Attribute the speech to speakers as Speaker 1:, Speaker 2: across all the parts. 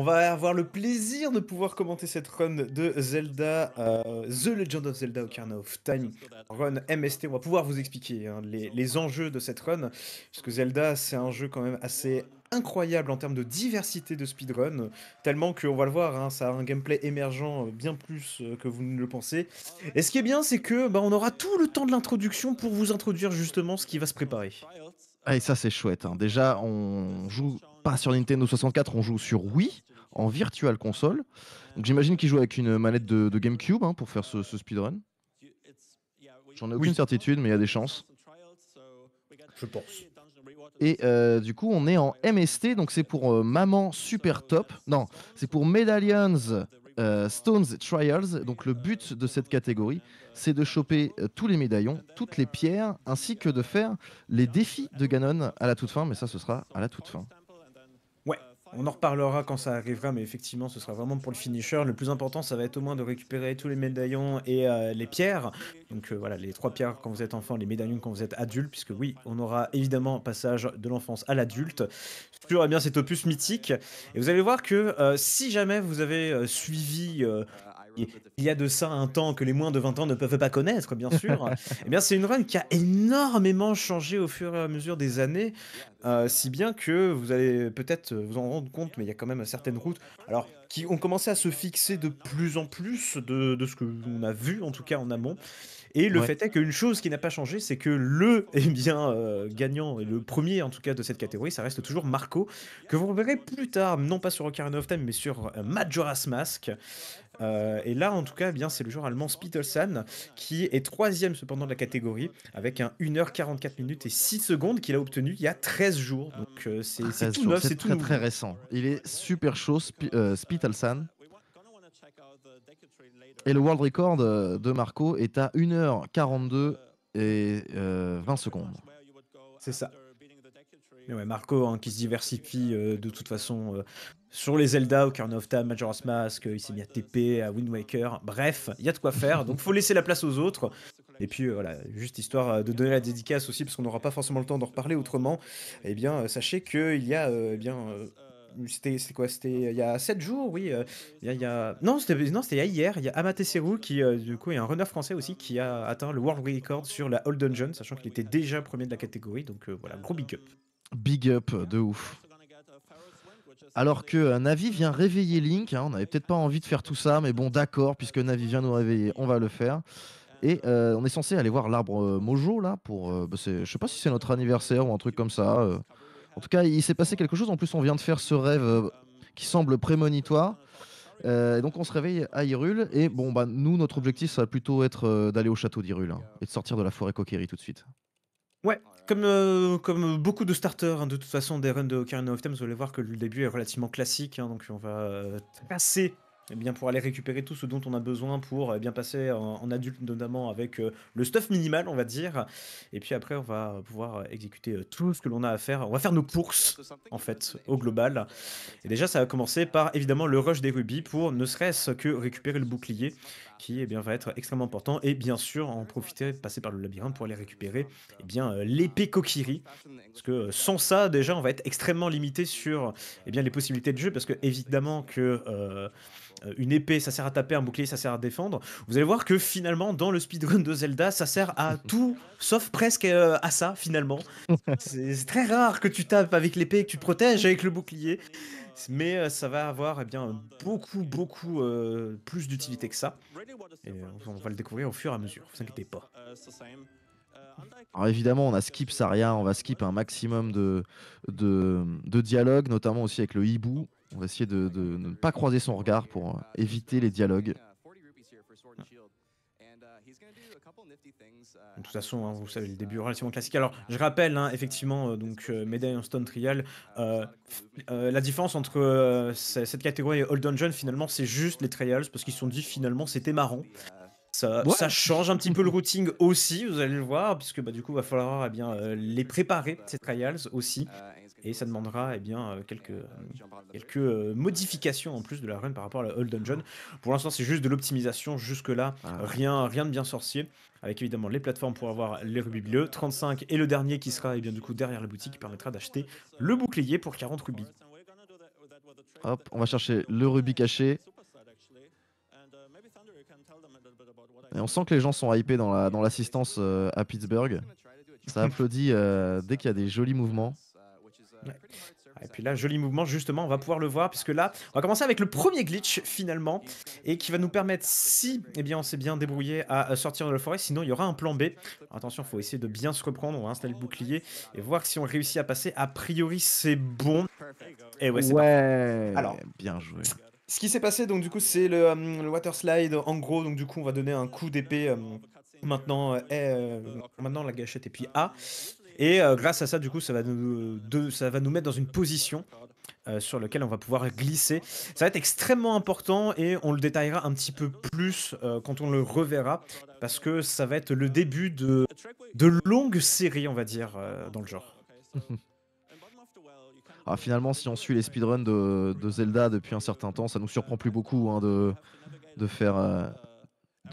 Speaker 1: On va avoir le plaisir de pouvoir commenter cette run de Zelda, euh, The Legend of Zelda Ocarina of Time, run MST. On va pouvoir vous expliquer hein, les, enjeux de cette run, puisque Zelda, c'est un jeu quand même assez incroyable en termes de diversité de speedrun, tellement qu'on va le voir, hein, ça a un gameplay émergent euh, bien plus euh, que vous ne le pensez. Et ce qui est bien, c'est que bah, on aura tout le temps de l'introduction pour vous introduire justement ce qui va se préparer.
Speaker 2: Ah, et ça, c'est chouette. Hein. Déjà, on joue pas sur Nintendo 64, on joue sur Wii, en Virtual Console. Donc j'imagine qu'il joue avec une manette de, GameCube hein, pour faire ce, speedrun. J'en ai aucune certitude, mais il y a des chances. Je pense. Et euh, du coup, on est en MST, donc c'est pour euh, Maman Super Top. Non, c'est pour Medallions euh, Stones Trials. Donc le but de cette catégorie, c'est de choper euh, tous les médaillons, toutes les pierres, ainsi que de faire les défis de Ganon à la toute fin, mais ça ce sera à la toute fin.
Speaker 1: On en reparlera quand ça arrivera, mais effectivement, ce sera vraiment pour le finisher. Le plus important, ça va être au moins de récupérer tous les médaillons et euh, les pierres. Donc euh, voilà, les trois pierres quand vous êtes enfant, les médaillons quand vous êtes adulte, puisque oui, on aura évidemment passage de l'enfance à l'adulte. Toujours eh bien cet opus mythique. Et vous allez voir que euh, si jamais vous avez suivi il y a de ça un temps que les moins de 20 ans ne peuvent pas connaître, bien sûr. eh bien, c'est une run qui a énormément changé au fur et à mesure des années, euh, si bien que vous allez peut-être vous en rendre compte, mais il y a quand même certaines routes alors, qui ont commencé à se fixer de plus en plus de, ce que l'on a vu, en tout cas en amont. Et le fait est qu'une chose qui n'a pas changé, c'est que le eh bien, euh, gagnant, et le premier en tout cas de cette catégorie, ça reste toujours Marco, que vous reverrez plus tard, non pas sur Ocarina of Time, mais sur euh, Majora's Mask. Euh, et là, en tout cas, eh bien c'est le joueur allemand Spittelsan qui est troisième cependant de la catégorie avec un 1h44 minutes et 6 secondes qu'il a obtenu il y a 13 jours. Donc euh, c'est tout neuf, c'est très, très, récent.
Speaker 2: Il est super chaud, Sp euh, Et le world record de Marco est à 1h42 et 20 secondes. C'est ça.
Speaker 1: Marco hein, qui se diversifie de toute façon sur les Zelda, Ocarina of Time, Majora's Mask, il s'est mis à TP, à Wind Waker. Bref, il y a de quoi faire. Donc, faut laisser la place aux autres. Et puis euh, voilà, juste histoire euh, de donner la dédicace aussi, parce qu'on n'aura pas forcément le temps d'en reparler autrement. Eh bien, euh, sachez qu'il y a, eh bien, c'était quoi C'était il y a 7 jours, oui. il, y a, il y a, Non, c'était hier. Il y a Amate Serou, qui du coup est un runner français aussi, qui a atteint le World Record sur la Old Dungeon, sachant qu'il était déjà premier de la catégorie. Donc voilà,
Speaker 2: gros big up. Big up, de ouf alors que euh, Navi vient réveiller Link. Hein, on n'avait peut-être pas envie de faire tout ça, mais bon, d'accord, puisque Navi vient nous réveiller, on va le faire. Et euh, on est censé aller voir l'arbre euh, Mojo là pour. Bah, je sais pas si c'est notre anniversaire ou un truc comme ça. En tout cas, il s'est passé quelque chose. En plus, on vient de faire ce rêve qui semble prémonitoire. donc on se réveille à Hyrule et bon bah nous notre objectif ça va plutôt être d'aller au château d'Hyrule hein, et de sortir de la forêt Kokiri tout de suite.
Speaker 1: Ouais, oh comme, euh, comme euh, beaucoup de starters, hein, de toute façon, des runs de Ocarina of Time, vous allez voir que le début est relativement classique, hein, donc on va euh, passer eh bien, pour aller récupérer tout ce dont on a besoin pour eh bien, passer en, adulte, notamment avec le stuff minimal, on va dire. Et puis après, on va pouvoir exécuter tout ce que l'on a à faire. On va faire nos courses, en fait, au global. Et déjà, ça va commencer par, évidemment, le rush des rubis pour ne serait-ce que récupérer le bouclier qui eh bien, va être extrêmement important. Et bien sûr, en profiter, passer par le labyrinthe pour aller récupérer eh bien, euh, l'épée Kokiri. Parce que euh, sans ça, déjà, on va être extrêmement limité sur eh bien, les possibilités de jeu. Parce que évidemment que... Euh, une épée, ça sert à taper, un bouclier, ça sert à défendre. Vous allez voir que finalement, dans le speedrun de Zelda, ça sert à tout, sauf presque à ça, finalement. C'est très rare que tu tapes avec l'épée et que tu protèges avec le bouclier. Mais euh, ça va avoir eh bien, beaucoup, beaucoup euh, plus d'utilité que ça. Et on va le découvrir au fur et à mesure, vous inquiétez pas.
Speaker 2: Alors évidemment, on a skip Saria, on va skip un maximum de, de, dialogues, notamment aussi avec le hibou. On va essayer de, ne pas croiser son regard pour euh, éviter les dialogues.
Speaker 1: Uh, De toute façon, hein, vous savez, le uh, début relativement classique. Alors, je rappelle, hein, effectivement, euh, donc euh, médaille en Stone Trial. Ah, euh, la différence entre cette catégorie et Old Dungeon, finalement, c'est juste les trials, parce qu'ils se sont dit, finalement, c'était marrant. Ça, change un petit peu le routing aussi, vous allez le voir, puisque bah, du coup, il va falloir eh bien, les préparer, ces trials aussi et ça demandera eh bien, euh, quelques, euh, quelques euh, modifications en plus de la run par rapport à la Old Dungeon. Pour l'instant, c'est juste de l'optimisation jusque-là, ah. rien, rien de bien sorcier, avec évidemment les plateformes pour avoir les rubis bleus, 35 et le dernier qui sera eh bien, du coup derrière la boutique qui permettra d'acheter le bouclier pour 40 rubis.
Speaker 2: Hop, on va chercher le rubis caché. Et on sent que les gens sont hypés dans l'assistance la, dans à Pittsburgh. Ça applaudit dès qu'il y a des jolis mouvements.
Speaker 1: Et puis là, joli mouvement, justement, on va pouvoir le voir, puisque là, on va commencer avec le premier glitch, finalement, et qui va nous permettre, si eh bien, on s'est bien débrouillé à euh, sortir de la forêt, sinon il y aura un plan B. attention, il faut essayer de bien se reprendre, on va installer le bouclier, et voir si on réussit à passer. A priori, c'est bon. Et ouais, ouais. Alors, bien joué. Ce qui s'est passé, donc du coup, c'est euh, le, water slide. En gros, donc du coup, on va donner un coup d'épée. Euh, maintenant, maintenant la gâchette et puis A. Et euh, grâce à ça, du coup, ça va nous, ça va nous mettre dans une position euh, sur laquelle on va pouvoir glisser. Ça va être extrêmement important et on le détaillera un petit peu plus euh, quand on le reverra, parce que ça va être le début de, de longues séries, on va dire, dans le genre.
Speaker 2: Ah, finalement, si on suit les speedruns de, de, Zelda depuis un certain temps, ça nous surprend plus beaucoup hein, de, de faire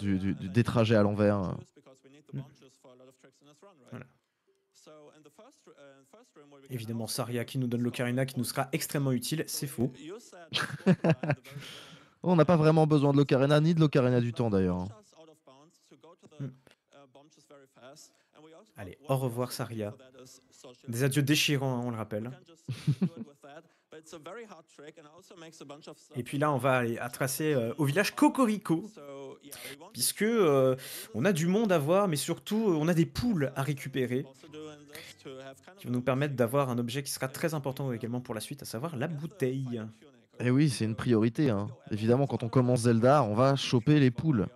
Speaker 2: des trajets à l'envers. Hein.
Speaker 1: Évidemment, Saria qui nous donne l'Ocarina qui nous sera extrêmement utile, c'est faux.
Speaker 2: On n'a pas vraiment besoin de l'Ocarina, ni de l'Ocarina du temps d'ailleurs.
Speaker 3: Allez, au revoir Saria. Des adieux
Speaker 1: déchirants, on le rappelle. Et puis là, on va aller à tracer euh, au village Cocorico, puisque euh, on a du monde à voir, mais surtout euh, on a des poules à récupérer, qui vont nous permettre d'avoir un objet qui sera très important également pour la suite, à savoir la bouteille.
Speaker 2: Eh oui, c'est une priorité. Hein. Évidemment, quand on commence Zelda, on va choper les poules.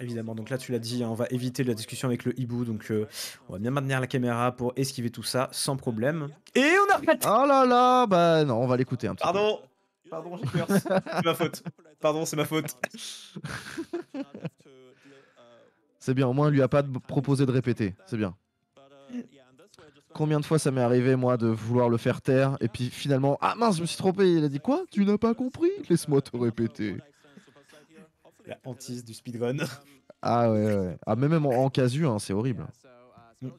Speaker 1: Évidemment, donc là tu l'as dit, hein, on va éviter la discussion avec le hibou, donc euh, on va bien maintenir la caméra pour esquiver tout ça sans euh, problème.
Speaker 2: Et on a. Oh là là, bah non, on va l'écouter un petit Pardon
Speaker 1: peu. Pardon, c'est ma faute. Pardon, c'est ma faute.
Speaker 2: c'est bien, au moins on lui a pas proposé de répéter, c'est bien. Combien de fois ça m'est arrivé moi de vouloir le faire taire et puis finalement, ah mince, je me suis trompé, il a dit quoi Tu n'as pas compris Laisse-moi te répéter. La hantise du speedrun. Ah ouais, ouais. Ah, mais même en, casu, hein, c'est horrible.
Speaker 1: Mm.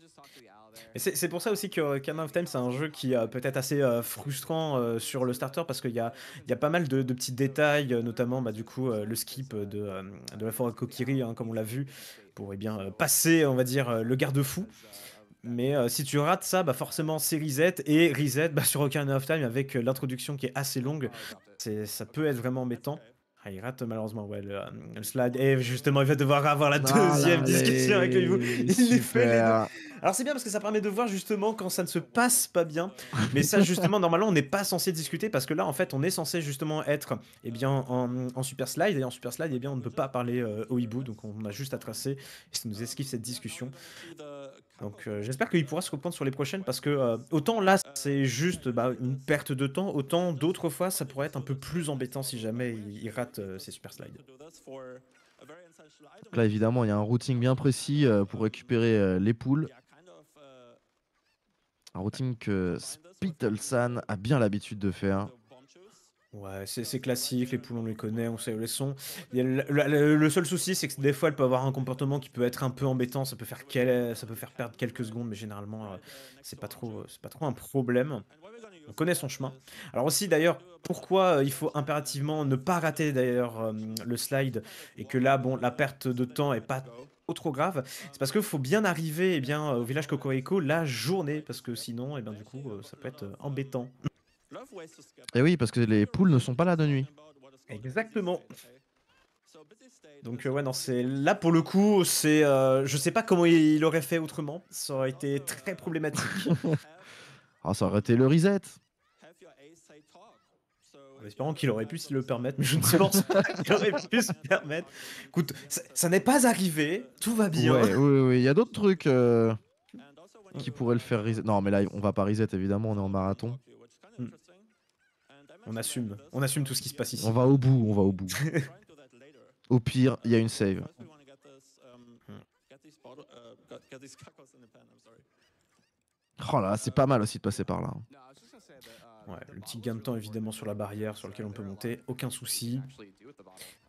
Speaker 1: C'est pour ça aussi que Ocarina of Time, c'est un jeu qui est peut-être assez euh, frustrant euh, sur le starter parce qu'il y a, pas mal de, petits détails, euh, notamment bah, du coup le skip de, la forêt Kokiri, hein, comme on l'a vu, pour eh bien, passer, on va dire, le garde-fou. Mais si tu rates ça, bah forcément c'est reset et reset bah, sur Ocarina of Time avec l'introduction qui est assez longue. c'est ça peut être vraiment embêtant. Ah, il rate malheureusement ouais, euh, le, slide. Et justement, il va devoir avoir la deuxième discussion avec lui. Il fait les alors c'est bien parce que ça permet de voir justement quand ça ne se passe pas bien. Mais ça justement, normalement, on n'est pas censé discuter parce que là, en fait, on est censé justement être eh bien, en, super slide. Et en super slide, eh bien, on ne peut pas parler euh, au hibou. Donc on a juste à tracer. Et ça nous esquive cette discussion. Donc euh, j'espère qu'il pourra se reprendre sur les prochaines parce que euh, autant là c'est juste bah, une perte de temps, autant d'autres fois ça pourrait être un peu plus embêtant si jamais il, il rate ses super slides.
Speaker 3: Donc
Speaker 2: là évidemment il y a un routing bien précis pour récupérer les poules un routine que Spittlesan a bien l'habitude de faire.
Speaker 1: Ouais, c'est classique, les poules on les connaît, on sait où elles sont. le, seul souci, c'est que des fois, elle peut avoir un comportement qui peut être un peu embêtant, ça peut faire, ça peut faire perdre quelques secondes, mais généralement, euh, c'est pas, trop, pas trop un problème. On connaît son chemin. Alors aussi, d'ailleurs, pourquoi euh, il faut impérativement ne pas rater d'ailleurs euh, le slide et que là, bon, la perte de temps est pas trop grave, c'est parce qu'il faut bien arriver et eh bien, au village Cocorico la journée, parce que sinon, et eh bien, du coup, euh, ça peut être euh, embêtant.
Speaker 2: Et eh oui, parce que les poules ne sont pas là de nuit.
Speaker 1: Exactement. Donc euh, ouais non c'est là pour le coup c'est je sais pas comment il, aurait fait autrement ça aurait été très problématique. ah ça aurait été le reset en espérant qu'il aurait pu se le permettre, mais je ne pense pas qu'il aurait pu se permettre. Écoute, ça, n'est pas arrivé, tout va bien.
Speaker 2: oui, oui, il y a d'autres trucs euh, mm. qui pourraient le faire reset. Non, mais là, on va pas reset, évidemment, on est en marathon.
Speaker 1: Mm. On assume,
Speaker 2: on assume tout ce qui se passe ici. On va au bout, on va au bout. au pire, il y a une save. Mm. Oh là, c'est pas mal aussi de passer par là. Hein le petit gain de temps évidemment sur la
Speaker 1: barrière sur laquelle on peut monter, aucun souci.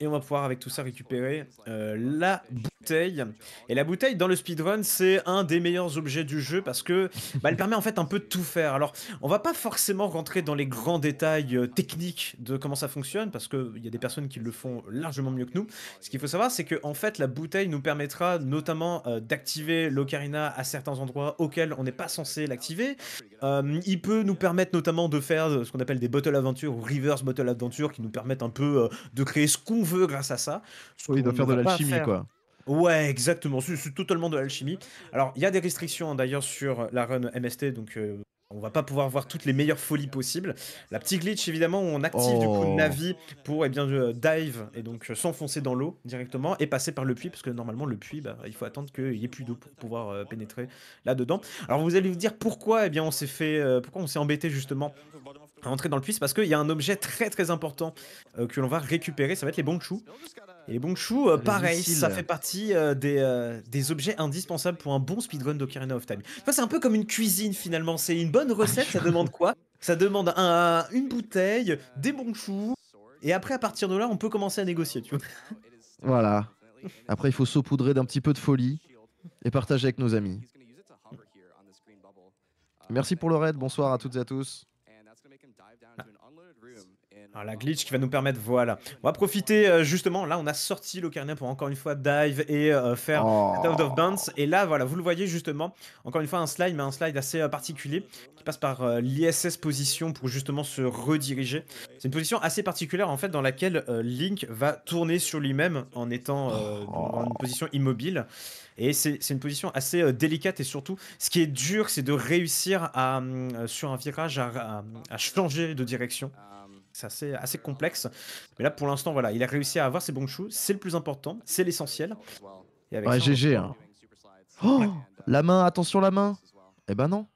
Speaker 1: Et on va pouvoir avec tout ça récupérer euh, la boue bouteille. Et la bouteille dans le speedrun, c'est un des meilleurs objets du jeu parce que bah, elle permet en fait un peu de tout faire. Alors, on va pas forcément rentrer dans les grands détails euh, techniques de comment ça fonctionne parce qu'il y a des personnes qui le font largement mieux que nous. Ce qu'il faut savoir, c'est que en fait, la bouteille nous permettra notamment euh, d'activer l'ocarina à certains endroits auxquels on n'est pas censé l'activer. Euh, il peut nous permettre notamment de faire ce qu'on appelle des bottle adventures ou reverse bottle adventures qui nous permettent un peu de créer ce qu'on veut grâce à ça. Oui, il faire de l'alchimie quoi. Ouais, exactement. C'est totalement de l'alchimie. Alors, il y a des restrictions hein, d'ailleurs sur la run MST, donc euh, on va pas pouvoir voir toutes les meilleures folies possibles. La petite glitch, évidemment, où on active du coup oh. Navi pour eh bien, euh, dive et donc euh, s'enfoncer dans l'eau directement et passer par le puits, parce que normalement, le puits, bah, il faut attendre qu'il n'y ait plus d'eau pour pouvoir pénétrer là-dedans. Alors, vous allez vous dire pourquoi eh bien, on s'est fait, pourquoi on s'est embêté justement rentrer dans le puits, parce qu'il y a un objet très très important euh, que l'on va récupérer, ça va être les choux Et les euh, pareil, ça fait partie euh, des, des, objets indispensables pour un bon speedrun d'Ocarina of Time. c'est un peu comme une cuisine finalement, c'est une bonne recette, ça demande quoi Ça demande un, une bouteille, des choux et après à partir de là, on peut commencer à négocier, tu vois.
Speaker 2: Voilà. Après, il faut saupoudrer d'un petit peu de folie et partager avec nos amis. Merci pour le raid, bonsoir à toutes et à tous.
Speaker 1: Alors, ah, la glitch qui va nous permettre, voilà. On va profiter euh, justement, là on a sorti l'ocarina pour encore une fois dive et euh, faire oh. Out of Bounds. Et là, voilà, vous le voyez justement, encore une fois un slide, mais un slide assez euh, particulier qui passe par l'ISS position pour justement se rediriger. C'est une position assez particulière en fait dans laquelle Link va tourner sur lui-même en étant oh. dans une position immobile. Et c'est une position assez délicate et surtout, ce qui est dur, c'est de réussir à, sur un virage à, changer de direction c'est assez, complexe. Mais là, pour l'instant, voilà, il a réussi à avoir ses bons choux. C'est le plus important, c'est l'essentiel. Ouais, GG. Hein.
Speaker 2: Oh la main, attention la main. Eh ben non.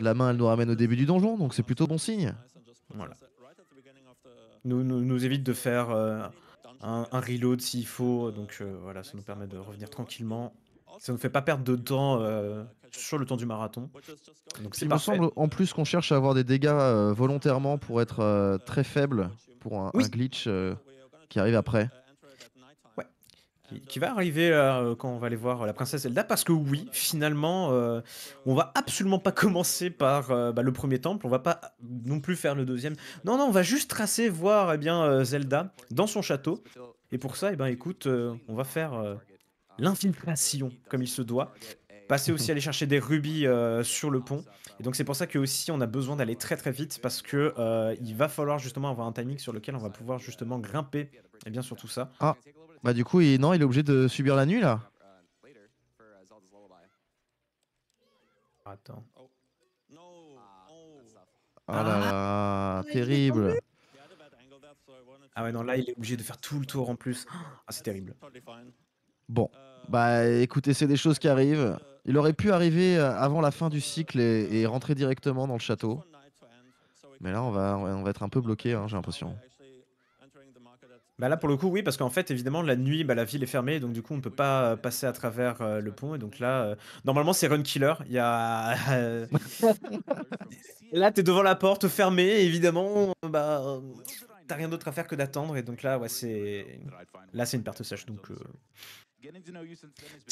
Speaker 2: La main, elle nous ramène au début du donjon, donc c'est plutôt bon signe. Voilà. Nous,
Speaker 1: nous, évite de faire euh, un, reload s'il faut, donc euh, voilà, ça nous permet de revenir tranquillement ça ne fait pas perdre de temps euh, sur le temps du marathon. Donc Il me semble
Speaker 2: en plus qu'on cherche à avoir des dégâts euh, volontairement pour être euh, très faible pour un, glitch qui arrive après. Ouais. Qui, va arriver quand on va aller voir la princesse Zelda parce que oui,
Speaker 1: finalement, on va absolument pas commencer par bah, le premier temple, on va pas non plus faire le deuxième. Non, non, on va juste tracer voir et eh bien Zelda dans son château. Et pour ça, et eh ben, écoute, on va faire l'infiltration comme il se doit. Passer aussi à aller chercher des rubis euh, sur le pont. Et donc c'est pour ça que aussi on a besoin d'aller très très vite parce que euh, il va falloir justement avoir un timing sur lequel on va pouvoir justement grimper et eh bien sur tout ça.
Speaker 2: Ah bah du coup il, non il est obligé de subir la nuit là. Attends. Ah là là, terrible.
Speaker 1: Ah ouais non là il est obligé de faire tout le tour en plus. Ah c'est terrible.
Speaker 2: Bon, bah écoutez, c'est des choses qui arrivent. Il aurait pu arriver euh, avant la fin du cycle et, rentrer directement dans le château. Mais là, on va, on va être un peu bloqué, hein, j'ai l'impression. Bah là, pour le coup, oui, parce qu'en
Speaker 1: fait, évidemment, la nuit, bah, la ville est fermée, donc du coup, on ne peut pas euh, passer à travers euh, le pont. Et donc là, normalement, c'est Run Killer. Il y a. là, t'es devant la porte fermée, évidemment, bah, t'as rien d'autre à faire que d'attendre. Et donc là, ouais, c'est. Là, c'est une perte sèche. Donc.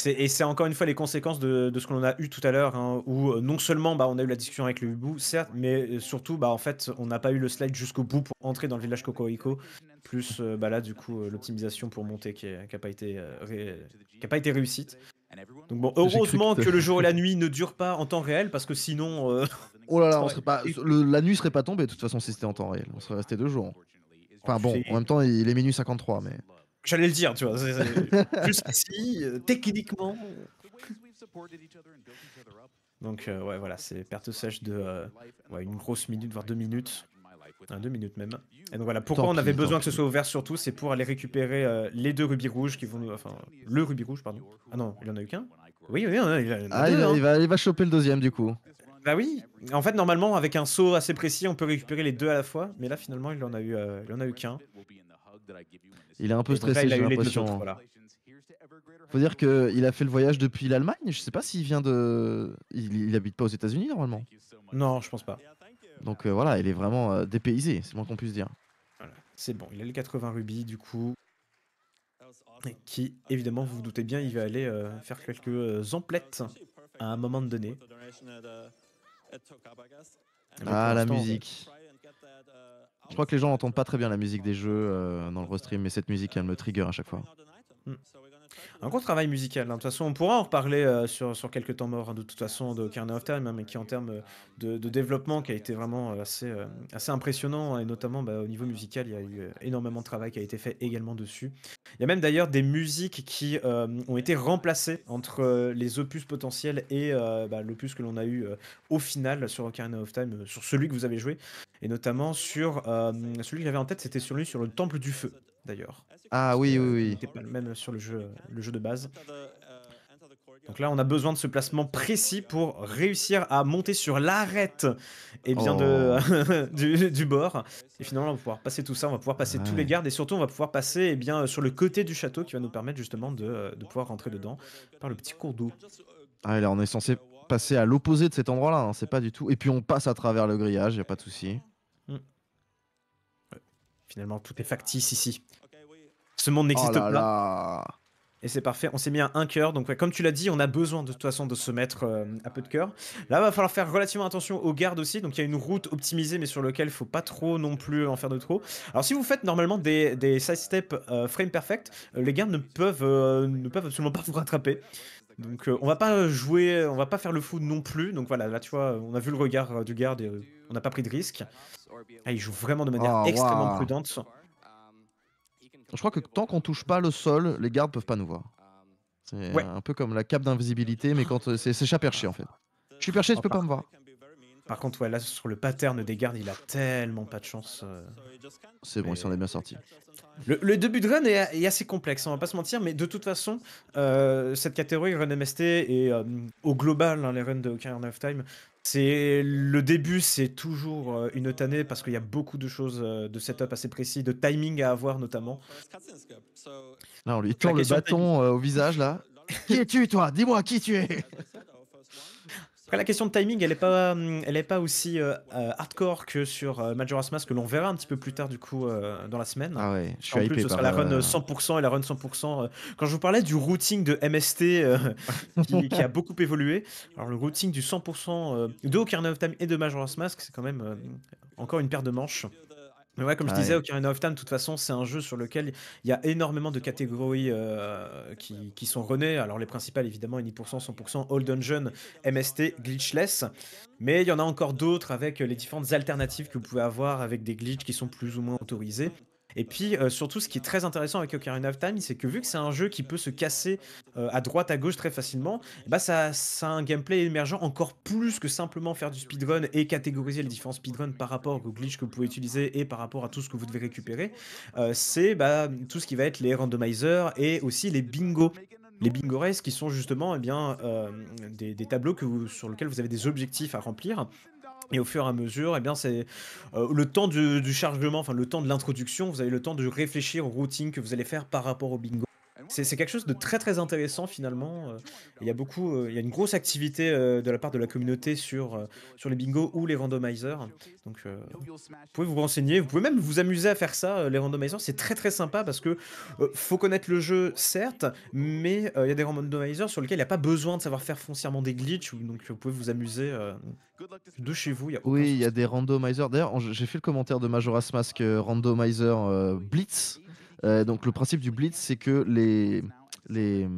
Speaker 1: Et c'est encore une fois les conséquences de, ce qu'on a eu tout à l'heure, hein, où euh, non seulement bah, on a eu la discussion avec le hibou, certes, mais euh, surtout, bah, en fait, on n'a pas eu le slide jusqu'au bout pour entrer dans le village Cocorico plus euh, bah, là, du coup, l'optimisation pour monter qui n'a pas, été, pas été réussite. Donc bon, heureusement que, le jour et la nuit ne durent pas en temps réel, parce que sinon... Oh là là, on serait pas...
Speaker 2: la nuit serait pas tombée, de toute façon, si c'était en temps réel. On serait resté deux jours. Enfin bon, en même temps, il est minuit 53, mais... J'allais le dire, tu vois. Jusqu'ici, si euh, techniquement.
Speaker 1: Donc, euh, ouais, voilà, c'est perte sèche de euh, ouais, une grosse minute, voire deux minutes. Ah, deux minutes même. Et donc voilà, pourquoi on avait besoin que ce soit ouvert surtout, c'est pour aller récupérer les deux rubis rouges qui vont nous. Enfin, le rubis rouge, pardon. Ah non, il en a eu qu'un Oui, oui, il, il ah, il, va,
Speaker 2: hein. va choper le deuxième du coup.
Speaker 1: Bah oui, en fait, normalement, avec un saut assez précis, on peut récupérer les deux à la fois, mais là, finalement, il en a eu, il en a eu qu'un.
Speaker 2: Il est un peu stressé, j'ai l'impression. Hein. Faut dire qu'il a fait le voyage depuis l'Allemagne. Je ne sais pas s'il vient de. Il, n'habite pas aux États-Unis normalement. Non, je pense pas. Donc euh, voilà, il est vraiment euh, dépaysé, c'est moins qu'on puisse dire.
Speaker 1: C'est bon, il a les 80 rubis du coup. qui, évidemment, vous vous doutez bien, il va aller euh, faire quelques emplettes à un moment donné.
Speaker 3: Uh,
Speaker 2: ah, la musique. Je crois que les gens n'entendent pas très bien la musique des jeux euh, dans le restream, mais cette musique, elle me trigger à chaque fois. Hmm.
Speaker 1: Un gros travail musical. Hein. De toute façon, on pourra en reparler euh, sur, sur quelques temps morts, hein, de toute façon, de kernel of Time, hein, mais qui, en termes euh, de, développement, qui a été vraiment euh, assez, assez impressionnant, et notamment bah, au niveau musical, il y a eu énormément de travail qui a été fait également dessus. Il y a même d'ailleurs des musiques qui ont été remplacées entre les opus potentiels et bah, l'opus que l'on a eu au final sur Ocarina of Time, sur celui que vous avez joué, et notamment sur celui que j'avais en tête, c'était sur lui, sur le Temple du Feu, d'ailleurs. Ah oui, oui, oui. C'était pas le même sur le jeu, le jeu de base. Donc là, on a besoin de ce placement précis pour réussir à monter sur l'arête et oh. du, bord. Et finalement, on va pouvoir passer tout ça, on va pouvoir passer tous les gardes et surtout, on va pouvoir passer eh bien, sur le côté du château qui va nous permettre justement de, pouvoir rentrer dedans par le petit cours d'eau.
Speaker 2: Ah, là, on est censé passer à l'opposé de cet endroit-là, hein, c'est pas du tout. Et puis, on passe à travers le grillage, y a pas de souci. Hmm. Finalement, tout est factice ici monde
Speaker 1: n'existe oh pas. Et c'est parfait, on s'est mis à un cœur. Donc, comme tu l'as dit, on a besoin de toute façon de se mettre un euh, à peu de cœur. Là, va falloir faire relativement attention aux gardes aussi. Donc, il y a une route optimisée, mais sur laquelle il faut pas trop non plus en faire de trop. Alors, si vous faites normalement des, des sidesteps euh, frame perfect, euh, les gardes ne peuvent, ne peuvent absolument pas vous rattraper. Donc, on va pas jouer, on va pas faire le fou non plus. Donc, voilà, là, tu vois, on a vu le regard du garde et on n'a pas pris de risque.
Speaker 2: Ah, il joue vraiment de manière oh, extrêmement prudente. Je crois que tant qu'on touche pas le sol, les gardes peuvent pas nous voir. C'est un peu comme la cape d'invisibilité, mais quand euh, c'est chat perché en fait. Je suis perché, tu peux pas me voir. Par contre, ouais, là sur le pattern des gardes, il a
Speaker 1: tellement pas de chance. Euh.
Speaker 2: C'est bon, il ils s'en est bien sorti.
Speaker 1: Le, début de run est, assez complexe, hein, on va pas se mentir, mais de toute façon, euh, cette catégorie run MST et au global, hein, les runs de Ocarina of Time c'est le début, c'est toujours euh, une tannée parce qu'il y a beaucoup de choses euh, de setup assez précis, de timing à avoir notamment. Là, on lui tourne le bâton euh, au visage là.
Speaker 2: qui es-tu toi Dis-moi qui tu es.
Speaker 1: la question de timing, elle n'est pas, hum, elle est pas aussi euh, euh, hardcore que sur euh, Majora's Mask, que l'on verra un petit peu plus tard du coup dans la semaine. Ah je suis en plus, ce sera la run 100% et la run 100%. Quand je vous parlais du routing de MST qui, a beaucoup évolué, alors le routing du 100% de Ocarina of Time et de Majora's Mask, c'est quand même encore une paire de manches ouais, comme je ah disais, Ocarina of Time, de toute façon, c'est un jeu sur lequel il y a énormément de catégories euh, qui, sont renées. Alors, les principales, évidemment, Any%, 100%, Old Dungeon, MST, Glitchless. Mais il y en a encore d'autres avec les différentes alternatives que vous pouvez avoir avec des glitches qui sont plus ou moins autorisés. Et puis euh, surtout, ce qui est très intéressant avec Ocarina of Time, c'est que vu que c'est un jeu qui peut se casser euh, à droite, à gauche très facilement, bah ça, un gameplay émergent encore plus que simplement faire du speedrun et catégoriser les différents speedruns par rapport aux glitches que vous pouvez utiliser et par rapport à tout ce que vous devez récupérer. Euh, c'est bah, tout ce qui va être les randomizers et aussi les bingo, les bingo qui sont justement eh bien, des, tableaux que sur lesquels vous avez des objectifs à remplir et au fur et à mesure, eh bien, c'est euh, le temps du, du chargement, enfin le temps de l'introduction, vous avez le temps de réfléchir au routing que vous allez faire par rapport au bingo c'est quelque chose de très très intéressant finalement. Euh. Il y a beaucoup, euh, il y a une grosse activité euh, de la part de la communauté sur, sur les bingos ou les randomizers. Donc vous pouvez vous renseigner, vous pouvez même vous amuser à faire ça. Les randomizers, c'est très très sympa parce que faut connaître le jeu certes, mais il y a des randomizers sur lesquels il n'y a pas besoin de savoir faire foncièrement des glitches. Donc vous pouvez vous amuser
Speaker 2: de chez vous. oui, il y a des randomizers. D'ailleurs, j'ai fait le commentaire de Majora's Mask randomizer Blitz. Euh, donc le principe du blitz, c'est que les, les,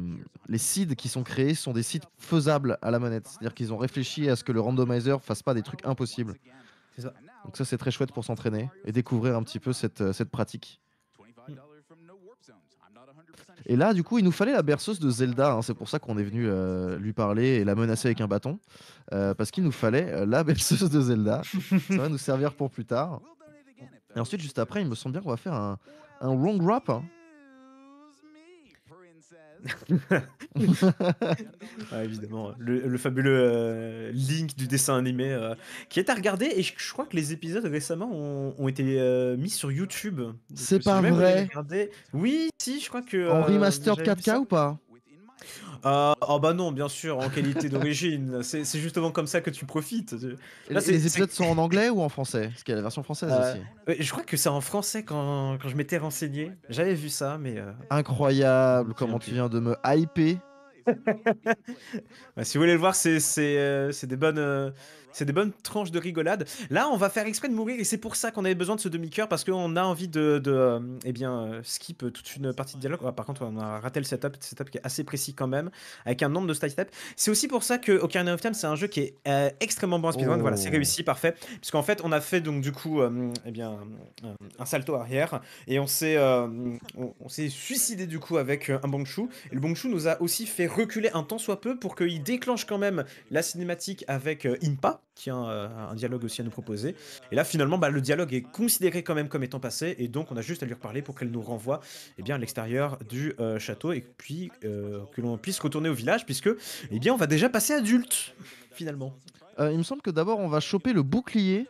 Speaker 2: les seeds qui sont créés sont des seeds faisables à la manette. C'est-à-dire qu'ils ont réfléchi à ce que le randomizer fasse pas des trucs impossibles. Donc ça c'est très chouette pour s'entraîner et découvrir un petit peu cette, euh, cette pratique. Et là, du coup, il nous fallait la berceuse de Zelda. Hein. C'est pour ça qu'on est venu euh, lui parler et la menacer avec un bâton. parce qu'il nous fallait la berceuse de Zelda. ça va nous servir pour plus tard. Et ensuite, juste après, il me semble bien qu'on va faire un, un wrong rap. Ah, évidemment, le,
Speaker 1: fabuleux euh, Link du dessin animé euh, qui est à regarder et je, crois que les épisodes récemment ont, été euh, mis sur YouTube. C'est pas vrai. Oui, si, je crois que. En remaster 4K ou pas ah, ah bah non, bien sûr, en qualité d'origine. C'est justement comme ça que tu profites. Là, les épisodes
Speaker 2: sont en anglais ou en français Parce qu'il y a la version française euh,
Speaker 1: aussi. Je crois que c'est en français quand, je m'étais renseigné. J'avais vu ça, mais. Euh,
Speaker 2: Incroyable, comment tu viens de me hyper. Bah, si vous voulez le voir,
Speaker 1: c'est euh, des bonnes c'est des bonnes tranches de rigolade. Là, on va faire exprès de mourir et c'est pour ça qu'on avait besoin de ce demi-cœur parce qu'on a envie de, euh, eh bien, euh, skip toute une partie de dialogue. Ah, par contre, on a raté le setup, setup qui est assez précis quand même, avec un nombre de step C'est aussi pour ça que Ocarina of Time, c'est un jeu qui est euh, extrêmement bon à speedrun. Voilà, c'est oh. réussi, parfait. qu'en fait, on a fait donc du coup, eh bien, un salto arrière et on s'est, on, s'est suicidé du coup avec un bon Et le bon nous a aussi fait reculer un temps soit peu pour qu'il déclenche quand même la cinématique avec Impa tient euh, un dialogue aussi à nous proposer. Et là, finalement, bah, le dialogue est considéré quand même comme étant passé, et donc on a juste à lui reparler pour qu'elle nous renvoie eh bien, à l'extérieur du euh, château, et puis euh, que l'on puisse retourner au village, puisque eh bien, on va déjà passer adulte, finalement.
Speaker 2: il me semble que d'abord, on va choper le bouclier.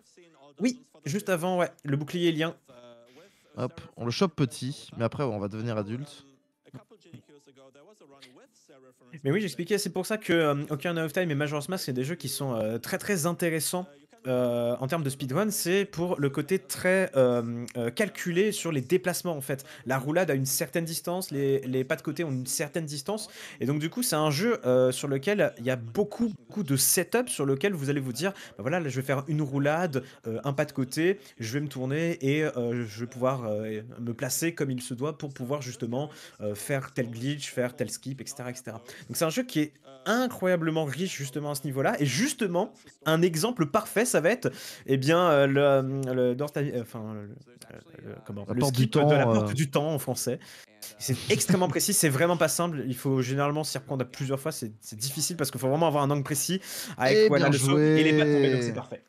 Speaker 2: Oui, juste avant, ouais, le bouclier lien. Hop, on le chope petit, mais après, on va devenir adulte.
Speaker 1: Mais oui, j'expliquais, c'est pour ça que aucun euh, Ocarina of Time et Majora's Mask, c'est des jeux qui sont euh, très très intéressants euh, en termes de speedrun, c'est pour le côté très euh, euh, calculé sur les déplacements en fait. La roulade a une certaine distance, les, pas de côté ont une certaine distance, et donc du coup c'est un jeu sur lequel il y a beaucoup beaucoup de setup sur lequel vous allez vous dire, bah voilà, là, je vais faire une roulade, un pas de côté, je vais me tourner et je vais pouvoir me placer comme il se doit pour pouvoir justement faire tel glitch, faire tel skip, etc., etc. Donc c'est un jeu qui est incroyablement riche justement à ce niveau-là, et justement un exemple parfait ça va être eh bien, euh, le, euh, euh, le, comment, du temps, de la porte du temps en français. C'est extrêmement précis, c'est vraiment pas simple. Il faut généralement s'y reprendre plusieurs fois. C'est difficile parce qu'il faut vraiment avoir un angle
Speaker 2: précis avec voilà, eh le Donc c'est parfait.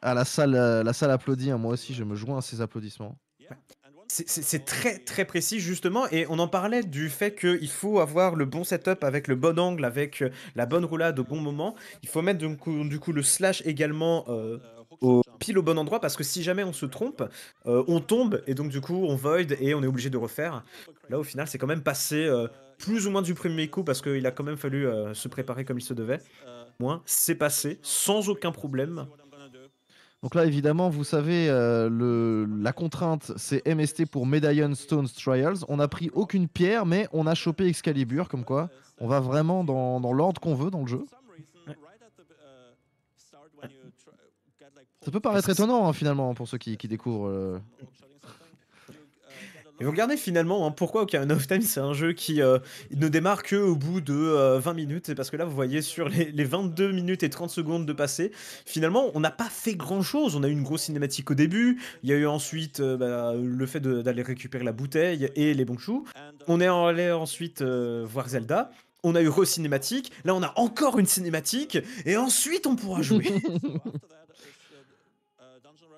Speaker 2: Ah, la salle, la salle applaudit. Hein. Moi aussi, je me joins à ces applaudissements.
Speaker 1: C'est très très précis justement et on en parlait du fait qu'il faut avoir le bon setup avec le bon angle, avec euh, la bonne roulade au bon moment. Il faut mettre du coup, le slash également euh, au, pile au bon endroit parce que si jamais on se trompe, euh, on tombe et donc du coup on void et on est obligé de refaire. Là au final c'est quand même passé plus ou moins du premier coup parce qu'il a quand même fallu se préparer comme il se devait. Moins c'est passé sans aucun problème.
Speaker 2: Donc là, évidemment, vous savez, euh, le, la contrainte, c'est MST pour Medallion Stones Trials. On n'a pris aucune pierre, mais on a chopé Excalibur, comme quoi on va vraiment dans, l'ordre qu'on veut dans le jeu. Ça peut paraître étonnant, hein, finalement, pour ceux qui, découvrent. Euh, et vous regardez finalement hein, pourquoi Ocarina of Time
Speaker 1: c'est un jeu qui euh, ne démarre que au bout de 20 euh, minutes. Et parce que là vous voyez sur les, 22 minutes et 30 secondes de passé, finalement on n'a pas fait grand chose. On a eu une grosse cinématique au début, il y a eu ensuite euh, bah, le fait d'aller récupérer la bouteille et les choux, On est allé ensuite voir Zelda. On a eu re-cinématique, là on a encore une cinématique, et ensuite on pourra jouer.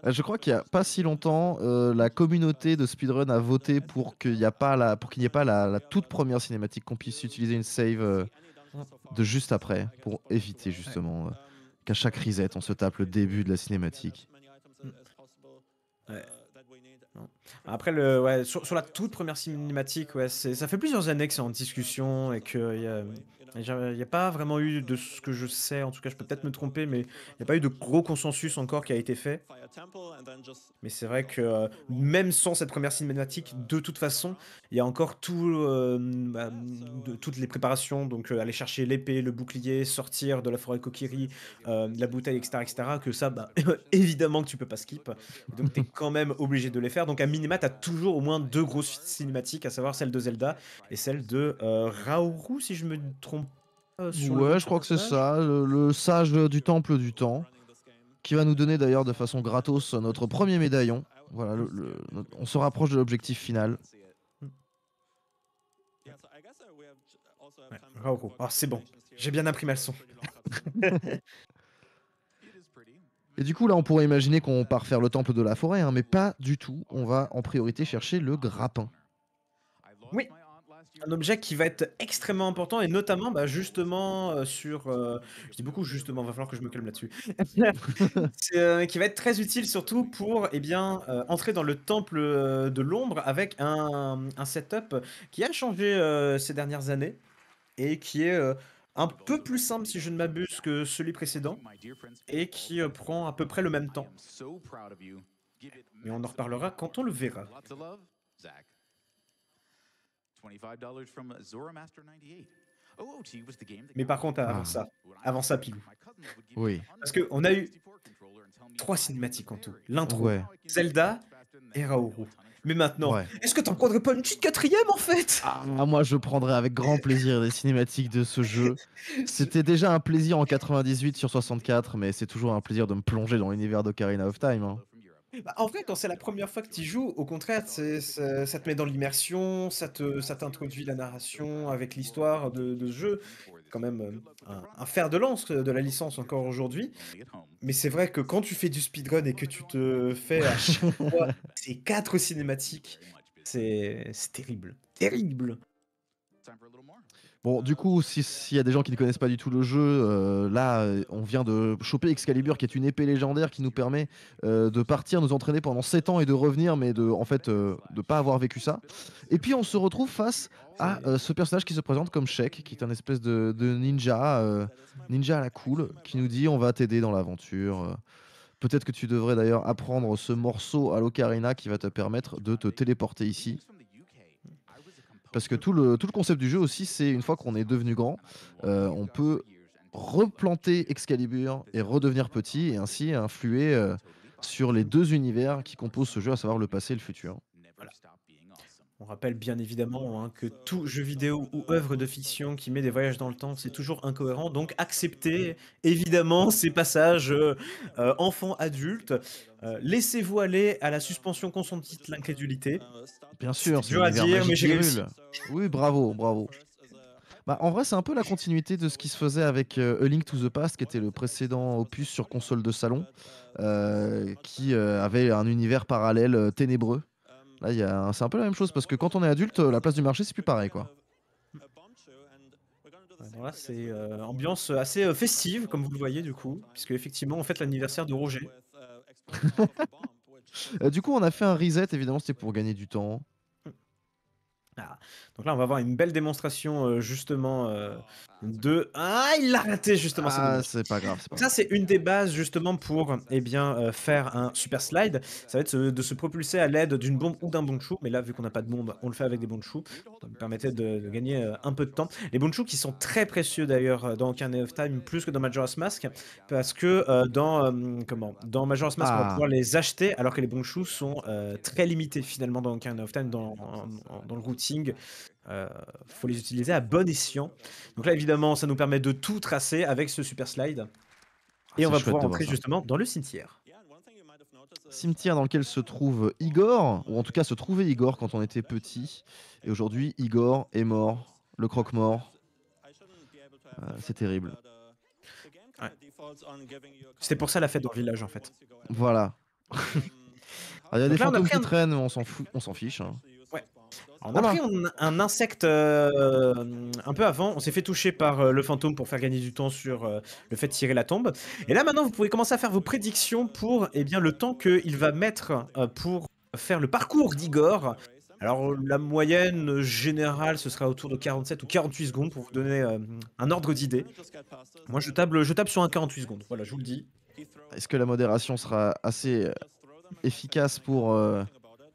Speaker 2: Euh, je crois qu'il n'y a pas si longtemps, euh, la communauté de speedrun a voté pour qu'il n'y ait pas, la, ait pas la, toute première cinématique, qu'on puisse utiliser une save euh, de juste après, pour éviter justement qu'à chaque reset, on se tape le début de la cinématique.
Speaker 1: Après, le, sur, la toute première cinématique, ouais, ça fait plusieurs années que c'est en discussion et qu'il y a il n'y a pas vraiment eu, de ce que je sais, en tout cas je peux peut-être me tromper, mais il n'y a pas eu de gros consensus encore qui a été fait. Mais c'est vrai que euh, même sans cette première cinématique, de toute façon, il y a encore tout, euh, bah, de, toutes les préparations, donc euh, aller chercher l'épée, le bouclier, sortir de la forêt Kokiri, la bouteille, etc., etc., que ça, bah, évidemment que tu peux pas skip. Donc tu es quand même obligé de les faire. Donc à minima, tu as toujours au moins deux grosses cinématiques, à savoir celle de Zelda et celle de Raoru, si je me trompe
Speaker 2: euh, ouais, je crois que c'est ça, le, sage du temple du temps, qui va nous donner d'ailleurs de façon gratos notre premier médaillon. Voilà, on se rapproche de l'objectif final. c'est bon, j'ai bien appris ma leçon. Et du coup, là, on pourrait imaginer qu'on part faire le temple de la forêt, hein, mais pas du tout. On va en priorité chercher le grappin.
Speaker 1: Oui, un objet qui va être extrêmement important et notamment bah, justement euh, sur. Euh, je dis beaucoup justement, va falloir que je me calme là-dessus. Euh, qui va être très utile surtout pour eh bien, entrer dans le temple de l'ombre avec un, setup qui a changé ces dernières années et qui est un peu plus simple si je ne m'abuse que celui précédent et qui prend à peu près le même temps. Mais on en reparlera quand on le verra.
Speaker 4: Mais par contre, avant
Speaker 1: ça, avant ça, Pilou. Oui. Parce qu'on a eu trois cinématiques en tout. L'intro, Zelda et Raoru. Mais maintenant, est-ce que t'en prendrais pas une petite quatrième en fait ah,
Speaker 2: Moi je prendrais avec grand plaisir les cinématiques de ce jeu. C'était déjà un plaisir en 98 sur 64, mais c'est toujours un plaisir de me plonger dans l'univers d'Ocarina of Time. Hein.
Speaker 1: Bah, en fait, quand c'est la première fois que tu joues, au contraire, ça, te met dans l'immersion, ça ça t'introduit la narration avec l'histoire de, ce jeu, quand même euh, un, fer de lance euh, de la licence encore aujourd'hui. Mais c'est vrai que quand tu fais du speedrun et que tu te fais à ces quatre cinématiques, c'est terrible, terrible.
Speaker 2: Bon, du coup, s'il y a des gens qui ne connaissent pas du tout le jeu, euh, là, euh, on vient de choper Excalibur, qui est une épée légendaire qui nous permet euh, de partir, nous entraîner pendant 7 ans et de revenir, mais de, en fait, de pas avoir vécu ça. Et puis, on se retrouve face à ce personnage qui se présente comme Sheik, qui est un espèce de, de ninja, ninja à la cool, qui nous dit on va t'aider dans l'aventure. Peut-être que tu devrais d'ailleurs apprendre ce morceau à l'ocarina qui va te permettre de te téléporter ici. Parce que tout le, tout le concept du jeu aussi, c'est une fois qu'on est devenu grand, euh, on peut replanter Excalibur et redevenir petit et ainsi influer euh, sur les deux univers qui composent ce jeu, à savoir le passé et le futur. On rappelle bien évidemment hein, que
Speaker 1: tout jeu vidéo ou œuvre de fiction qui met des voyages dans le temps, c'est toujours incohérent. Donc acceptez évidemment ces passages euh, enfants-adultes. Euh, laissez-vous aller à la suspension consentie de l'incrédulité. Bien sûr, c'est dur à dire, mais j'ai
Speaker 2: Oui, bravo, bravo. Bah, en vrai, c'est un peu la continuité de ce qui se faisait avec euh, A Link to the Past, qui était le précédent opus sur console de salon, qui avait un univers parallèle ténébreux Là, c'est un peu la même chose parce que quand on est adulte, euh, la place du marché, c'est plus pareil, quoi.
Speaker 1: Voilà, c'est euh, ambiance assez euh, festive, comme vous le voyez du coup, puisque effectivement, on fête l'anniversaire de Roger.
Speaker 2: du coup, on a fait un reset, évidemment, c'était pour gagner du temps.
Speaker 1: Bah, donc là, on va avoir une belle démonstration euh, justement euh, de. Ah, il l'a raté justement. Ah, c'est
Speaker 2: pas grave. ça,
Speaker 1: c'est une des bases justement pour eh bien, euh, faire un super slide. Ça va être de se propulser à l'aide d'une bombe ou d'un bonchou. Mais là, vu qu'on n'a pas de bombe, on le fait avec des bonchous. Ça me permettait de, gagner un peu de temps. Les bonchous qui sont très précieux d'ailleurs dans Ocarina of Time, plus que dans Majora's Mask, parce que dans comment dans Majora's Mask, on va ah. pouvoir les acheter, alors que les bonchous sont très limités finalement dans Ocarina of Time, dans, dans le routier. Euh, faut les utiliser à bon escient. Donc là, évidemment, ça nous permet de tout tracer avec ce super slide.
Speaker 2: Et ah, on va pouvoir entrer
Speaker 1: justement dans le cimetière.
Speaker 2: Cimetière dans lequel se trouve Igor, ou en tout cas se trouvait Igor quand on était petit. Et aujourd'hui, Igor est mort, le croque-mort. Euh, c'est terrible. C'était pour ça la fête dans le village en fait. Voilà. Ah, il y a des fantômes qui traînent, on s'en fout, on s'en fiche. Hein.
Speaker 1: On a pris un, insecte euh, un peu avant. On s'est fait toucher par euh, le fantôme pour faire gagner du temps sur euh, le fait de tirer la tombe. Et là, maintenant, vous pouvez commencer à faire vos prédictions pour eh bien, le temps qu'il va mettre pour faire le parcours d'Igor. Alors, la moyenne générale, ce sera autour de 47 ou 48 secondes pour vous donner un ordre d'idée. Moi, je, table, je tape sur un 48 secondes. Voilà, je vous le dis.
Speaker 2: Est-ce que la modération sera assez efficace pour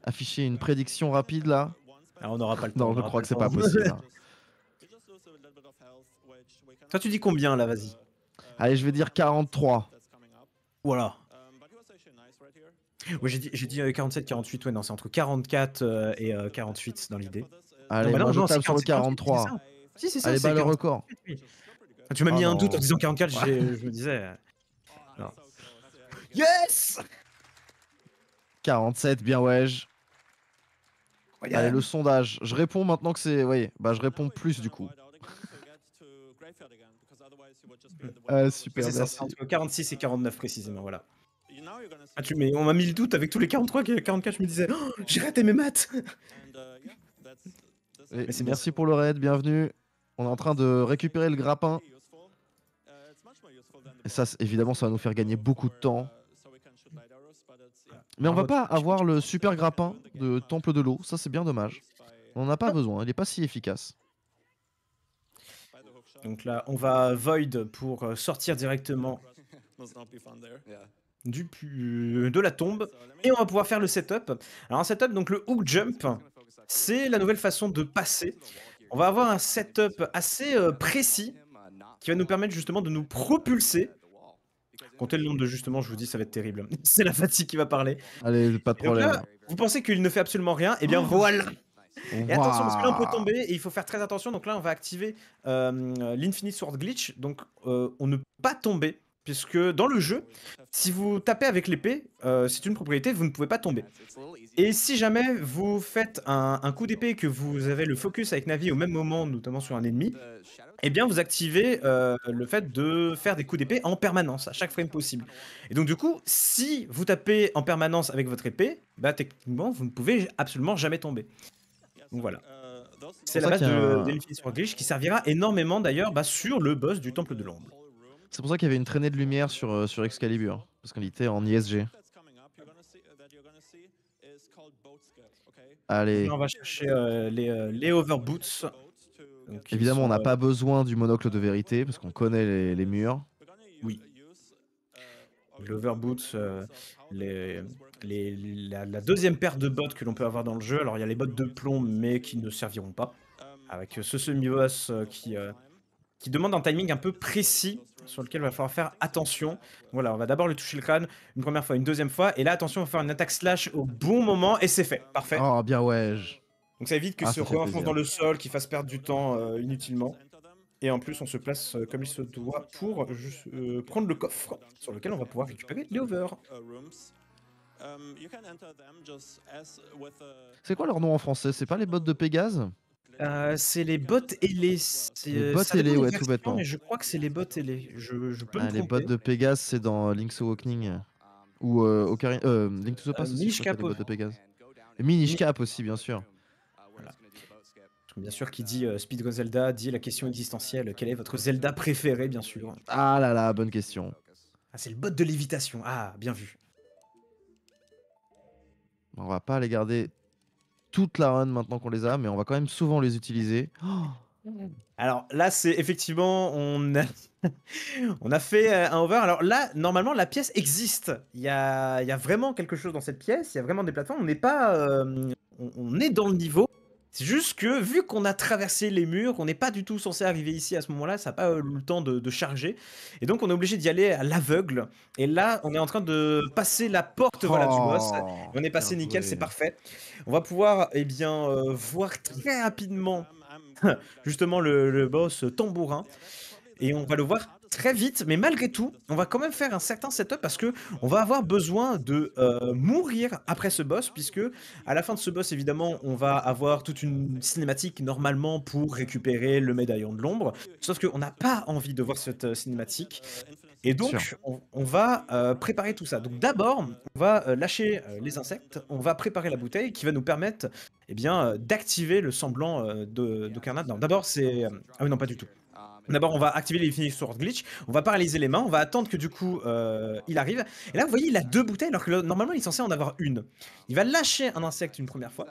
Speaker 2: afficher une prédiction rapide là ah, On n'aura pas le temps. Non, je crois que c'est pas possible. ça
Speaker 5: hein.
Speaker 2: Toi, tu dis combien là Vas-y. Allez, je vais dire 43.
Speaker 1: Voilà. Oui, j'ai dit, 47, 48. Euh, ouais, non, c'est entre 44 euh, et 48 euh, dans l'idée. Allez, non, non, je sur le 43.
Speaker 2: c'est ça. Allez, c'est le record.
Speaker 1: Ah, tu m'as mis ah, un doute en disant 44, je
Speaker 2: me disais. Yes 47, bien ouais. Allez, bah, le sondage. Je réponds maintenant que c'est. Oui, bah je réponds plus du coup. ah, super.
Speaker 1: 46 et 49 précisément, voilà. Ah, tu mais on m'a mis le doute avec tous les 43
Speaker 2: et 44, je me disais, oh, j'ai raté mes maths. merci pour le raid, bienvenue. On est en train de récupérer le grappin. Et ça, évidemment, ça va nous faire gagner beaucoup de temps. Mais on va pas avoir le super grappin de Temple de l'eau, ça c'est bien dommage. On n'en a pas besoin, il n'est pas si efficace.
Speaker 1: Donc là, on va Void pour euh, sortir directement du, de la tombe. Et on va pouvoir faire le setup. Alors un setup, donc le hook jump, c'est la nouvelle façon de passer. On va avoir un setup assez euh, précis qui va nous permettre justement de nous propulser Comptez le nombre de justement, je vous dis, ça va être terrible. C'est la fatigue qui va parler. Allez, pas de problème. vous pensez qu'il ne fait absolument rien Eh bien, oh. voilà et attention, parce que là on peut tomber et il faut faire très attention. Donc là, on va activer euh, l'Infinite Sword Glitch. Donc euh, on ne peut pas tomber puisque dans le jeu, si vous tapez avec l'épée, euh, c'est une propriété, vous ne pouvez pas tomber. Et si jamais vous faites un, coup d'épée que vous avez le focus avec Navi au même moment, notamment sur un ennemi, eh bien vous activez euh, le fait de faire des coups d'épée en permanence, à chaque frame possible. Et donc du coup, si vous tapez en permanence avec votre épée, bah, techniquement vous ne pouvez absolument jamais tomber. Donc voilà. C'est la base de, sur glitch qui servira énormément d'ailleurs bah, sur le boss du Temple de l'Ombre.
Speaker 2: C'est pour ça qu'il y avait une traînée de lumière sur, euh, sur Excalibur, parce qu'on était en ISG. Allez. On va chercher euh, les, euh, les overboots.
Speaker 1: Évidemment, on n'a pas
Speaker 2: besoin du monocle de vérité, parce qu'on connaît les, les, murs. Oui.
Speaker 1: L'overboot, les, les, la, la, deuxième paire de bottes que l'on peut avoir dans le jeu. Alors, il y a les bottes de plomb, mais qui ne serviront pas. Avec ce semi-boss qui, qui demande un timing un peu précis sur lequel il va falloir faire attention. Voilà, on va d'abord lui toucher le crâne une première fois, une deuxième fois, et là, attention, on va faire une attaque slash au bon moment, et c'est fait. Parfait. Oh, bien ouais. Donc ça évite que ce ah, se renfonce dans le sol, qu'il fasse perdre du temps euh, inutilement. Et en plus, on se place euh, comme il se doit pour juste, euh,
Speaker 2: prendre le coffre sur lequel on va pouvoir récupérer les over. C'est quoi leur nom en français C'est pas les bottes de Pégase euh,
Speaker 1: c'est les bots et Les euh, bots ailés, ouais, tout bêtement. je crois que c'est les bots ailés. Je, peux ah, les bots de
Speaker 2: Pégase, c'est dans Link's Awakening. Ou euh, Link to the Past Minish Cap aussi, bien sûr. Bien sûr, qui
Speaker 1: dit Speed Zelda dit la question existentielle. Quelle est votre Zelda préféré, bien sûr
Speaker 2: Ah là là, bonne question.
Speaker 1: Ah, c'est le bot de lévitation. Ah, bien vu.
Speaker 2: On va pas les garder toute la run maintenant qu'on les a, mais on va quand même souvent les utiliser. Alors là, c'est effectivement, on a, on a fait
Speaker 1: euh, un over. Alors là, normalement, la pièce existe. Il y a, vraiment quelque chose dans cette pièce. Il y a vraiment des plateformes. On n'est pas, euh, on, est dans le niveau. C'est juste que vu qu'on a traversé les murs, qu'on n'est pas du tout censé arriver ici à ce moment-là, ça n'a pas eu le temps de, charger. Et donc on est obligé d'y aller à l'aveugle. Et là, on est en train de passer la porte voilà, du boss. Oh, on est passé nickel, c'est parfait. On va pouvoir eh bien, euh, voir très rapidement justement le boss tambourin. Et on va le voir très vite, mais malgré tout, on va quand même faire un certain setup parce que on va avoir besoin de euh, mourir après ce boss, puisque à la fin de ce boss, évidemment, on va avoir toute une cinématique normalement pour récupérer le médaillon de l'ombre. Sauf qu'on n'a pas envie de voir cette euh, cinématique. Et donc, on, va euh, préparer tout ça. Donc d'abord, on va lâcher les insectes, on va préparer la bouteille qui va nous permettre et eh bien, d'activer le semblant de, de D'abord, c'est... Ah oui, non, pas du tout. D'abord, on va activer l'Infinite Sword Glitch, on va paralyser les mains, on va attendre que du coup euh, il arrive. Et là, vous voyez, il a deux bouteilles alors que normalement il est censé en avoir une. Il va lâcher un insecte une première fois,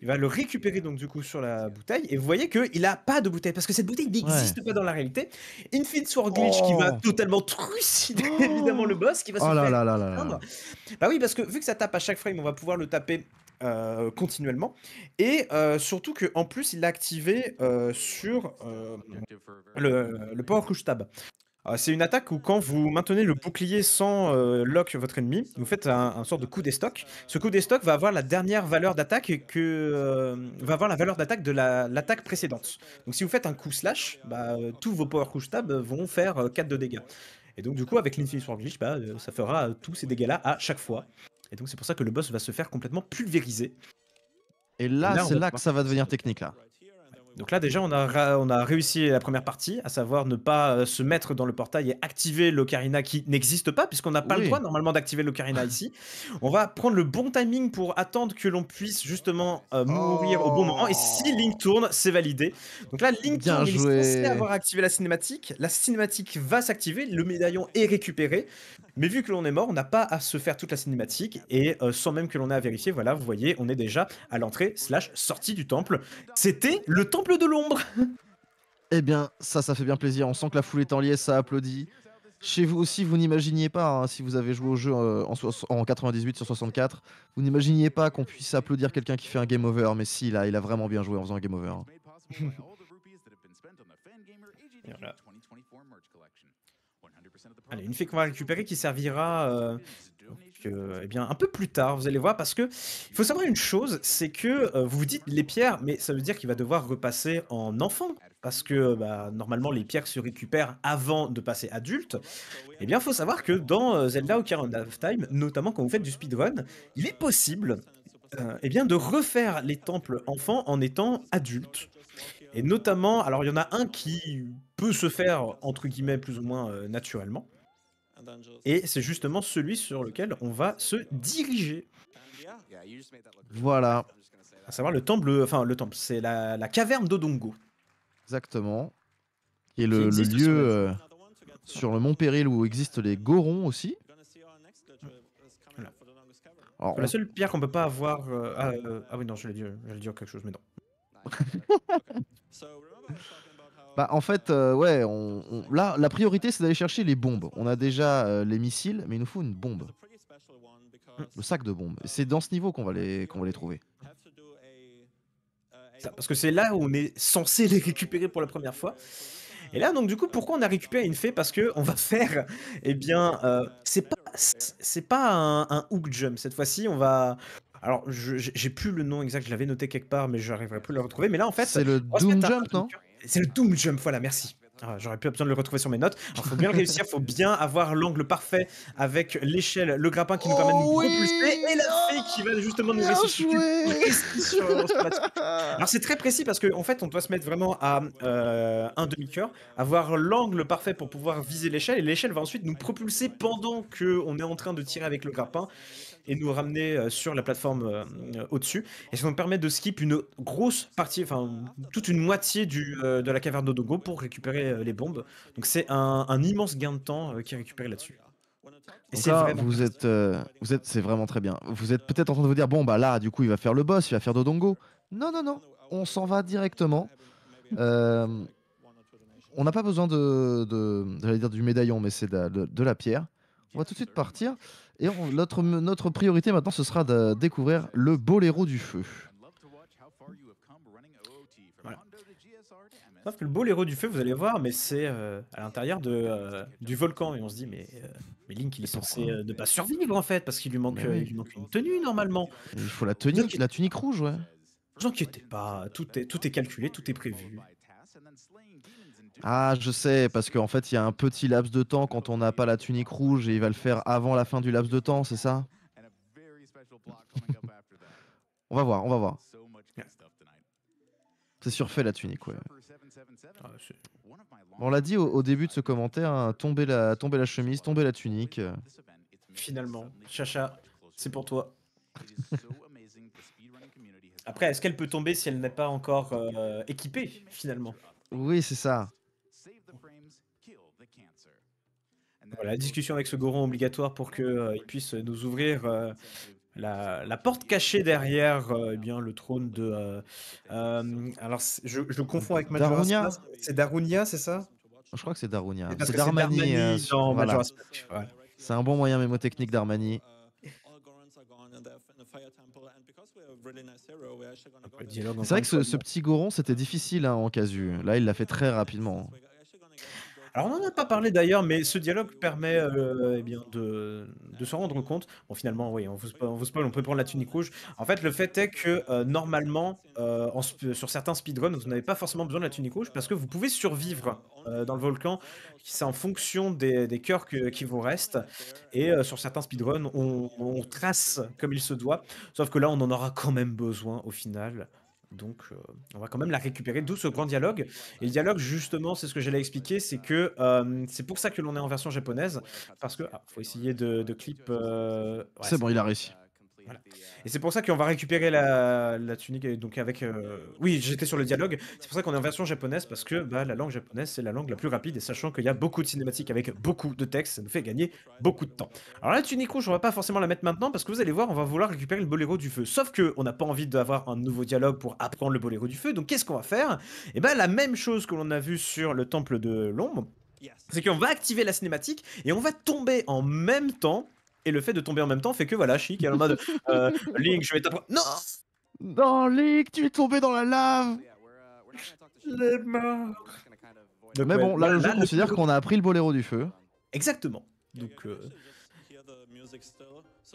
Speaker 1: il va le récupérer donc du coup sur la bouteille, et vous voyez qu'il a pas de bouteille parce que cette bouteille n'existe pas dans la réalité. Infinite Sword Glitch qui va oh. totalement trucider oh. évidemment le boss, qui va se oh faire. bah oui, parce que vu que ça tape à chaque frame, on va pouvoir le taper euh, continuellement. Et euh, surtout surtout qu'en plus, il l'a activé euh, sur le, Power Couch Tab. C'est une attaque où quand vous maintenez le bouclier sans lock votre ennemi, vous faites un, sorte sort de coup d'estoc Ce coup d'estoc va avoir la dernière valeur d'attaque que va avoir la valeur d'attaque de l'attaque précédente. Donc si vous faites un coup slash, bah, tous vos power Couch tab vont faire 4 de dégâts. Et donc du coup avec l'Infinity sword glitch, bah, ça fera tous ces dégâts là à chaque fois. Et donc c'est pour ça que le boss va se faire complètement pulvériser. Et là, c'est là que ça va devenir technique là. Donc là, déjà, on a, on a réussi la première partie, à savoir ne pas euh, se mettre dans le portail et activer l'ocarina qui n'existe pas, puisqu'on n'a pas le droit normalement d'activer l'ocarina ici. On va prendre le bon timing pour attendre que l'on puisse justement euh, mourir au bon moment. Et si oh. Link tourne, c'est validé. Donc là, Link Bien avoir activé la cinématique. La cinématique va s'activer, le médaillon est récupéré. Mais vu que l'on est mort, on n'a pas à se faire toute la cinématique et euh, sans même que l'on ait à vérifier, voilà, vous voyez, on est déjà à l'entrée slash sortie du temple. C'était le temple de l'ombre.
Speaker 2: Eh bien, ça, ça fait bien plaisir. On sent que la foule est en liesse, ça applaudit. Chez vous aussi, vous n'imaginiez pas, hein, si vous avez joué au jeu euh, en, en, 98 sur 64, vous n'imaginiez pas qu'on puisse applaudir quelqu'un qui fait un game over, mais si, là, il a vraiment bien joué en faisant un game over. Hein.
Speaker 1: Allez, une fée qu'on va récupérer qui servira euh, euh, eh bien, un peu plus tard, vous allez voir, parce que il faut savoir une chose, c'est que euh, vous vous dites les pierres, mais ça veut dire qu'il va devoir repasser en enfant, parce que bah, normalement les pierres se récupèrent avant de passer adulte. Eh bien, il faut savoir que dans euh, Zelda Ocarina of Time, notamment quand vous faites du speedrun, il est possible eh bien, de refaire les temples enfants en étant adulte. Et notamment, alors il y en a un qui peut se faire, entre guillemets, plus ou moins naturellement, et c'est justement celui sur lequel on va se diriger. Voilà. À savoir le temple, enfin le temple, c'est la, caverne
Speaker 2: d'Odongo. Exactement. Et le, lieu euh, sur le mont Péril où existent les Gorons aussi. la seule
Speaker 1: pierre qu'on peut pas avoir. Euh, ah, euh, ah, oui, non, je l'ai dire quelque chose, mais non.
Speaker 2: Bah, en fait, euh, ouais, on, là, la priorité, c'est d'aller chercher les bombes. On a déjà euh, les missiles, mais il nous faut une bombe. Le sac de bombes. C'est dans ce niveau qu'on va, les... va les trouver. parce que c'est là où on est
Speaker 1: censé les récupérer pour la première fois. Et là, donc, du coup, pourquoi on a récupéré une fée Parce que on va faire, eh bien, euh, c'est pas, c'est pas un, hook jump cette fois-ci. On va, alors, je- j'ai plus le nom exact. Je l'avais noté quelque part, mais je n'arriverai plus à le retrouver. Mais là, en fait, C'est le Doom Jump, non c'est le Doom Jump, voilà, merci. Ah, j'aurais pu besoin de le retrouver sur mes notes. Il faut bien réussir, il faut bien avoir l'angle parfait avec l'échelle, le grappin qui nous permet de nous oh propulser et la fée qui va justement nous ressusciter. Alors c'est très précis parce qu'en fait on doit se mettre vraiment à euh, un demi-cœur, avoir l'angle parfait pour pouvoir viser l'échelle et l'échelle va ensuite nous propulser pendant qu'on est en train de tirer avec le grappin et nous ramener euh, sur la plateforme euh, euh, au-dessus. Et ça nous permet de skip une grosse partie, enfin toute une moitié du, de la caverne d'Odongo pour récupérer les bombes. Donc c'est un, immense gain de temps
Speaker 2: qui est récupéré là-dessus. vous êtes, vous êtes, c'est vraiment très bien. Vous êtes peut-être en train de vous dire, bon bah là, du coup, il va faire le boss, il va faire Dodongo. Non, non, non, on s'en va directement. on n'a pas besoin de, de, j'allais dire du médaillon, mais c'est de, de, la pierre. On va tout de suite partir. Et notre, priorité maintenant, ce sera de découvrir le boléro du feu.
Speaker 1: Sauf que le boléro du feu, vous allez voir, mais c'est euh, à l'intérieur de, euh, du volcan. Et on se dit, mais, euh, mais Link, il est censé ne pas survivre en fait, parce qu'il lui, manque, manque une tenue normalement. Il faut la tenue la tunique rouge, ouais. Ne vous pas, tout est, tout est calculé, tout est prévu.
Speaker 2: Ah, je sais, parce qu'en fait, il y a un petit laps de temps quand on n'a pas la tunique rouge et il va le faire avant la fin du laps de temps, c'est ça On va voir, on va voir. C'est surfait la tunique, ouais. Ah, on l'a dit au, début de ce commentaire, hein, tomber, la, tomber la chemise, tomber la tunique.
Speaker 1: Finalement, Chacha, c'est pour toi. Après, est-ce qu'elle peut tomber si elle n'est pas encore euh, équipée, finalement Oui, c'est ça. La discussion avec ce Goron obligatoire pour qu'il euh, puisse nous ouvrir euh, la, porte cachée derrière euh, eh bien, le trône de. alors, je, le confonds avec Majora's
Speaker 2: C'est Darunia, c'est ça Je crois que c'est Darunia. C'est Darmani. C'est un bon moyen mémotechnique d'Armani. C'est vrai que ce, petit Goron, c'était difficile hein, en casu. Là, il l'a fait très rapidement. Alors on n'en a pas parlé d'ailleurs, mais ce
Speaker 1: dialogue permet euh, eh bien, de, se rendre compte. Bon finalement, oui, on vous, spoil, on, peut prendre la tunique rouge. En fait, le fait est que euh, normalement, euh, sur certains speedruns, vous n'avez pas forcément besoin de la tunique rouge parce que vous pouvez survivre dans le volcan. C'est en fonction des, cœurs qui vous restent. Et sur certains speedruns, on trace comme il se doit. Sauf que là, on en aura quand même besoin au final. Donc, euh, on va quand même la récupérer, d'où ce grand dialogue. Et le dialogue, justement, c'est ce que j'allais expliquer, c'est que euh, c'est pour ça que l'on est en version japonaise, parce que ah, faut essayer de, clip. Euh, c'est bon, il a réussi. Euh, et c'est pour ça qu'on va récupérer la, tunique donc avec. Euh, oui, j'étais sur le dialogue. C'est pour ça qu'on est en version japonaise parce que bah, la langue japonaise c'est la langue la plus rapide et sachant qu'il y a beaucoup de cinématiques avec beaucoup de texte, ça nous fait gagner beaucoup de temps. Alors la tunique rouge, on va pas forcément la mettre maintenant parce que vous allez voir, on va vouloir récupérer le boléro du feu. Sauf qu'on n'a pas envie d'avoir un nouveau dialogue pour apprendre le boléro du feu. Donc qu'est-ce qu'on va faire Et eh ben bah, la même chose que l'on a vu sur le temple de l'ombre. C'est qu'on va activer la cinématique et on va tomber en même temps et le fait de tomber en même temps fait que voilà, Chic est en mode euh, Link, je vais t'apprendre. Non
Speaker 2: Non, Link, tu es tombé dans la lave uh, Les uh, mains Mais bon, là, le jeu considère qu'on a appris le boléro du feu.
Speaker 1: Exactement. Euh,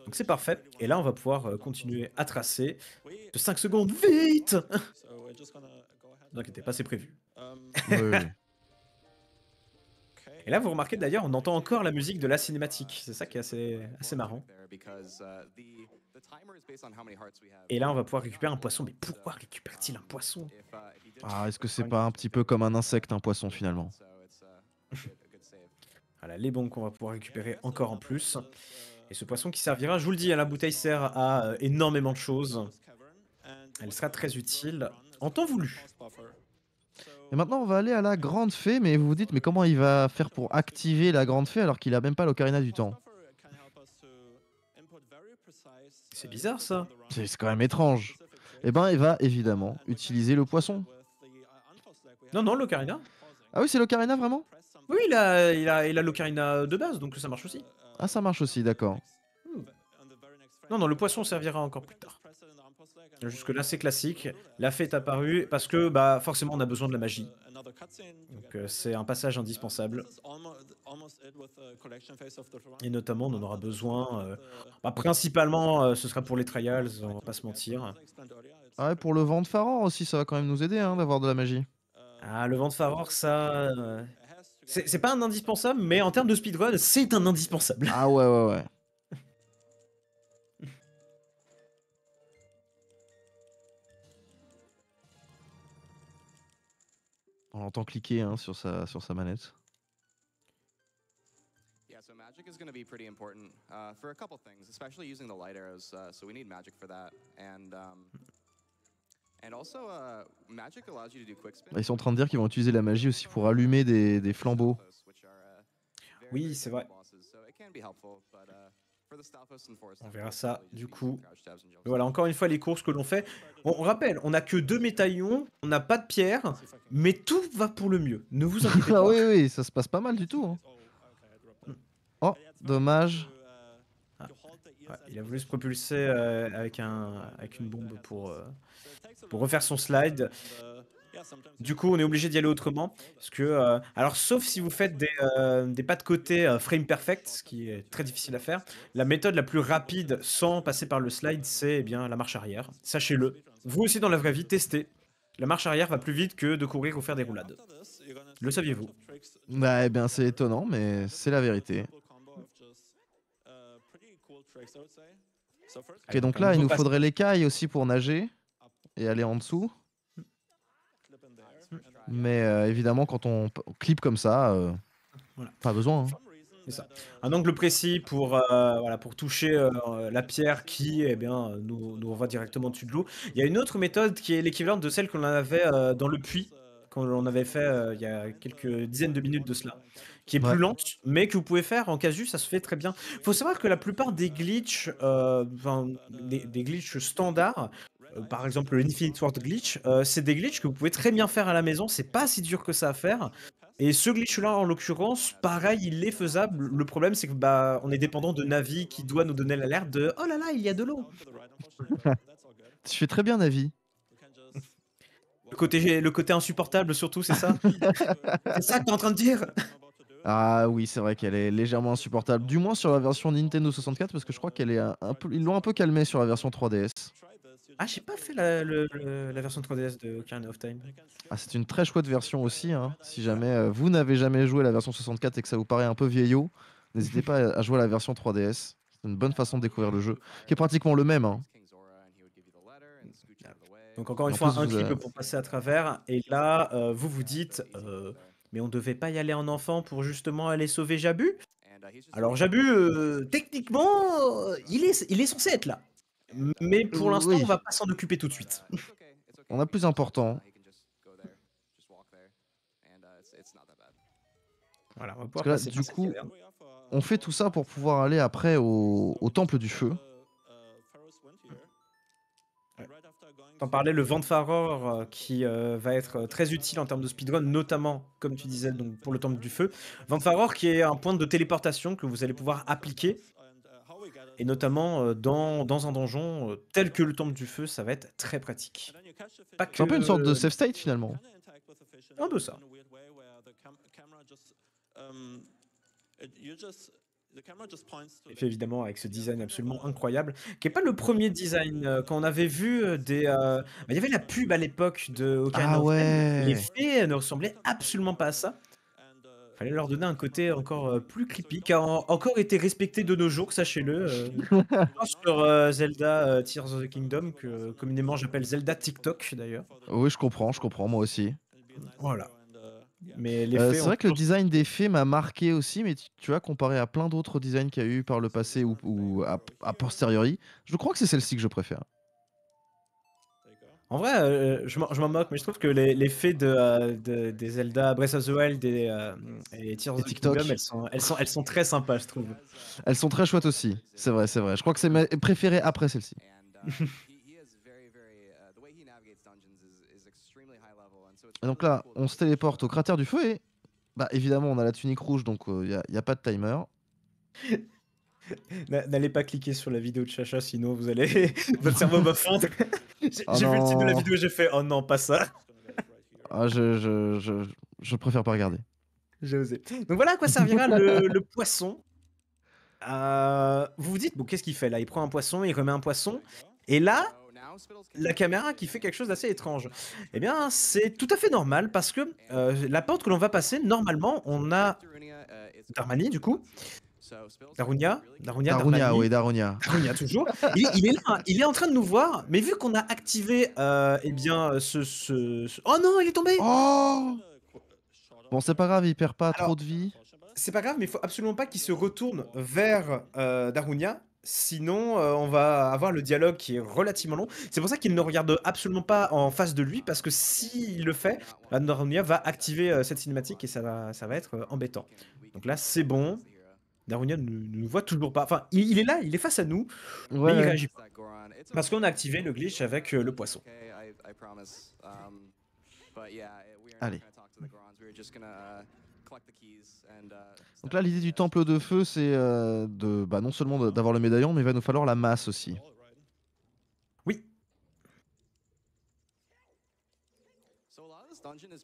Speaker 1: donc. c'est parfait. Et là, on va pouvoir euh, continuer à tracer de 5 secondes. Vite Ne vous pas, c'est prévu. Um, Et là, vous remarquez d'ailleurs, on entend encore la musique de la cinématique. C'est ça qui est assez, assez marrant. Et là,
Speaker 2: on va pouvoir récupérer un poisson. Mais pourquoi récupère-t-il un poisson ah, Est-ce que c'est pas un petit peu comme un insecte, un poisson finalement
Speaker 1: Voilà, les bombes qu'on va pouvoir récupérer encore en plus. Et ce poisson qui servira, je vous le dis, à la bouteille sert à euh,
Speaker 2: énormément de choses.
Speaker 1: Elle sera très utile en temps voulu.
Speaker 2: Et maintenant, on va aller à la grande fée, mais vous vous dites, mais comment il va faire pour activer la grande fée alors qu'il a même pas l'ocarina du temps C'est bizarre ça. C'est quand même étrange. Eh ben, il va évidemment utiliser le poisson.
Speaker 1: Non, non, l'ocarina.
Speaker 2: Ah oui, c'est l'ocarina vraiment
Speaker 1: Oui, il a, il a, l'ocarina de base, donc ça marche aussi.
Speaker 2: Ah, ça marche aussi, d'accord. Hmm.
Speaker 1: Non, non, le poisson servira encore plus tard. Jusque-là, c'est classique. La fête est apparue parce que bah, forcément, on a besoin de la magie. Donc, euh, c'est un passage indispensable. Et notamment, on en aura besoin. Euh, bah, principalement, euh, ce sera pour les trials, on va pas se mentir. Ah pour le vent de Faror aussi, ça va quand même nous aider hein, d'avoir de la magie. Ah, le vent de Faror, ça. C'est pas un indispensable, mais en termes de speedrun, c'est un indispensable. Ah ouais, ouais, ouais.
Speaker 2: On l'entend cliquer hein, sur, sa, sur sa manette.
Speaker 6: Yeah, so magic is going to be pretty important uh, for a couple things, especially using the light arrows. Uh, so we need magic for that, and um, and also uh, magic allows you to do quick
Speaker 2: spin. Ils sont en train de dire qu'ils vont utiliser la magie aussi pour allumer des, des flambeaux. Uh, oui,
Speaker 6: c'est vrai. On verra ça
Speaker 1: du coup. voilà, encore une fois, les courses que l'on fait. On, rappelle, on n'a que deux métaillons, on n'a pas de pierre, mais tout va pour le mieux. Ne vous inquiétez
Speaker 2: pas. Ah oui, oui, ça se passe pas mal du tout. Hein.
Speaker 1: Oh, oh, dommage. Ah. il a voulu se propulser euh, avec, un, une bombe pour, euh, pour refaire son slide. Du coup, on est obligé d'y aller autrement. Parce que, euh, alors, sauf si vous faites des, euh, pas de côté euh, frame perfect, ce qui est très difficile à faire, la méthode la plus rapide sans passer par le slide, c'est eh bien la marche arrière. Sachez-le. Vous aussi, dans la vraie vie, testez. La marche arrière va plus vite que de courir ou faire des roulades.
Speaker 2: Le saviez-vous Bah, eh bien, c'est étonnant, mais c'est la vérité.
Speaker 3: Ok, donc là, il nous faudrait
Speaker 2: l'écaille aussi pour nager et aller en dessous. Mais euh, évidemment, quand on, clip comme ça, euh, pas besoin. Hein. Ça.
Speaker 1: Un angle précis pour, euh, voilà, pour toucher la pierre qui eh bien, nous, nous directement directement dessus de l'eau. Il y a une autre méthode qui est l'équivalent de celle qu'on avait dans le puits, quand on avait fait il y a quelques dizaines de minutes de cela, qui est plus lente, mais que vous pouvez faire en casu, ça se fait très bien. Il faut savoir que la plupart des glitches, des, des, glitches standards, euh, par exemple le Infinite Sword glitch, euh, c'est des glitches que vous pouvez très bien faire à la maison, c'est pas si dur que ça à faire. Et ce glitch-là, en l'occurrence, pareil, il est faisable. Le problème, c'est que bah, on est dépendant de Navi qui doit nous donner l'alerte de Oh là là, il y a de l'eau
Speaker 2: Tu fais très bien, Navi.
Speaker 1: Le côté, le côté insupportable, surtout, c'est ça
Speaker 2: C'est ça que t'es en train de dire Ah oui, c'est vrai qu'elle est légèrement insupportable. Du moins sur la version Nintendo 64, parce que je crois qu'elle est un peu, ils l'ont un peu calmée sur la version 3DS.
Speaker 1: Ah, j'ai pas fait la, version 3DS de Ocarina of Time.
Speaker 2: Ah, c'est une très chouette version aussi. Hein. Si jamais euh, vous n'avez jamais joué la version 64 et que ça vous paraît un peu vieillot, n'hésitez pas à jouer à la version 3DS. C'est une bonne façon de découvrir le jeu, qui est pratiquement le même. Hein.
Speaker 1: Donc, encore une fois, un clip pour passer à travers. Et là, euh, vous vous dites euh, mais on devait pas y aller en enfant pour justement aller sauver Jabu. Alors Jabu, techniquement, il est, il est censé être là. Mais pour euh, l'instant, on va pas s'en occuper tout de suite. On a plus important. Uh,
Speaker 6: voilà, on que
Speaker 2: du coup, on fait tout ça pour pouvoir aller après au, temple du feu.
Speaker 1: Uh, uh, T'en parlais, le vent de Faror euh, qui euh, va être très utile en termes de speedrun, notamment, comme tu disais, donc pour le temple du feu. Vent de Faror qui est un point de téléportation que vous allez pouvoir appliquer et notamment euh, dans, dans, un donjon euh, tel que le Temple du Feu, ça va être très pratique. C'est un peu une sorte de safe state finalement. Un peu ça. Et fait évidemment avec ce design absolument incroyable, qui n'est pas le premier design. Euh, qu'on avait vu des. Bah, il y avait la pub à l'époque de Ocarina ah ouais. Les ne ressemblaient absolument pas à ça elle leur donner un côté encore euh, plus creepy, qui a encore été respecté de nos jours, sachez-le. Euh, sur euh, Zelda Tears of the Kingdom, que communément j'appelle Zelda TikTok d'ailleurs.
Speaker 2: Oui, je comprends, je comprends, moi aussi. Voilà. Mais c'est vrai que le design des faits m'a marqué aussi, mais tu, vois, comparé à plein d'autres designs qu'il y a eu par le passé ou, ou à, à, posteriori, je crois que c'est celle-ci que je préfère.
Speaker 1: En vrai, euh, je m'en moque, mais je trouve que les, les faits de, euh, de, des Zelda, Breath of the Wild et, les euh, et Tears TikTok. elles sont, elles, sont, très sympas, je trouve.
Speaker 2: Elles sont très chouettes aussi, c'est vrai, c'est vrai. Je crois que c'est mes préférées après celle-ci. donc là, on se téléporte au cratère du feu et... Bah évidemment, on a la tunique rouge, donc il n'y a, a pas de timer.
Speaker 1: N'allez pas cliquer sur la vidéo de Chacha, sinon vous allez. Votre cerveau va fondre. J'ai vu le titre de la vidéo, j'ai fait Oh non, pas ça.
Speaker 2: Ah, je, préfère pas regarder.
Speaker 1: J'ai osé. Donc voilà à quoi servira le, poisson. Euh, vous vous dites, bon, qu'est-ce qu'il fait là Il prend un poisson, il remet un poisson. Et là, la caméra qui fait quelque chose d'assez étrange. Eh bien, c'est tout à fait normal parce que euh, la porte que l'on va passer, normalement, on a Darmani, du coup, Darunia Darunia, Darunia oui, Darunia. toujours. il, est là, il est en train de nous voir, mais vu qu'on a activé euh, eh bien, ce, Oh non, il est tombé
Speaker 2: oh Bon, c'est pas grave, il perd pas trop de vie.
Speaker 1: C'est pas grave, mais il faut absolument pas qu'il se retourne vers euh, Darunia, sinon euh, on va avoir le dialogue qui est relativement long. C'est pour ça qu'il ne regarde absolument pas en face de lui, parce que s'il le fait, bah, Darunia va activer euh, cette cinématique et ça va, ça va être euh, embêtant. Donc là, c'est bon. Darunia ne nous, voit toujours pas. Enfin, il, est là, il est face à nous, mais il réagit pas. Parce qu'on a activé le glitch avec euh, le poisson.
Speaker 6: Um, Allez. Uh, uh,
Speaker 2: Donc là, l'idée du temple de feu, c'est euh, de, bah, non seulement d'avoir le médaillon, mais il va nous falloir la masse aussi. Oui.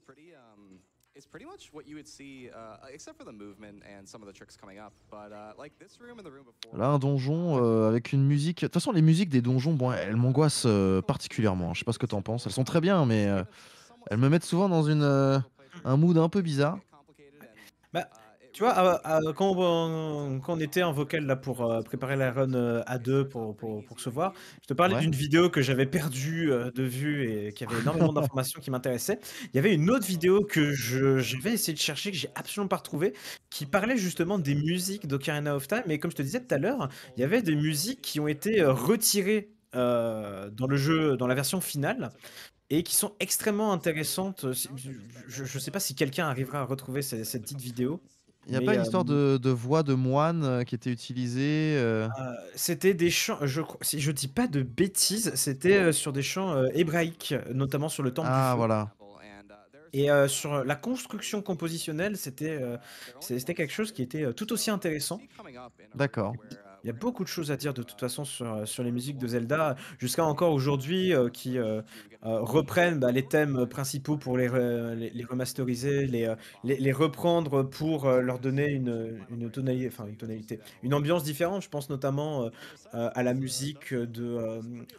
Speaker 6: Um, is pretty much what you would see, uh, except for the movement and some of the tricks coming up. But uh, like this
Speaker 2: room and the room before. Là, un donjon euh, avec une musique. De toute façon, les musiques des donjons, bon, elles m'angoissent euh, particulièrement. Je sais pas ce que t'en penses. Elles sont très bien, mais euh, elles me mettent souvent dans une euh, un mood un peu bizarre.
Speaker 1: Bah, tu vois, euh, euh, quand, on, était en vocal là pour euh, préparer la run à A2 pour, pour, pour, se voir, je te parlais d'une vidéo que j'avais perdue de vue et qui avait énormément d'informations qui m'intéressaient. Il y avait une autre vidéo que j'avais essayé de chercher, que j'ai absolument pas retrouvée, qui parlait justement des musiques d'Ocarina of Time. Mais comme je te disais tout à l'heure, il y avait des musiques qui ont été retirées dans le jeu, dans la version finale et qui sont extrêmement intéressantes. Je ne sais pas si quelqu'un arrivera à retrouver cette, cette petite vidéo. Il n'y a pas une histoire de,
Speaker 2: voix de moine euh, qui était utilisée euh? ah,
Speaker 1: C'était des chants, je, si
Speaker 2: je dis pas de
Speaker 1: bêtises, c'était oh. euh, sur des chants hébraïques, notamment sur le temple. Ah, du voilà. Et sur la construction compositionnelle, c'était quelque chose qui était tout aussi intéressant. D'accord. Bah il y a beaucoup de choses à dire de toute façon sur, euh, sur les musiques de Zelda, jusqu'à encore aujourd'hui, euh, qui euh, reprennent bah, les thèmes principaux pour les, les, remasteriser, les, les, reprendre pour leur donner une, une, tonalité, enfin, une tonalité, une ambiance différente. Je pense notamment à la musique de.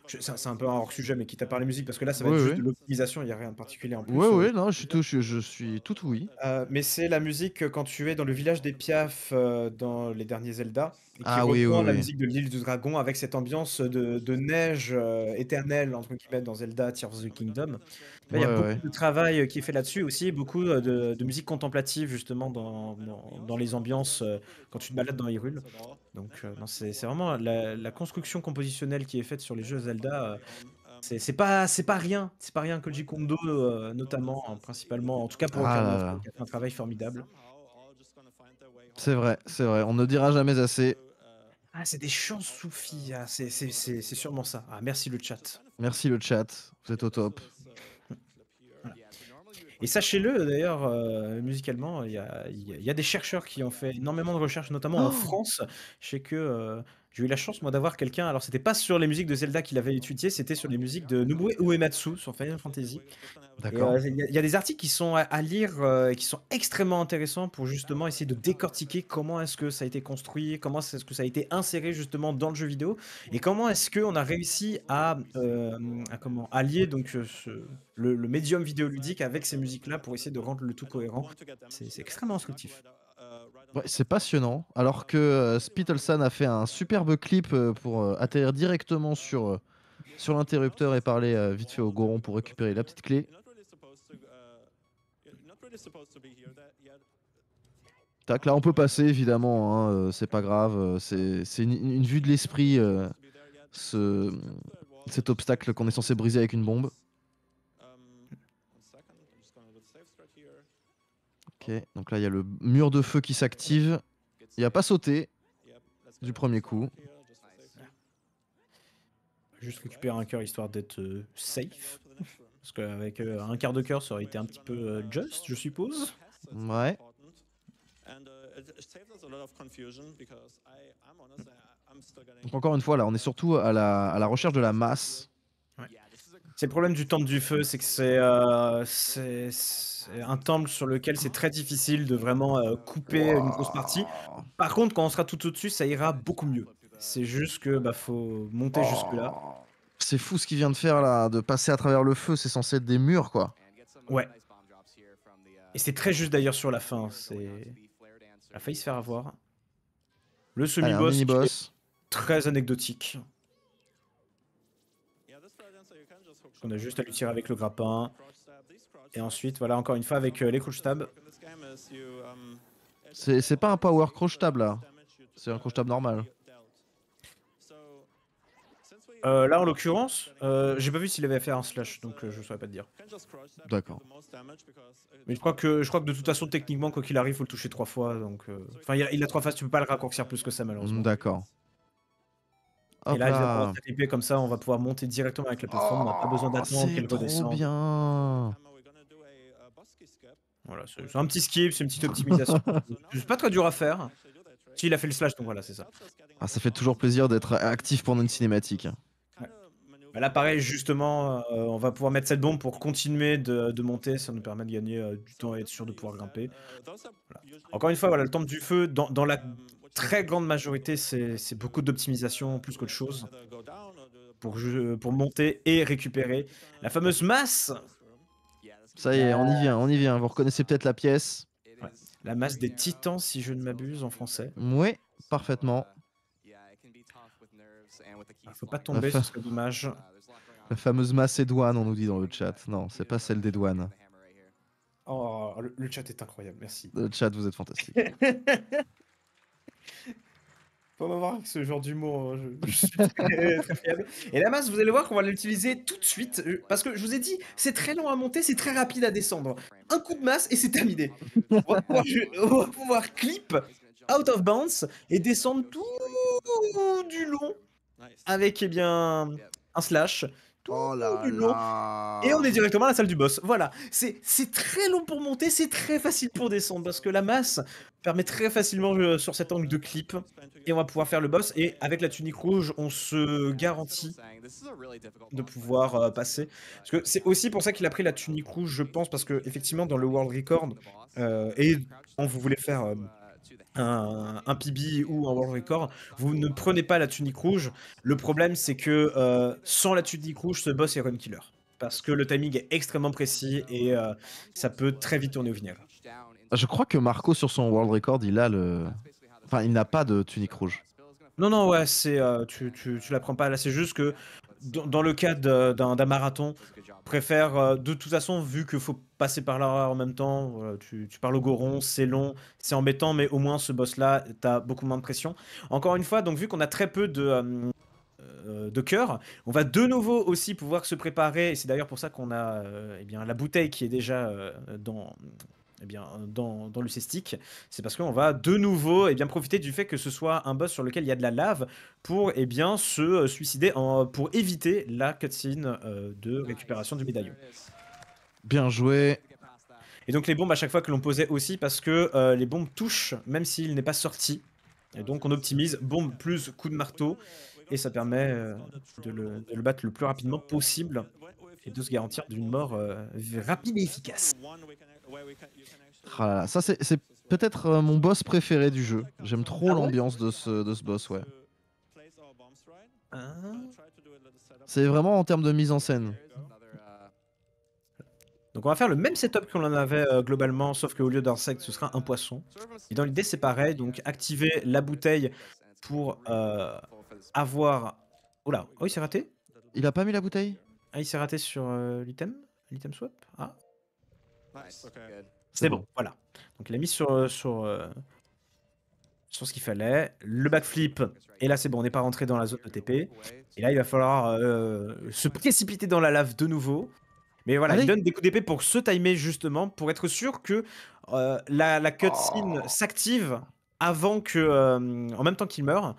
Speaker 1: c'est un peu hors sujet, mais quitte à parler musique, parce que là, ça va être juste de l'optimisation, il n'y a rien de particulier en plus. Oui, oui,
Speaker 2: non, je suis tout, je, suis tout oui.
Speaker 1: mais c'est la musique quand tu es dans le village des Piaf dans les derniers Zelda qui ah, oui, la musique de l'île du dragon avec cette ambiance de, neige euh, éternelle entre guillemets dans Zelda Tears of the Kingdom. Il y a beaucoup de travail euh, qui est fait là-dessus aussi, beaucoup euh, de, musique contemplative justement dans, les ambiances quand tu te balades dans Hyrule. Donc c'est vraiment la, construction compositionnelle qui est faite sur les jeux Zelda. c'est pas c'est pas rien, c'est pas rien. Koji Kondo notamment, hein, principalement, en tout cas pour ah fait un travail formidable.
Speaker 2: C'est vrai, c'est vrai. On ne dira jamais assez.
Speaker 1: Ah, c'est des chants soufis. Hein. c'est, sûrement ça. Ah, merci le chat.
Speaker 2: Merci le chat. Vous êtes au top. Et
Speaker 1: sachez-le d'ailleurs, euh, musicalement, il y a, des chercheurs qui ont fait énormément de recherches, notamment en oh France. Je sais que euh, j'ai eu la chance, moi, d'avoir quelqu'un. Alors, c'était pas sur les musiques de Zelda qu'il avait étudié, c'était sur les musiques de Nobuo Uematsu sur Final Fantasy. Euh, il y, a des articles qui sont à, lire euh, et qui sont extrêmement intéressants pour justement essayer de décortiquer comment est-ce que ça a été construit, comment est-ce que ça a été inséré justement dans le jeu vidéo et comment est-ce on a réussi à, euh, comment allier donc euh, le, le médium vidéoludique avec ces musiques-là pour essayer de rendre le tout cohérent. C'est extrêmement instructif
Speaker 2: c'est passionnant. Alors que euh, a fait un superbe clip euh, pour euh, atterrir directement sur, euh, sur l'interrupteur et parler vite fait au goron pour récupérer la petite clé. Tac, là on peut passer évidemment, hein, c'est pas grave, c'est une, vue de l'esprit, cet obstacle qu'on est censé briser avec une bombe. donc là il y a le mur de feu qui s'active. Il n'a pas sauté du premier coup.
Speaker 1: Juste récupérer un cœur histoire d'être euh, safe. Parce qu'avec euh, un quart de cœur ça aurait été un petit peu euh,
Speaker 2: just, je suppose. Ouais. Donc encore une fois là, on est surtout à la, à la recherche de la
Speaker 1: masse. C'est le problème du temple du feu, c'est que c'est un temple sur lequel c'est très difficile de vraiment euh, couper une grosse partie. Par contre, quand on sera tout au-dessus, ça ira beaucoup mieux. C'est juste que bah, faut monter jusque-là.
Speaker 2: C'est fou ce qu'il vient de faire là, de passer à travers le feu, c'est censé être des murs quoi.
Speaker 1: Ouais. Et c'est très juste d'ailleurs sur la fin. C'est... Il a failli se faire avoir. Le semi-boss, boss. très anecdotique. On a juste à lui tirer avec le grappin. Et ensuite, voilà, encore une
Speaker 2: fois, avec euh, les crouch C'est pas un power crochetable là, c'est un crochetable normal.
Speaker 3: Euh, là, en l'occurrence, euh, j'ai pas
Speaker 1: vu s'il avait fait un slash, donc je saurais pas te dire. D'accord. Mais je crois que je crois que de toute façon, techniquement, quoi qu'il arrive, il faut le toucher trois fois. Donc, enfin, il a, trois faces, tu peux pas le raccourcir plus que ça
Speaker 2: malheureusement. Mm, d'accord. Et là, il va
Speaker 1: pouvoir comme ça, on va pouvoir monter directement avec la plateforme, on n'a pas besoin d'attendre oh, qu'elle redescende.
Speaker 2: bien.
Speaker 1: Voilà, c'est un petit skip, c'est une petite optimisation. c'est pas très dur à faire. Si, il a fait le slash, donc voilà, c'est ça.
Speaker 2: Ah, ça fait toujours plaisir d'être actif pendant une cinématique.
Speaker 1: Bah, là, pareil, justement, euh, on va pouvoir mettre cette bombe pour continuer de, monter. Ça nous permet de gagner euh, du temps et être sûr de pouvoir grimper. Encore une fois, voilà, le temple du feu, dans, la très grande majorité, c'est beaucoup d'optimisation plus qu'autre chose. Pour, pour monter et récupérer la fameuse masse
Speaker 2: ça y est, on y vient, on y vient. Vous reconnaissez peut-être la pièce.
Speaker 1: La masse des titans, si je ne m'abuse, en français.
Speaker 2: Oui, parfaitement. Il
Speaker 1: ah, faut pas tomber sur cette image.
Speaker 2: La fameuse masse macédoine, on nous dit dans le chat. Non, c'est pas celle des douanes.
Speaker 1: Oh, le chat est incroyable, merci.
Speaker 2: Le chat, vous êtes fantastique.
Speaker 1: Faut m'avoir avec ce genre d'humour. Hein, je, suis très, Et la masse, vous allez voir qu'on va l'utiliser tout de suite. Euh, parce que je vous ai dit, c'est très long à monter, c'est très rapide à descendre. Un coup de masse et c'est terminé. On va, pouvoir, clip out of bounds et descendre tout du long avec eh bien, un slash Oh et on est directement à la salle du boss. Voilà. C'est très long pour monter, c'est très facile pour descendre parce que la masse permet très facilement euh, sur cet angle de clip et on va pouvoir faire le boss. Et avec la tunique rouge, on se garantit de pouvoir euh, passer. Parce que c'est aussi pour ça qu'il a pris la tunique rouge, je pense, parce que effectivement dans le World Record euh, et quand vous voulez faire un, PB ou un World Record, vous ne prenez pas la tunique rouge. Le problème, c'est que euh, sans la tunique rouge, ce boss est run killer. Parce que le timing est extrêmement précis et euh, ça peut très
Speaker 2: vite tourner au vinaigre. Ah, je crois que Marco, sur son World Record, il a le. Enfin, il n'a pas de tunique rouge.
Speaker 1: Non, non, ouais, c'est, euh, tu, tu, la prends pas là. C'est juste que dans, le cas d'un marathon, préfère euh, de toute façon, vu qu'il faut passer par là en même temps, euh, tu, parles au goron, c'est long, c'est embêtant, mais au moins ce boss-là, t'as beaucoup moins de pression. Encore une fois, donc vu qu'on a très peu de. Euh, de cœur. On va de nouveau aussi pouvoir se préparer, et c'est d'ailleurs pour ça qu'on a eh bien, la bouteille qui est déjà dans, eh bien, dans, le cestique, c'est parce qu'on va de nouveau et eh bien, profiter du fait que ce soit un boss sur lequel il y a de la lave pour eh bien, se euh, suicider, pour éviter la cutscene euh, de récupération du médaillon.
Speaker 2: Bien joué.
Speaker 1: Et donc les bombes à chaque fois que l'on posait aussi parce que euh, les bombes touchent même s'il n'est pas sorti. Et donc on optimise bombe plus coup de marteau et ça permet de, le, battre le plus rapidement possible et de se garantir d'une mort rapide et efficace.
Speaker 2: Ah ça c'est peut-être euh, mon boss préféré du jeu. J'aime trop ah l'ambiance de, ce, boss, ouais.
Speaker 5: Ah. C'est
Speaker 1: vraiment
Speaker 2: en termes de mise en scène.
Speaker 1: Donc on va faire le même setup qu'on en avait euh, globalement, sauf qu'au lieu d'insecte, ce sera un poisson. Et dans l'idée, c'est pareil, donc activer la bouteille pour euh, avoir... Oh là, oh il s'est raté Il a pas mis la bouteille Ah il s'est raté sur l'item L'item swap Ah Nice. C'est bon, voilà. Donc il a mis sur, euh, sur, euh, sur ce qu'il fallait. Le backflip, et là c'est bon, on n'est pas rentré dans la zone de TP. Et là il va falloir euh, se précipiter dans la lave de nouveau. Mais voilà, il donne des coups d'épée pour se timer justement, pour être sûr que la, la cutscene oh. s'active avant que, en même temps qu'il meurt.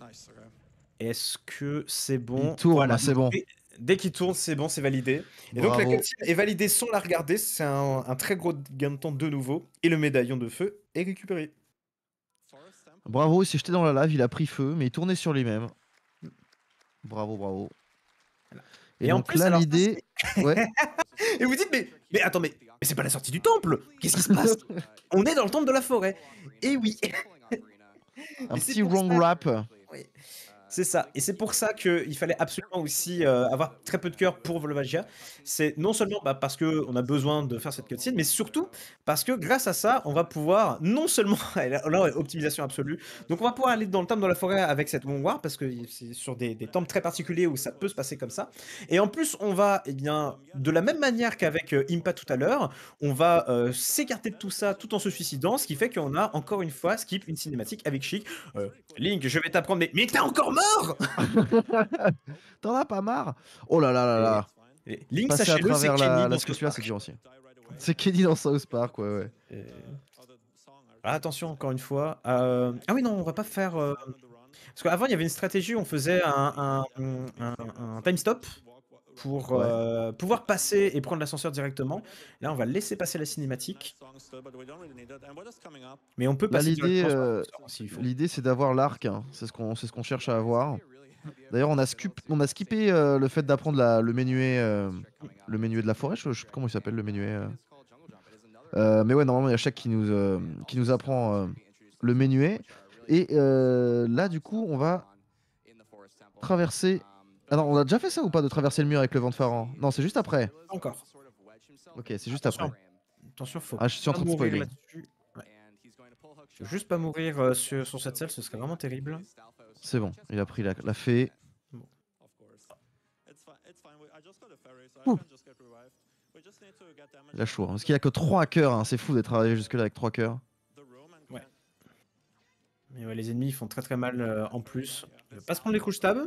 Speaker 1: Nice, Est-ce que c'est bon Tour, voilà, c'est bon dès qu'il tourne, c'est bon, c'est validé. Et donc la cutscene est validée sans la regarder. C'est
Speaker 2: un, très gros gain de temps de nouveau. Et le médaillon de feu est récupéré. Bravo, il s'est jeté dans la lave, il a pris feu, mais il tournait sur lui-même. Bravo, bravo. Et, en donc, plus, là, l'idée. Ouais. et vous dites, mais, mais attends, mais,
Speaker 1: c'est pas la sortie du temple Qu'est-ce qui se passe On est dans le temple de la forêt. Et oui Un petit wrong rap. Oui. C'est ça. Et c'est pour ça qu'il fallait absolument aussi euh, avoir très peu de cœur pour Volvagia. C'est non seulement parce bah, parce qu'on a besoin de faire cette cutscene, mais surtout parce que grâce à ça, on va pouvoir non seulement. là, optimisation absolue. Donc, on va pouvoir aller dans le temple dans la forêt avec cette Wong parce que c'est sur des, des temples très particuliers où ça peut se passer comme ça. Et en plus, on va, et eh bien, de la même manière qu'avec euh, Impa tout à l'heure, on va euh, s'écarter de tout ça tout en se suicidant, ce qui fait qu'on a encore une fois skip une cinématique avec Chic. Link, je vais t'apprendre, mais, mais t'es encore mort
Speaker 2: T'en as pas marre Oh là là là là Link, la, la sculpture, c'est C'est Kenny dans South Park, ouais, ouais. Ah, attention, encore une fois. Euh,
Speaker 1: ah oui, non, on va pas faire. Euh, parce qu'avant, il y avait une stratégie où on faisait un, un time stop pour euh, pouvoir passer et prendre l'ascenseur directement. Là, on va laisser passer la cinématique. Mais on peut bah, passer
Speaker 2: euh, L'idée, c'est d'avoir l'arc. Hein. C'est ce qu'on ce qu'on cherche à avoir. D'ailleurs, on a, on a skippé euh, le fait d'apprendre le menuet, le de la forêt. Je, sais pas comment il s'appelle le menuet. mais ouais, normalement, il y a chaque qui nous, qui nous apprend le menuet. Et là, du coup, on va traverser on a déjà fait ça ou pas de traverser le mur avec le vent de Pharaon Non, c'est juste après. Encore. Ok, c'est juste après.
Speaker 1: Attention, faut. Ah, je suis en train de spoiler. juste pas mourir euh, sur, sur, cette salle, ce serait vraiment terrible.
Speaker 2: C'est bon, il a pris la, la fée. La Il a hein, parce qu'il y a que 3 cœurs, hein. c'est fou d'être arrivé jusque-là avec 3 coeurs.
Speaker 1: Ouais. Mais ouais, les ennemis font très très mal euh, en plus. Pas se prendre les couches stab.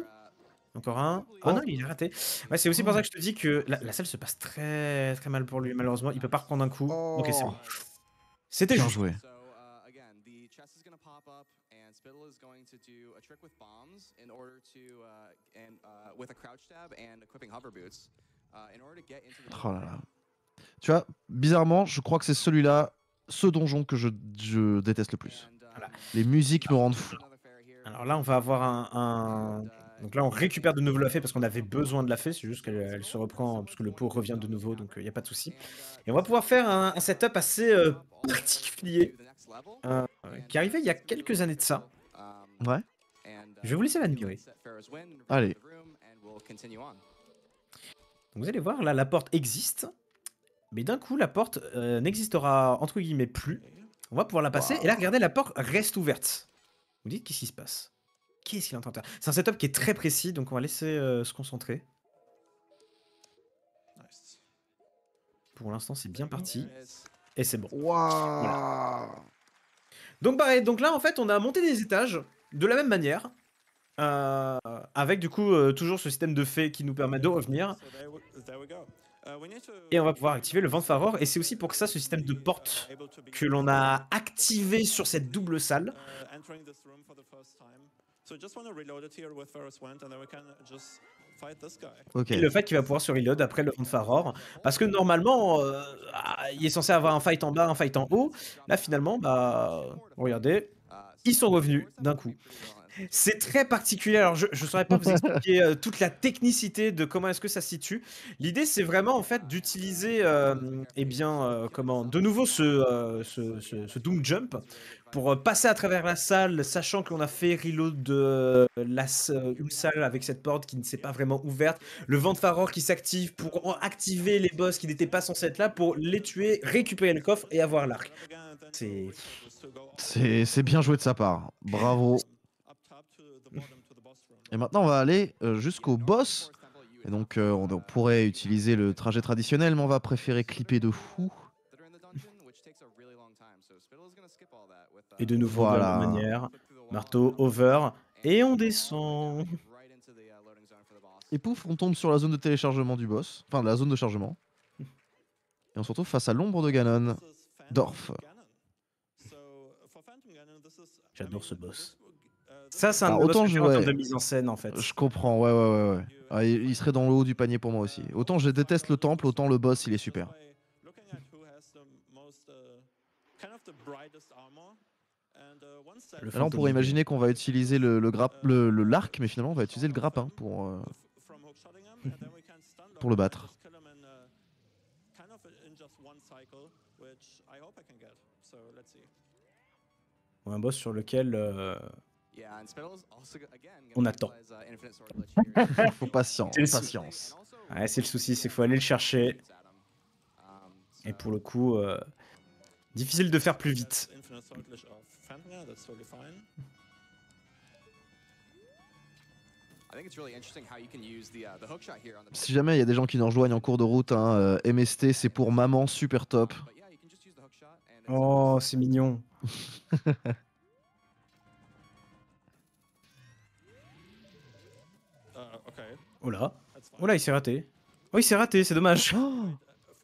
Speaker 1: Encore un. Oh, non, il a raté. c'est aussi pour ça que je te dis que la, salle se passe très très mal pour lui. Malheureusement, il peut pas reprendre un coup. Ok, c'est bon. Oh. C'était genre joué.
Speaker 6: Oh là là.
Speaker 2: Tu vois, bizarrement, je crois que c'est celui-là, ce donjon que je, déteste le plus. Uh, Les musiques me rendent fou.
Speaker 1: Alors là, on va avoir un, uh, donc là, on récupère de nouveau la fée parce qu'on avait besoin de la fée. C'est juste qu'elle se reprend parce que le pot revient de nouveau, donc il euh, n'y a pas de souci. Et on va pouvoir faire un, setup assez euh, particulier euh, qui arrivait il y a quelques années de ça. Ouais. Je vais vous laisser l'admirer. Allez. Donc vous allez voir, là, la porte existe. Mais d'un coup, la porte n'existera entre guillemets plus. On va pouvoir la passer. Et là, regardez, la porte reste ouverte. Vous dites qu'est-ce qui se passe Qu'est-ce qu'il est en train de faire C'est un setup qui est très précis, donc on va laisser euh, se concentrer. Pour l'instant, c'est bien parti. Et c'est bon. Donc pareil, bah, donc là en fait on a monté des étages de la même manière. Euh, avec du coup euh, toujours ce système de fait qui nous permet de revenir.
Speaker 3: Uh,
Speaker 1: et on va pouvoir activer le vent de favor. Et c'est aussi pour ça, ce système de porte uh, que l'on a activé sur cette double salle. Uh, Okay. Et le fait qu'il va pouvoir se reload après le fond Parce que normalement, euh, ah, il est censé avoir un fight en bas, un fight en haut. Là, finalement, bah, regardez, ils sont revenus d'un coup. C'est très particulier. Alors, je ne saurais pas vous expliquer euh, toute la technicité de comment est-ce que ça se situe. L'idée, c'est vraiment en fait d'utiliser, euh, eh bien, euh, comment, de nouveau ce, ce, Doom Jump pour passer à travers la salle, sachant qu'on a fait reload de la, une salle avec cette porte qui ne s'est pas vraiment ouverte, le vent de Faror qui s'active pour activer les boss qui n'étaient pas censés être là, pour les tuer, récupérer le coffre et avoir l'arc.
Speaker 2: C'est... C'est bien joué de sa part. Bravo. Et maintenant, on va aller euh, jusqu'au boss. Et donc, euh, on, pourrait utiliser le trajet traditionnel, mais on va préférer clipper de fou. Et de nouveau, à la manière, marteau over, et on descend. Et pouf, on tombe sur la zone de téléchargement du boss, enfin la zone de chargement. Et on se retrouve face à l'ombre de Ganon, Dorf. J'adore ce boss. Ça, c'est un bah, autant je, de mise en scène, en fait. Je comprends, ouais, ouais, ouais. Ah, il serait dans le haut du panier pour moi aussi. Autant je déteste le temple, autant le boss, il est super. Alors, on pourrait imaginer qu'on va utiliser le, le, l'arc, mais finalement, on va utiliser le grappin pour, euh, pour le battre. un boss sur lequel
Speaker 1: euh,
Speaker 6: on attend. Uh, faut patience.
Speaker 1: patience. c'est le souci, c'est qu'il faut aller le chercher. Um, Et pour le coup, euh, difficile de faire plus vite.
Speaker 2: Si jamais il y a des gens qui nous rejoignent en cours de route, hein, euh, MST c'est pour maman, super top.
Speaker 1: Oh, c'est mignon. Euh, oh, oh là. il s'est raté. Oh, il s'est raté, c'est dommage. Oh.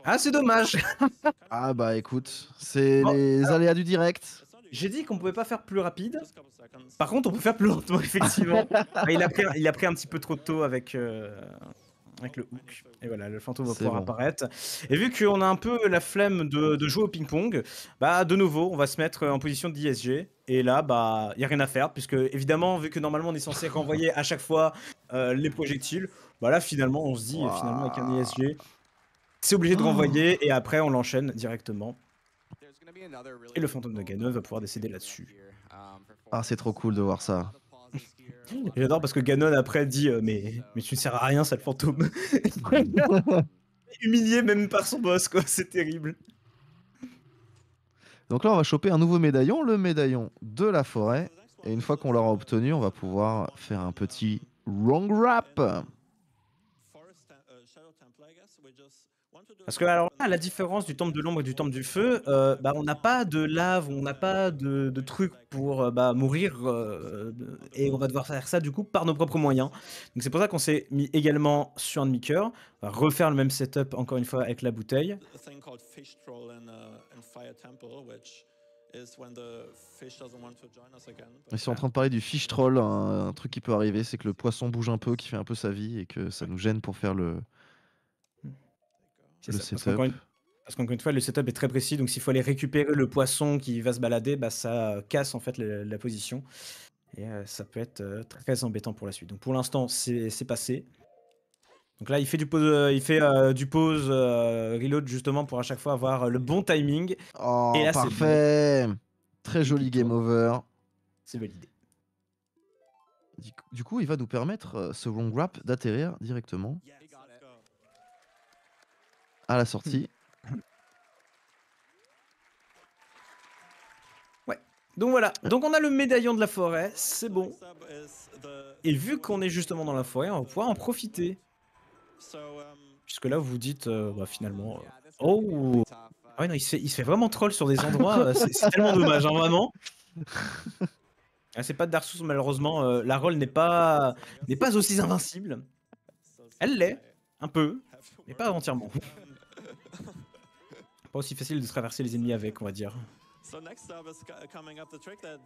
Speaker 1: Ah, c'est dommage.
Speaker 2: ah bah écoute, c'est les aléas du direct.
Speaker 1: J'ai dit qu'on pouvait pas faire plus rapide. Par contre, on peut faire plus lentement, effectivement. Ah, il, a pris, il a pris un petit peu trop tôt avec... Euh, avec le hook. Et voilà, le fantôme va pouvoir apparaître. Et vu qu'on a un peu la flemme de, jouer au ping-pong, bah de nouveau, on va se mettre en position d'ISG. Et là, bah, il n'y a rien à faire, puisque évidemment, vu que normalement on est censé renvoyer à chaque fois euh, les projectiles. voilà. Bah finalement, on se dit, euh, finalement, avec un ISG e c'est obligé de ah. renvoyer et après, on l'enchaîne directement. Et le fantôme de Ganon va pouvoir décéder là-dessus. Um, ah,
Speaker 2: c'est trop cool de voir ça.
Speaker 1: J'adore parce que Ganon après dit euh, mais, mais tu ne sers à rien,
Speaker 2: le fantôme.
Speaker 1: Humilié même par son boss, quoi, c'est terrible.
Speaker 2: Donc là, on va choper un nouveau médaillon, le médaillon de la forêt. Et une fois qu'on l'aura obtenu, on va pouvoir faire un petit Wrong Rap. Uh, Parce que alors à la différence du temple de l'ombre
Speaker 1: et du temple du feu, euh, bah, on n'a pas de lave, on n'a pas de, de truc pour euh, bah, mourir, euh, et on va devoir faire ça du coup par nos propres moyens. Donc c'est pour ça qu'on s'est mis également sur un demi on va refaire le même setup encore une fois avec la bouteille
Speaker 3: on
Speaker 2: est en train de parler du fish troll, un, truc qui peut arriver, c'est que le poisson bouge un peu, qui fait un peu sa vie et que ça nous gêne pour faire le, setup. Parce qu'encore une fois, le setup
Speaker 1: est très précis, donc s'il faut aller récupérer le poisson qui va se balader, bah, ça casse en fait la, position. Et euh, ça peut être euh, très embêtant pour la suite. Donc pour l'instant, c'est passé. Donc là, il fait du pause, euh, il fait euh, du pause euh, reload justement pour à chaque fois avoir le
Speaker 2: bon timing. Oh, et là, parfait. Très joli game over. C'est validé. Du coup, il va nous permettre ce long wrap d'atterrir directement à la sortie.
Speaker 1: Ouais, Donc voilà, donc on a le médaillon de la forêt, c'est bon. Et vu qu'on est justement dans la forêt, on va pouvoir en profiter. Um, Puisque là, vous vous dites euh, bah, finalement. Euh, oh ouais, uh, ah non, il, se fait, vraiment troll sur des endroits. Euh, c'est tellement dommage, hein, vraiment. Ah, c'est pas Darsus, malheureusement. la roll n'est pas, n'est pas aussi invincible. Elle l'est, un peu, mais pas entièrement. pas aussi
Speaker 2: facile de traverser les ennemis avec, on va dire.
Speaker 3: coming up the trick that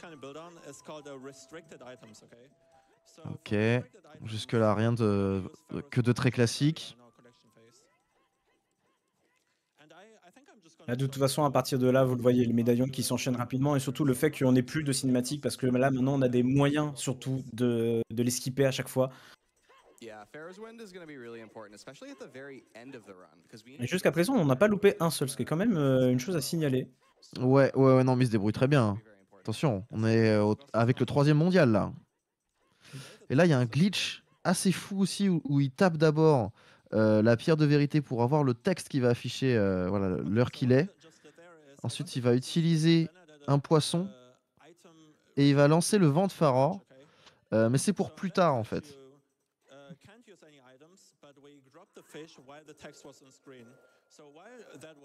Speaker 3: kind of on is called
Speaker 2: Ok. Jusque-là, rien de, que de très classique.
Speaker 1: de toute façon, à partir de là, vous le voyez, les médaillons qui s'enchaînent rapidement et surtout le fait qu'on n'ait plus de cinématique parce que là, maintenant, on a des moyens surtout de, de les skipper à chaque fois. jusqu'à présent, on n'a pas loupé un seul,
Speaker 2: ce qui est quand même euh, une chose à signaler. Ouais, ouais, ouais, non, mais il se débrouille très bien. Hein. Attention, on est euh, avec le troisième mondial là. Et là, il y a un glitch assez fou aussi où, il tape d'abord euh, la pierre de vérité pour avoir le texte qui va afficher euh, l'heure qu'il est. Ensuite, il va utiliser un poisson et il va lancer le vent de pharaon. Euh, mais c'est pour plus tard en fait.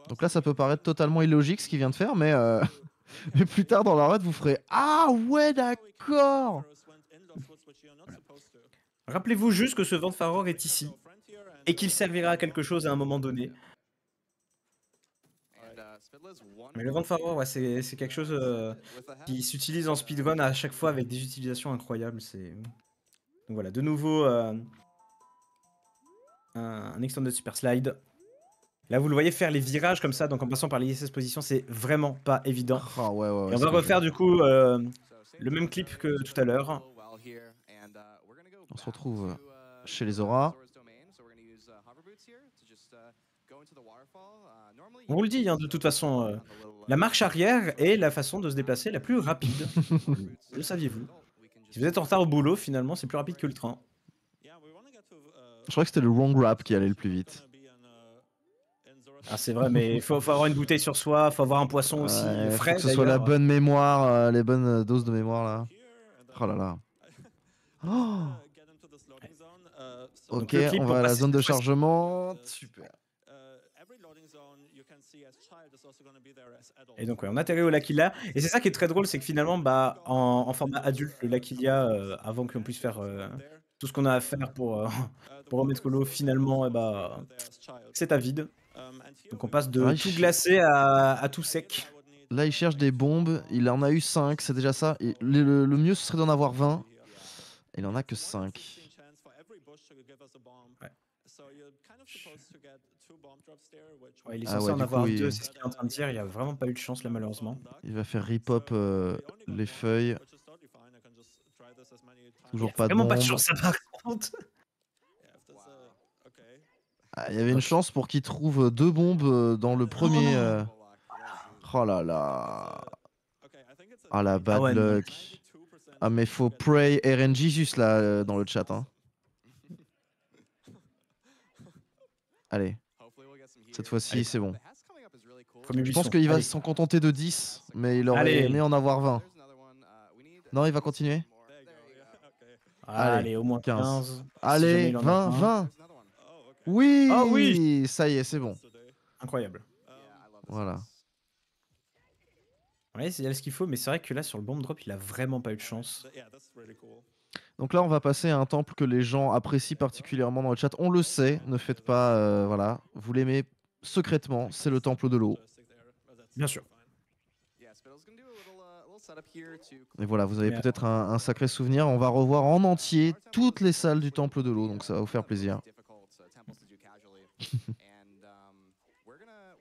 Speaker 2: Donc là, ça peut paraître totalement illogique ce qu'il vient de faire, mais, plus tard dans la route, vous ferez Ah ouais, d'accord!
Speaker 1: Rappelez-vous juste que ce vent Faror est ici et qu'il servira à quelque chose à un moment donné. Mais le vent Faror, ouais, c'est quelque chose euh, qui s'utilise en speedrun à chaque fois avec des utilisations incroyables. C'est donc voilà, de nouveau euh, un, extended super slide. Là, vous le voyez faire les virages comme ça, donc en passant par les ISS positions, c'est vraiment pas évident. Ah, on va refaire du coup euh, le même clip que tout à l'heure.
Speaker 2: On se retrouve euh, chez les auras.
Speaker 1: On vous le dit, hein, de toute façon, euh, la marche arrière est la façon de se déplacer la plus rapide. le saviez-vous Si vous êtes en retard au boulot, finalement, c'est plus rapide que le train.
Speaker 2: Je crois que c'était le wrong rap qui allait le plus vite. Ah, c'est vrai, mais il faut,
Speaker 1: avoir une bouteille sur soi, il faut avoir un poisson aussi frais. que ce soit la bonne
Speaker 2: mémoire, euh, les bonnes doses de mémoire là. Oh là là.
Speaker 1: Ok, on va à la zone de chargement. Euh,
Speaker 2: Super. Euh,
Speaker 1: et donc on atterrit au L'Aquila. Et c'est ça qui est très drôle, c'est que finalement, bah, en, en format adulte, le L'Aquila, euh, avant qu'on puisse faire tout ce qu'on a à faire pour, pour remettre Colo, finalement, et eh bah, c'est à vide. Um, donc on passe de ah, tout
Speaker 2: glacé à, tout sec. Là, il cherche des bombes. Il en a eu 5, c'est déjà ça. le, mieux, ce serait d'en avoir 20. Il en a que 5.
Speaker 3: Ouais.
Speaker 5: Ouais, il est ah censé ouais, en
Speaker 2: avoir deux, c'est ce
Speaker 1: qu'il est en train de uh, dire. Il n'y a vraiment pas eu de chance là, malheureusement.
Speaker 2: Il va faire rip-hop euh, les feuilles. Toujours pas de. Vraiment pas de chance,
Speaker 7: par contre.
Speaker 2: Ah, il y avait une chance pour qu'il trouve deux bombes euh, dans le premier. Uh, euh. uh, oh là là. Ah la bad luck. Ah mais faut pray RNG juste là dans le chat. Hein. Allez. Cette fois-ci, c'est bon. Je pense qu'il va s'en contenter de 10, mais il aurait aimé en avoir 20. Uh, non, il va continuer.
Speaker 1: Ah, allez, au moins 15. Allez, 20, 20.
Speaker 2: Oui, ah oui, ça y est, c'est bon. Incroyable. Oh, voilà.
Speaker 1: Ouais, c'est ce qu'il faut, mais c'est vrai que là, sur le bomb drop, il a vraiment pas eu de chance.
Speaker 2: Donc là, on va passer à un temple que les gens apprécient particulièrement dans le chat. On le sait, ne faites pas, euh, voilà, vous l'aimez secrètement, c'est le temple de l'eau. Bien sûr. Et voilà, vous avez peut-être un, un, sacré souvenir. On va revoir en entier toutes les salles du temple de l'eau, donc ça va vous faire plaisir.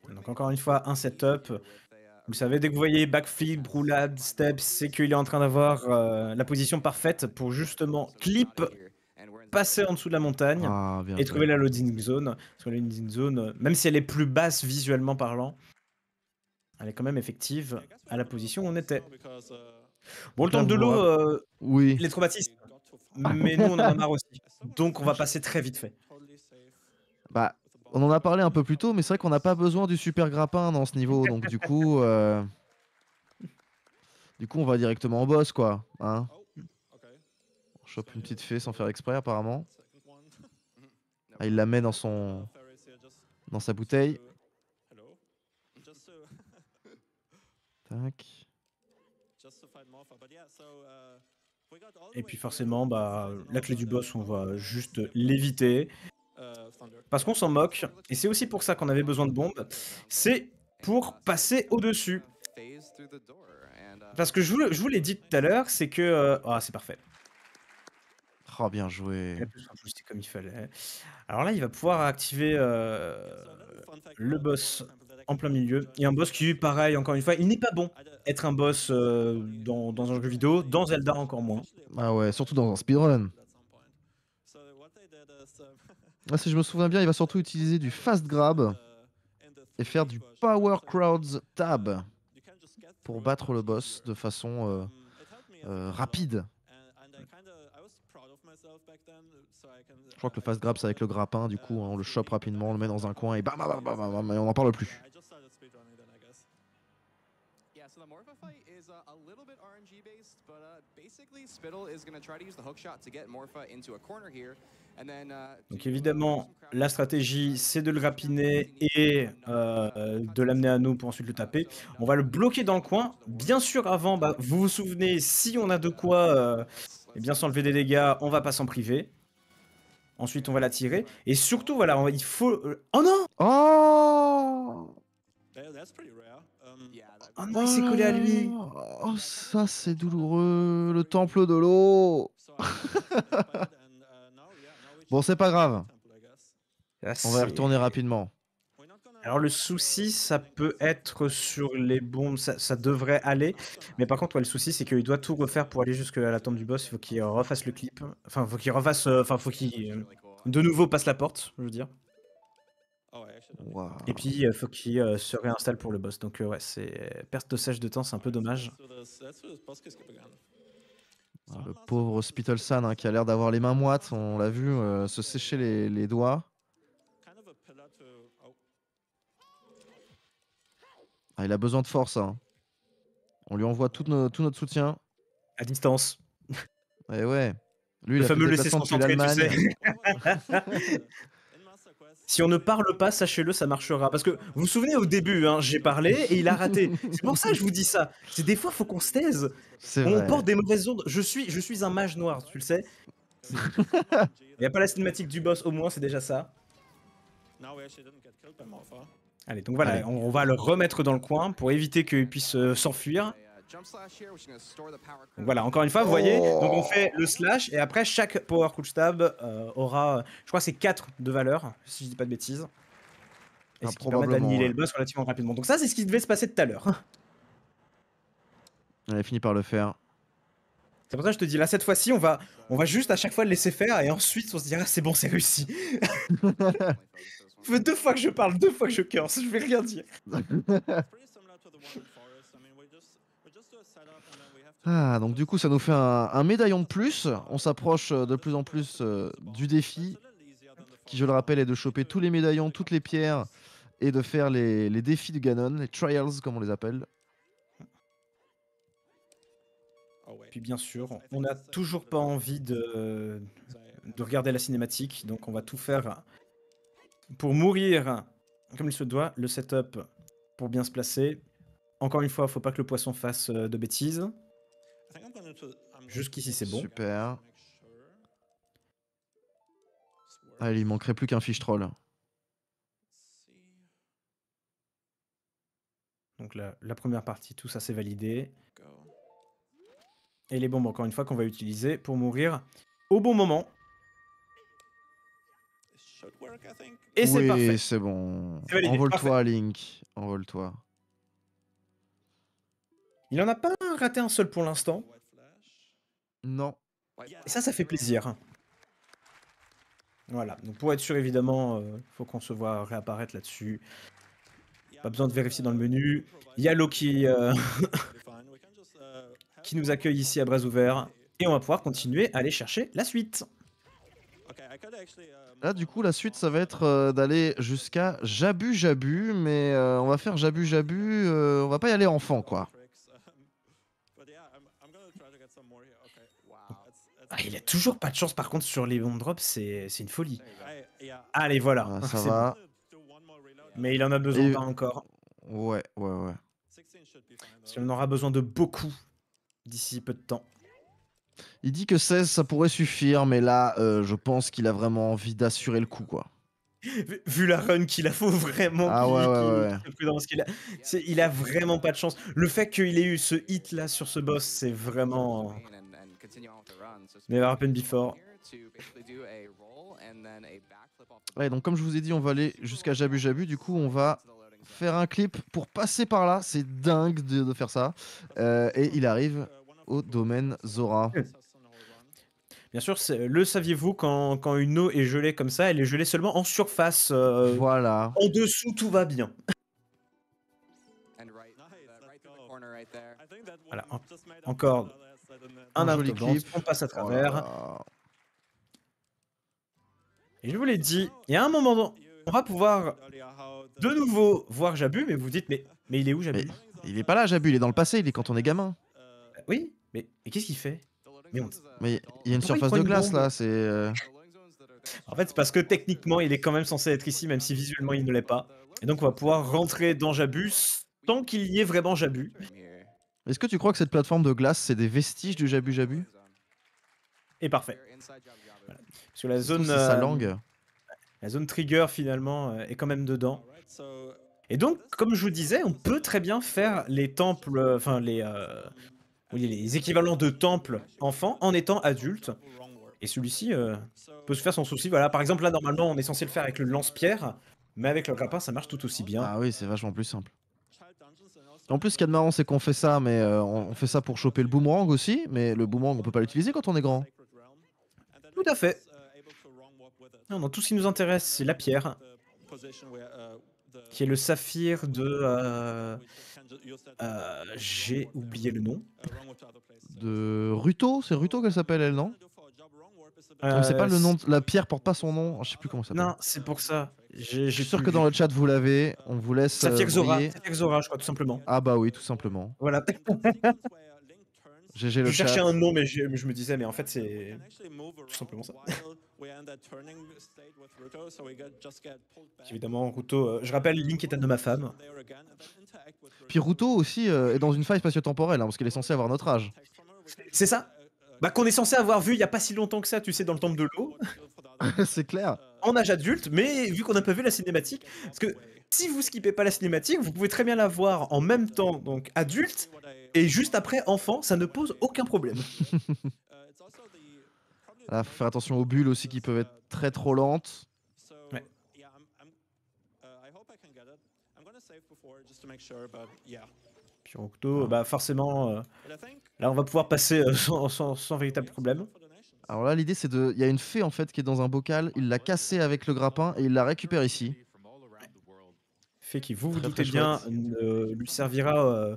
Speaker 1: donc encore une fois, un setup vous savez, dès que vous voyez backflip, broulade, step, c'est qu'il est en train d'avoir euh, la position parfaite pour justement clip, passer en dessous de la montagne ah, et trouver la loading zone. Parce que la loading zone, même si elle est plus basse visuellement parlant, elle est quand même effective à la position où on était. Bon, le temps de l'eau, euh, oui. les traumatismes. Ah. Mais nous, on en a marre aussi. Donc, on va passer très vite fait.
Speaker 2: Bah, on en a parlé un peu plus tôt, mais c'est vrai qu'on n'a pas besoin du super grappin dans ce niveau. Donc du coup, euh, du coup, on va directement au boss, quoi. Hein on chope une petite fée sans faire exprès, apparemment. Ah, il la met dans son, dans sa bouteille.
Speaker 1: Et puis forcément, bah, la clé du boss, on va juste l'éviter. Parce qu'on s'en moque, et c'est aussi pour ça qu'on avait besoin de bombes, c'est pour passer au-dessus.
Speaker 6: Uh, Parce que je vous, je l'ai dit
Speaker 1: tout à l'heure, c'est que... Euh, ah, c'est parfait. Oh, bien joué. comme il fallait. Alors là, il va pouvoir activer euh, le boss en plein milieu. Et un boss qui, pareil, encore une fois, il n'est pas bon être un boss euh, dans, dans, un jeu vidéo, dans Zelda encore moins.
Speaker 2: Ah ouais, surtout dans un speedrun. Ah, si je me souviens bien, il va surtout utiliser du fast grab et faire du power crowds tab pour battre le boss de façon euh, euh, rapide. Je crois que le fast grab c'est avec le grappin, du coup hein, on le chope rapidement, on le met dans un coin et bam bam bam bam, bam et on n'en parle plus.
Speaker 6: is uh, a RNG based, but uh, basically Spittle is going to try hook shot Morpha into a corner here. Uh,
Speaker 1: Donc évidemment, la stratégie c'est de le rapiner et euh, de l'amener à nous pour ensuite le taper. On va le bloquer dans le coin. Bien sûr, avant, bah, vous vous souvenez, si on a de quoi et euh, eh bien s'enlever des dégâts, on va pas s'en priver. Ensuite, on va la tirer. Et surtout, voilà, il faut... Euh,
Speaker 2: oh non Oh
Speaker 5: Oh non, il s'est collé à lui.
Speaker 2: Ah, oh, ça, c'est douloureux. Le temple de l'eau. bon, c'est pas grave. On va retourner rapidement.
Speaker 1: Alors le souci, ça peut être sur les bombes, ça, devrait aller. Mais par contre, le souci, c'est qu'il doit tout refaire pour aller jusqu'à la tombe du boss. Il faut qu'il refasse le clip. Enfin, faut qu'il refasse. Euh, enfin, faut qu'il euh, de nouveau passe la porte, je veux dire. Et puis, il euh, faut qu'il euh, se réinstalle
Speaker 2: pour le boss. Donc, euh, ouais, c'est perte de sèche de temps, c'est un peu dommage. Ah, le pauvre Hospital San hein, qui a l'air d'avoir les mains moites, on l'a vu se sécher les, doigts. Ah, il a besoin de force. Hein. On lui envoie tout, notre soutien. À distance. Et eh ouais. Lui, le fameux laisser se concentrer, tu sais.
Speaker 1: Si on ne parle pas, sachez-le, ça marchera. Parce que vous vous souvenez au début, hein, j'ai parlé et il a raté. C'est pour ça que je vous dis ça. C'est des fois, faut qu'on se taise. On porte des mauvaises ondes. Je suis, je suis un mage noir, tu le sais. il n'y a pas la cinématique du boss, au moins, c'est déjà ça. Allez, donc voilà, On, va le remettre dans le coin pour éviter qu'il puisse euh, s'enfuir. Donc voilà, encore une fois, vous voyez, oh. donc on fait le slash et après chaque power cool stab euh, aura, je crois, c'est 4 de valeur, si je dis pas de bêtises.
Speaker 2: Et ce qui permet le
Speaker 1: boss relativement rapidement. Donc ça, c'est ce qui devait se passer tout à l'heure.
Speaker 2: Elle a fini par le faire.
Speaker 1: C'est pour ça que je te dis, là, cette fois-ci, on va, on va juste à chaque fois le laisser faire et ensuite on se dira, ah, c'est bon, c'est réussi. deux fois que je parle, deux fois que je curse, je vais rien dire.
Speaker 2: Ah, donc du coup, ça nous fait un, médaillon de plus. On s'approche euh, de plus en plus euh, du défi, qui, je le rappelle, est de choper tous les médaillons, toutes les pierres, et de faire les, défis du Ganon, les trials, comme on les appelle.
Speaker 1: Puis bien sûr, on n'a toujours pas envie de, de regarder la cinématique, donc on va tout faire pour mourir comme il se doit, le setup pour bien se placer. Encore une fois, faut pas que le poisson fasse euh, de bêtises.
Speaker 3: Jusqu'ici, c'est bon.
Speaker 2: Super. Allez, il manquerait plus qu'un fiche troll.
Speaker 1: Donc la, première partie, tout ça c'est validé. Et les bombes, encore une fois, qu'on va utiliser pour mourir au bon moment.
Speaker 2: Et c'est parfait. c'est bon. Envole-toi, Link. Envole-toi. Il en a pas raté un seul pour l'instant.
Speaker 1: Non. Et ça, ça fait plaisir. Voilà, donc pour être sûr, évidemment, il euh, faut qu'on se voit réapparaître là-dessus. Pas besoin de vérifier dans le menu. Il euh, qui, nous accueille ici à bras ouverts. Et on va pouvoir continuer à aller chercher la suite.
Speaker 2: Là, du coup, la suite, ça va être euh, d'aller jusqu'à Jabu Jabu, mais on va faire Jabu Jabu, on va pas y aller enfant, quoi. Ah, il a toujours pas de chance par contre sur les bombes drops, c'est une folie.
Speaker 5: Uh,
Speaker 1: Allez, voilà. Ah, ça va. Mais il en a besoin pas encore.
Speaker 2: Ouais, ouais, ouais.
Speaker 1: Parce qu'on aura besoin de beaucoup d'ici peu de temps.
Speaker 2: Il dit que 16, ça pourrait suffire, mais là, euh, je pense qu'il a vraiment envie d'assurer le coup, quoi.
Speaker 1: Vu la run qu'il a, faut vraiment ah, ouais, ouais, ouais. Il a vraiment pas de chance. Le fait qu'il ait eu ce hit là sur ce boss, c'est vraiment.
Speaker 6: Mais peine before.
Speaker 2: Ouais, donc comme je vous ai dit, on va aller jusqu'à Jabu Jabu. Du coup, on va faire un clip pour passer par là. C'est dingue de, faire ça. Euh, et il arrive au domaine Zora. Bien sûr, le saviez-vous, quand, une eau est gelée comme
Speaker 1: ça, elle est gelée seulement en surface. Euh, voilà. En dessous, tout va bien. Uh, voilà,
Speaker 6: encore
Speaker 3: un, On passe à travers.
Speaker 1: Oh Et je vous l'ai dit, il y a un moment, on va pouvoir de nouveau voir Jabu, mais vous dites,
Speaker 2: mais, mais il est où Jabu Il est pas là, Jabu, il est dans le passé, il est quand on est gamin. Euh,
Speaker 1: oui, mais, qu'est-ce qu'il fait
Speaker 2: Mais il y a une surface de glace là, c'est. Euh,
Speaker 1: en fait, c'est parce que techniquement, il est quand même censé être ici, même si visuellement, il ne l'est pas. Et donc, on va pouvoir rentrer dans Jabu tant qu'il
Speaker 2: y ait vraiment Jabu. Est-ce que tu crois que cette plateforme de glace, c'est des vestiges du Jabu Jabu
Speaker 1: Et parfait. Sur Parce
Speaker 2: que la zone. sa euh, langue.
Speaker 1: La zone trigger, finalement, euh, est quand même dedans. Et donc, comme je vous disais, on peut très bien faire les temples. Euh, enfin, les. les équivalents de temples enfants en étant adultes. Et celui-ci peut se faire sans souci. Voilà, par exemple, là, normalement, on est censé le faire avec le lance-pierre, mais avec le grappin, ça marche tout aussi bien. Ah oui, c'est vachement plus simple.
Speaker 2: En plus, ce qu'il y a de marrant, c'est qu'on fait ça, mais euh, on fait ça pour choper le boomerang aussi. Mais le boomerang, on peut pas l'utiliser quand on est grand. Tout à fait. Non, non
Speaker 1: tout ce qui nous intéresse, c'est la pierre, qui est le saphir de. Euh, euh, j'ai oublié le nom. De
Speaker 2: Ruto, c'est Ruto qu'elle s'appelle elle, non
Speaker 1: euh, c'est pas le nom.
Speaker 2: La pierre porte pas son nom. Je sais plus comment ça
Speaker 1: s'appelle. Non, c'est pour ça. Je suis sûr que dans le
Speaker 2: chat vous l'avez. On vous laisse. Safiak euh,
Speaker 1: Zora. je crois, tout simplement.
Speaker 2: Ah bah oui, tout simplement. Voilà. GG je cherchais un
Speaker 1: nom, mais je, me disais, mais en fait, c'est tout simplement ça.
Speaker 2: Évidemment, Ruto, euh, je rappelle, Link est un de ma femme. Puis Ruto aussi est dans une faille spatio-temporelle, hein, parce qu'il est censé avoir notre âge. C'est ça bah, qu'on est censé avoir vu il y a pas si longtemps que ça, tu sais, dans le temple de l'eau. c'est clair.
Speaker 1: En âge adulte, mais vu qu'on n'a pas vu la cinématique, parce que si vous skippez pas la cinématique, vous pouvez très bien la voir en même temps, donc adulte et juste après enfant, ça ne pose aucun problème.
Speaker 2: À faire attention aux bulles aussi qui peuvent être très trop lentes. Ouais. Ah. bah forcément, euh, bah, Là, on va pouvoir passer euh, sans, véritable problème. Alors là, l'idée, c'est de. Il y a une fée en fait qui est dans un bocal, il l'a cassée avec le grappin et il la récupère ici. Fée qui, vous vous doutez bien,
Speaker 1: lui servira euh,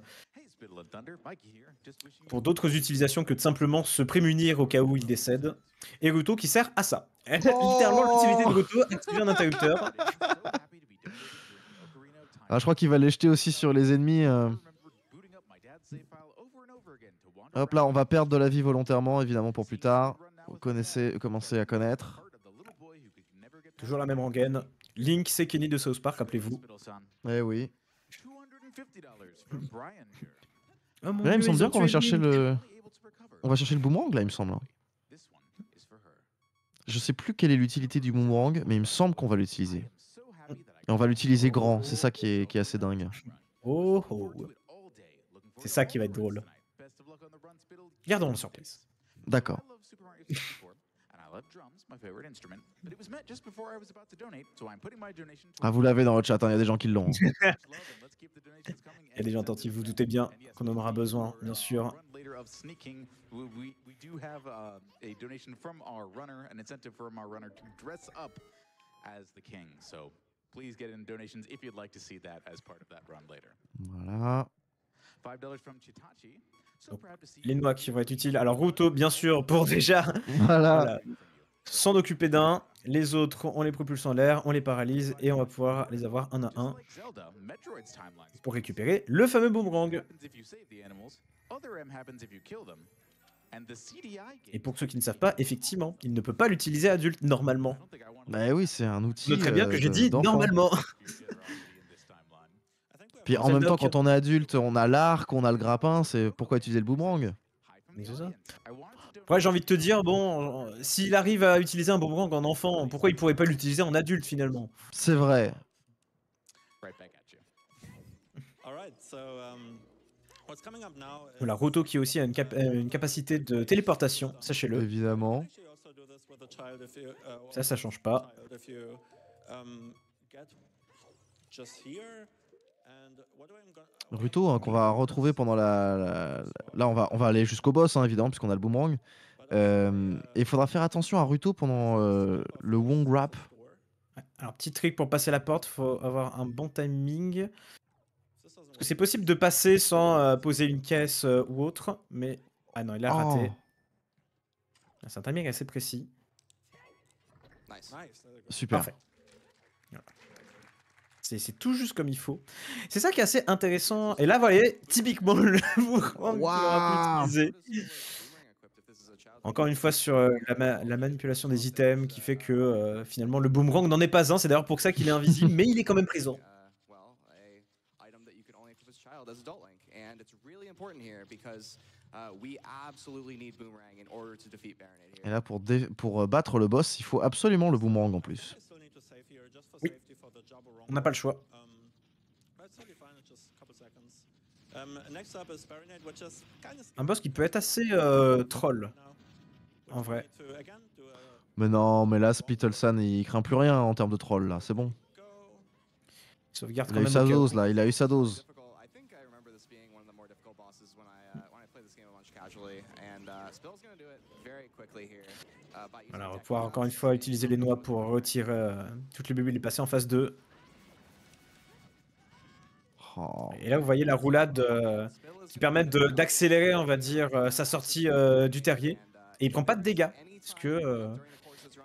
Speaker 1: pour d'autres utilisations que de simplement se prémunir au cas où il décède. Et Ruto qui sert à ça. Littéralement, oh l'utilité de Ruto, activer un interrupteur.
Speaker 2: Ah, je crois qu'il va les jeter aussi sur les ennemis. Euh. Hop là, on va perdre de la vie volontairement, évidemment, pour plus tard. Vous connaissez, commencez à connaître. Toujours la même rengaine. Link, c'est Kenny de South Park, appelez vous Eh oui.
Speaker 4: Oh là, il me semble bien qu'on va chercher le...
Speaker 2: On va chercher le boomerang, là, il me semble. Hein. Je sais plus quelle est l'utilité du boomerang, mais il me semble qu'on va l'utiliser. Et on va l'utiliser grand, c'est ça qui est, qui est assez dingue.
Speaker 1: Oh, oh. C'est ça qui va être drôle. Gardons le surprise.
Speaker 2: D'accord. Ah, vous l'avez dans le chat, hein, il y a des gens qui l'ont. Hein.
Speaker 1: Il y a des gens attentifs, vous, vous doutez bien qu'on en aura besoin, bien sûr.
Speaker 4: Voilà. Les
Speaker 1: noix qui vont être utiles. Alors, Ruto, bien sûr, pour déjà voilà. s'en occuper d'un. Les autres, on les propulse en l'air, on les paralyse et on va pouvoir les avoir un à un pour récupérer le fameux boomerang. Et pour ceux qui ne savent pas, effectivement, il ne peut pas l'utiliser adulte normalement. Bah
Speaker 2: oui, c'est un outil. très bien que euh, j'ai dit normalement. Puis en même temps, quand on est adulte, on a l'arc, on a le grappin, c'est pourquoi utiliser le boomerang
Speaker 1: C'est Ouais, j'ai envie de te dire, bon, s'il arrive à utiliser un boomerang en enfant, pourquoi il pourrait pas l'utiliser en adulte finalement C'est vrai. La Roto qui aussi a euh, une, capacité de téléportation, sachez-le. Évidemment.
Speaker 3: Ça, ça change pas.
Speaker 2: Ruto, hein, qu'on va retrouver pendant la, là, on va, on va aller jusqu'au boss, hein, évidemment, puisqu'on a le boomerang. Euh, il faudra faire attention à Ruto pendant euh, le Wong Wrap.
Speaker 1: Alors, petit trick pour passer la porte, faut avoir un bon timing. Parce que c'est possible de passer sans euh, poser une caisse ou autre, mais. Ah non, il a oh. raté. Ah, c'est un timing assez précis. Super. C'est tout juste comme il faut. C'est ça qui est assez intéressant. Et là, vous voyez, typiquement le wow. Encore une fois sur euh, la, manipulation des items qui fait que euh, finalement le boomerang n'en est pas un. C'est d'ailleurs pour ça qu'il est invisible, mais il est quand même présent.
Speaker 2: Et là, pour, pour euh, battre le boss, il faut absolument le boomerang en plus.
Speaker 6: Oui. On n'a pas le choix. Um,
Speaker 3: Un boss qui
Speaker 1: peut être assez euh, troll. En vrai.
Speaker 2: Mais non, mais là Spittlesan il craint plus rien en termes de troll c'est bon.
Speaker 1: Il a eu sa dose
Speaker 2: là, il a eu sa dose. Je
Speaker 6: pense que je me souviens de ce qui était l'un des plus difficile boss quand j'ai joué à ce jeu casually cas de casualité. Et Spill va le faire très
Speaker 1: rapidement ici. Voilà, on va pouvoir encore une fois utiliser les noix pour retirer euh, toutes les bébés et passer en phase 2. Et là, vous voyez la roulade euh, qui permet d'accélérer, on va dire, euh, sa sortie du terrier. Et il prend pas de dégâts, parce que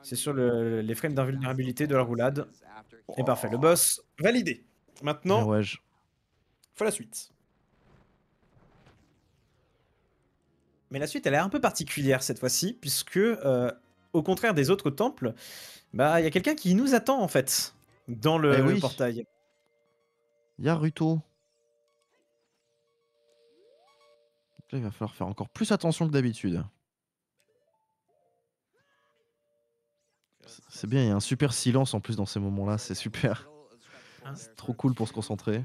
Speaker 1: c'est sur les frames d'invulnérabilité de la roulade. Et parfait, le boss validé. Maintenant, faut la suite. Mais la suite, elle est un peu particulière cette fois-ci, puisque euh, au contraire des autres temples, bah il y a quelqu'un qui
Speaker 2: nous attend en fait dans le, eh portail. Il Ruto. il va falloir faire encore plus attention que d'habitude. C'est bien, il y a un super silence en plus dans ces moments-là, c'est super. Ah, c'est trop cool pour se concentrer.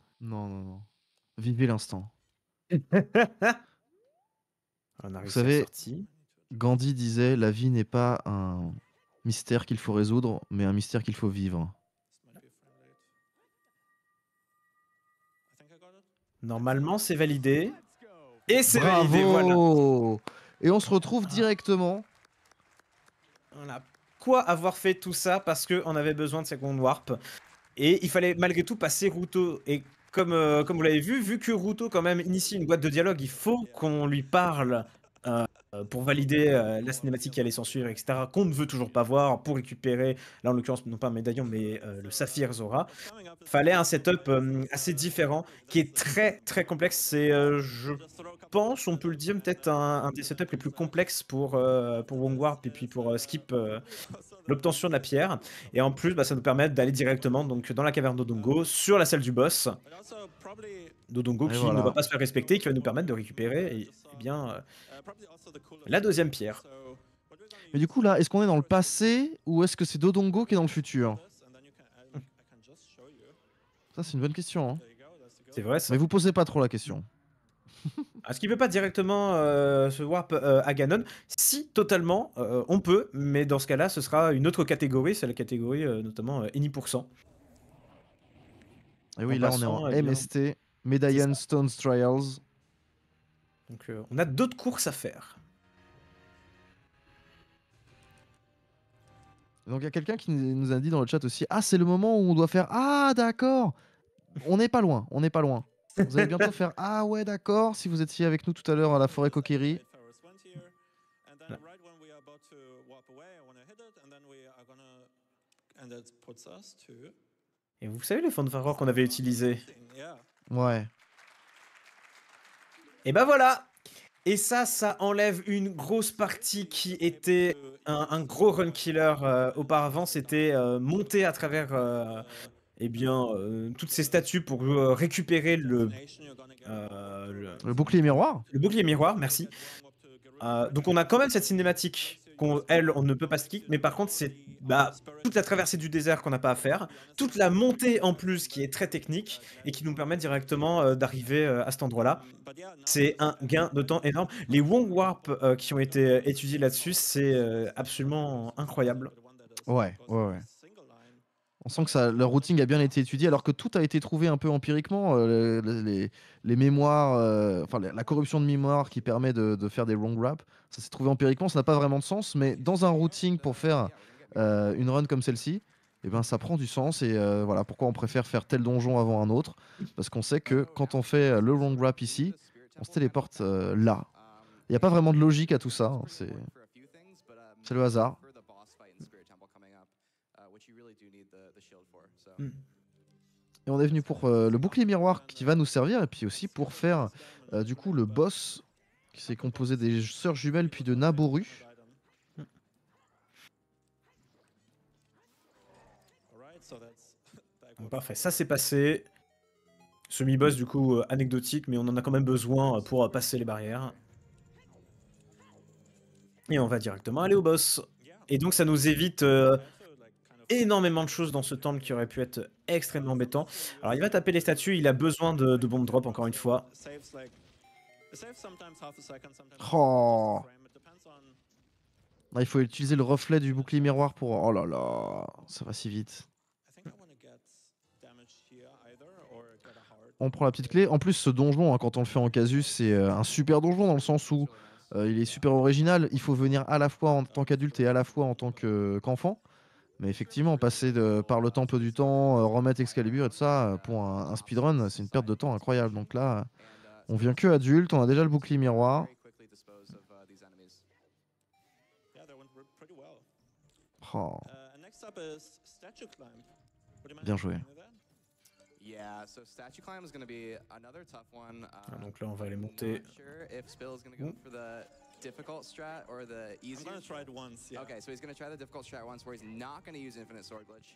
Speaker 1: Non, non, non. Vivez l'instant. Vous savez,
Speaker 2: Gandhi disait La vie n'est pas un mystère qu'il faut résoudre, mais un mystère qu'il faut vivre. Normalement, c'est validé.
Speaker 1: Et c'est validé, voilà.
Speaker 2: Et on se retrouve ah. directement.
Speaker 1: a Quoi avoir fait tout ça parce qu'on avait besoin de seconde Warp et il fallait malgré tout passer Ruto. Et euh, comme, vous l'avez vu, vu que Ruto quand même initie une boîte de dialogue, il faut qu'on lui parle euh, pour valider euh, la cinématique qui allait s'en suivre, etc., qu'on ne veut toujours pas voir, pour récupérer, là en l'occurrence, non pas un médaillon, mais euh, le saphir Zora, fallait un setup assez différent, qui est très très complexe. C'est, je pense, on peut le dire, peut-être un, un, des setups les plus complexes pour, pour et puis pour Skip l'obtention de la pierre. Et en plus, bah, ça nous permet d'aller directement donc, dans la caverne d'Odongo, sur la salle du boss. Dodongo qui ne va pas se faire respecter, qui va nous permettre de récupérer et, bien, la deuxième pierre.
Speaker 2: Mais du coup, là, est-ce qu'on est dans le passé ou est-ce que c'est Dodongo qui est dans le futur Ça, c'est une bonne question. Hein. C'est vrai, ça. Mais vous posez pas trop la question.
Speaker 1: est ah, ce qu'il ne peut pas directement euh, se voir euh, à Ganon. Si, totalement, euh, on peut, mais dans ce cas-là, ce sera une autre catégorie, c'est la catégorie notamment Any%.
Speaker 2: Et oui, là, on est en eh MST, Medallion Stones Trials.
Speaker 1: Donc, on a d'autres courses à faire.
Speaker 2: Donc il y a quelqu'un qui nous a dit dans le chat aussi Ah, c'est le moment où on doit faire Ah, d'accord On n'est pas loin, on n'est pas loin. Vous allez bientôt faire Ah, ouais, d'accord, si vous étiez avec nous tout à l'heure à la forêt Coquerie.
Speaker 1: Et vous savez les ferroir qu'on avait utilisé Ouais. Et ben voilà et ça, ça enlève une grosse partie qui était un, gros run killer euh, auparavant. C'était euh, monter à travers euh, eh bien, toutes ces statues pour récupérer le, le... bouclier miroir. Le bouclier miroir, merci. donc on a quand même cette cinématique elle, on ne peut pas se quitter, Mais par contre, c'est bah, toute la traversée du désert qu'on n'a pas à faire, toute la montée en plus qui est très technique et qui nous permet directement euh, d'arriver euh, à cet endroit-là. C'est un gain de temps énorme. Les Wong Warp euh, qui ont été étudiés là-dessus, c'est absolument incroyable.
Speaker 2: Ouais, ouais, On sent que ça, le routing a bien été étudié, alors que tout a été trouvé un peu empiriquement. les, mémoires, enfin la corruption de mémoire qui permet de, faire des wrong wraps, ça s'est trouvé empiriquement, ça n'a pas vraiment de sens, mais dans un routing pour faire euh, une run comme celle-ci, eh ben, ça prend du sens et euh, voilà pourquoi on préfère faire tel donjon avant un autre, parce qu'on sait que quand on fait euh, le wrong wrap ici, on se téléporte là. Il n'y a pas vraiment de logique à tout ça, hein, c'est le hasard. Et on est venu pour le bouclier miroir qui va nous servir et puis aussi pour faire du coup le boss qui s'est composé des sœurs jumelles puis de Naboru. Mm.
Speaker 1: parfait, ça s'est passé. Semi-boss du coup euh, anecdotique, mais on en a quand même besoin euh, pour euh, passer les barrières. Et on va directement aller au boss. Et donc ça nous évite énormément de choses dans ce temple qui aurait pu être extrêmement embêtant. Alors il va taper les statues, il a besoin de, bombe drop encore une fois.
Speaker 2: Oh. il faut utiliser le reflet du bouclier miroir pour... Oh là là, ça va si vite. On prend la petite clé. En plus, ce donjon, hein, quand on le fait en casus, c'est euh, un super donjon dans le sens où euh, il est super original. Il faut venir à la fois en tant qu'adulte et à la fois en tant qu'enfant. Mais effectivement, passer de, par le temple du temps, euh, remettre Excalibur et tout ça, pour un, un speedrun, c'est une perte de temps incroyable. Donc là, on vient que adulte, on a déjà le bouclier miroir. Uh, oh. Uh, Bien joué.
Speaker 6: Ah, donc
Speaker 1: là, on va aller monter.
Speaker 6: Bon. difficult strat or the easy? I'm gonna try it once. Yeah. Okay, so he's gonna try the difficult strat once, where he's not gonna use infinite sword glitch,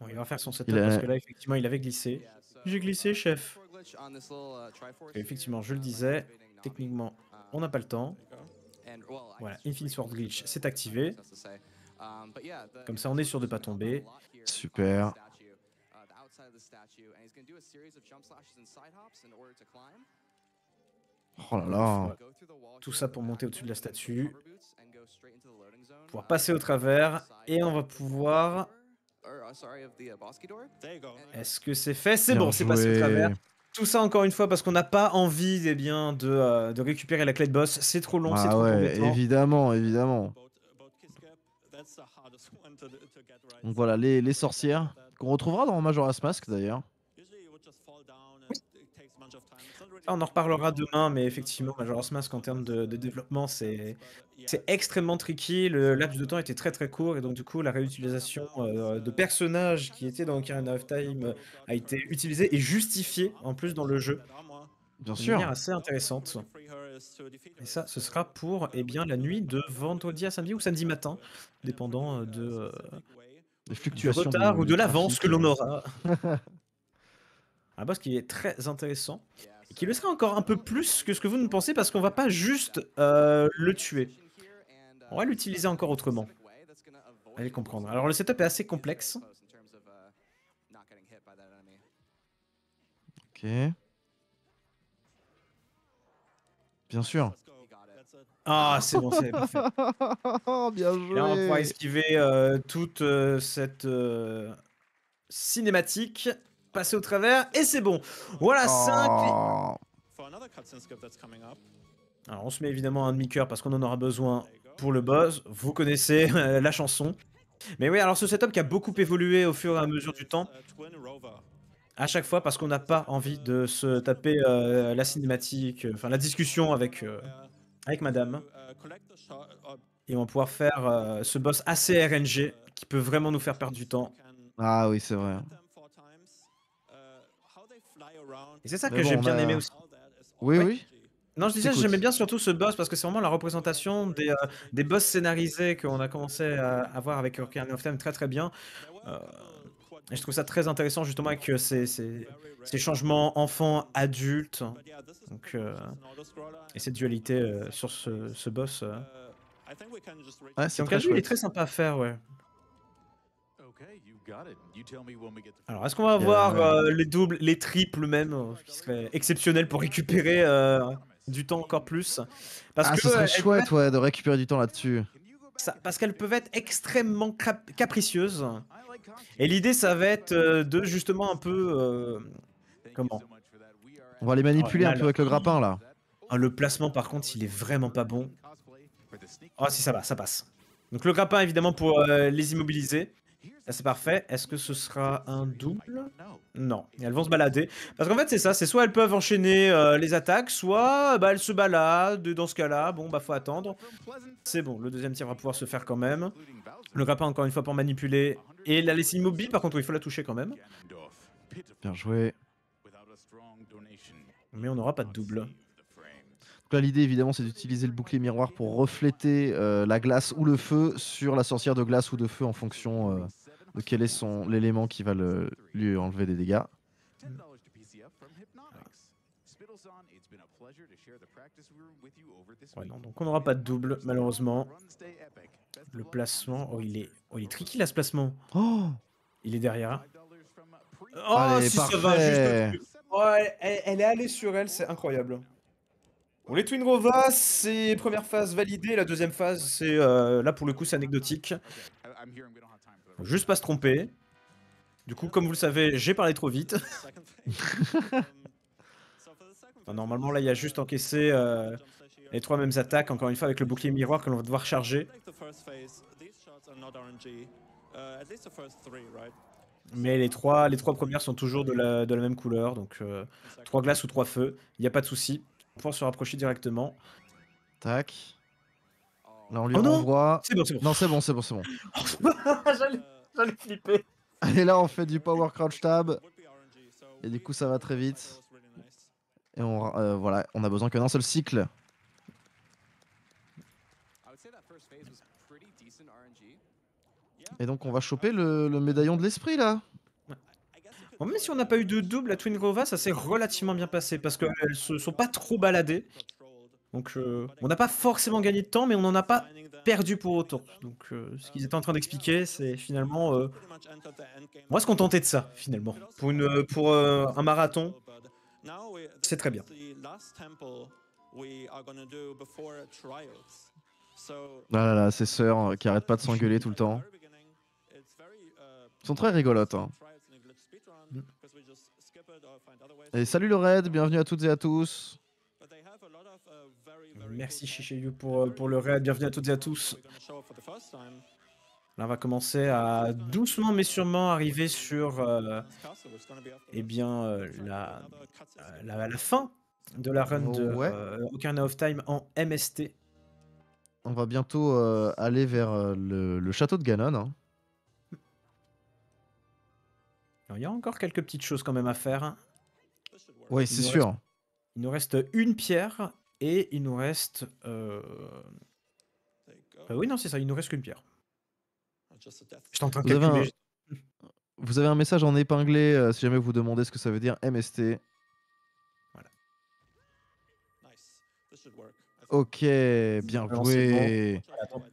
Speaker 1: Bon, il va faire son setup parce que là, effectivement, il avait glissé. J'ai glissé, chef. effectivement, je le disais, techniquement, on n'a pas le temps. Voilà, Infinite Sword Glitch s'est activé. Comme ça, on est sûr de ne pas tomber. Super. Oh là là Tout ça pour monter au-dessus de la statue, pouvoir passer au travers, et on va pouvoir euh, ah, uh, Est-ce que c'est fait C'est bon, c'est passé au travers. Tout ça encore une fois parce qu'on n'a pas envie eh bien, de, euh, récupérer la clé de boss. C'est trop long, bah c'est trop Évidemment,
Speaker 2: évidemment. Uh, Donc voilà, les, les sorcières qu'on retrouvera dans Majora's Mask d'ailleurs.
Speaker 1: Ah, on en reparlera demain, mais effectivement, Majora's Mask en termes de, développement, c'est extrêmement tricky. Le laps de temps était très très court et donc du coup, la réutilisation euh, de personnages qui étaient dans Ocarina of Time euh, a été utilisée et justifiée en plus dans le jeu. Bien sûr. De manière assez intéressante. Et ça, ce sera pour eh bien, la nuit de vendredi à samedi ou samedi matin, dépendant euh, de, Des fluctuations retard ou de l'avance que l'on aura. Un boss qui est très intéressant qui le sera encore un peu plus que ce que vous ne pensez parce qu'on va pas juste euh, le tuer. On va l'utiliser encore autrement. Allez comprendre. Alors le setup est assez complexe.
Speaker 2: Ok. Bien sûr. Ah, c'est bon, c'est parfait. Bien joué. Et là, on pourra
Speaker 1: esquiver euh, toute euh, cette cinématique passer au travers et c'est bon. Voilà, 5. Alors on se met évidemment un demi-cœur parce qu'on en aura besoin pour le boss. Vous connaissez euh, la chanson. Mais oui, alors ce setup qui a beaucoup évolué au fur et à mesure du temps. Euh, à chaque fois parce qu'on n'a pas envie de se taper euh, la cinématique, enfin la discussion avec, avec madame.
Speaker 3: Uh,
Speaker 1: et on va pouvoir faire ce boss assez RNG qui peut vraiment nous faire perdre du temps.
Speaker 2: Ah oui, c'est vrai.
Speaker 1: Et c'est ça que j'ai bien aimé aussi. Oui, oui. Non, je disais, j'aimais bien surtout ce boss parce que c'est vraiment la représentation des, euh, des boss scénarisés qu'on a commencé à, avoir avec Ocarina of Time très très bien. Euh, et je trouve ça très intéressant justement avec euh, ces, ces, changements enfant-adulte. Donc, et cette dualité sur ce, ce boss. Ah, c'est il est très sympa à faire, ouais. Alors, est-ce qu'on va avoir euh, euh, les doubles, les triples même, ce euh, qui serait exceptionnel pour récupérer du temps encore plus Parce ah, que, ce serait chouette
Speaker 2: de récupérer du temps
Speaker 1: là-dessus. parce qu'elles peuvent être extrêmement capricieuses. Et l'idée, ça va être de justement un peu. comment
Speaker 2: On va les manipuler un peu avec le grappin là.
Speaker 1: Ah, le placement, par contre, il est vraiment pas bon. Oh, si ça va, ça passe. Donc, le grappin évidemment pour les immobiliser c'est parfait. Est-ce que ce sera un double Non. Elles vont se balader. Parce qu'en fait, c'est ça. C'est soit elles peuvent enchaîner euh, les attaques, soit bah, elles se baladent. Dans ce cas-là, bon, bah faut attendre. C'est bon. Le deuxième tir va pouvoir se faire quand même. Le grappin, encore une fois, pour manipuler. Et la laisser immobile, par contre, il faut la toucher quand même. Bien joué. Mais on
Speaker 2: n'aura pas de double l'idée évidemment c'est d'utiliser le bouclier miroir pour refléter euh, la glace ou le feu sur la sorcière de glace ou de feu en fonction euh, donc quel est son l'élément qui va le, lui enlever des dégâts donc on n'aura pas de double malheureusement.
Speaker 1: Le placement, oh il est, oh, il est tricky là ce placement. Oh il est derrière. Oh si ça va elle, elle, est allée sur elle, c'est incroyable. Bon, les Twin Rova, c'est première phase validée, la deuxième phase, c'est euh, là pour le coup, c'est anecdotique juste pas se tromper. Du coup, comme vous le savez, j'ai parlé trop vite. normalement, là, il y a juste encaissé euh, les trois mêmes attaques, encore une fois, avec le bouclier miroir que l'on va devoir charger. Mais les trois, les trois premières sont toujours de la, même couleur, donc euh, trois glaces ou trois feux, il n'y a pas de souci. On peut se rapprocher directement. Tac. Là, on lui oh
Speaker 2: Non, c'est bon, c'est bon, c'est bon.
Speaker 1: J'allais flipper.
Speaker 2: Et là, on fait du power crouch tab. Et du coup, ça va très vite. Et on, euh, voilà, on a besoin que d'un seul cycle. Et donc, on va choper le, le médaillon de l'esprit là. même si on
Speaker 1: n'a pas eu de double, à Twin Grova, ça s'est relativement bien passé parce qu'elles euh, se sont pas trop baladées. Donc euh, on n'a pas forcément gagné de temps, mais on n'en a pas perdu pour autant. Donc euh, ce qu'ils étaient en train d'expliquer, c'est finalement... Euh, on va se contenter de ça, finalement. Pour, une, euh, pour un marathon, c'est très bien.
Speaker 3: Ah
Speaker 2: là là, ces sœurs qui n'arrêtent pas de s'engueuler tout le temps. Elles sont très rigolotes. Hein. Mm. Et salut le raid, bienvenue à toutes et à
Speaker 1: tous. Merci Shishayu pour, euh, pour le raid. Bienvenue à toutes et à tous. Là, on va commencer à doucement mais sûrement arriver sur euh, eh bien, euh, la, la, fin de la run de Ocarina of Time en MST.
Speaker 2: On va bientôt aller vers le, château de Ganon. Hein.
Speaker 1: il y a encore quelques petites choses quand même à faire. Hein.
Speaker 2: Oui, c'est sûr.
Speaker 1: il nous reste une pierre et il nous reste. Euh, euh, oui, non, c'est ça, il nous reste qu'une pierre. en train de
Speaker 2: vous Avez un... message en épinglé euh, si jamais vous demandez ce que ça veut dire MST. Voilà. Ok, bien joué.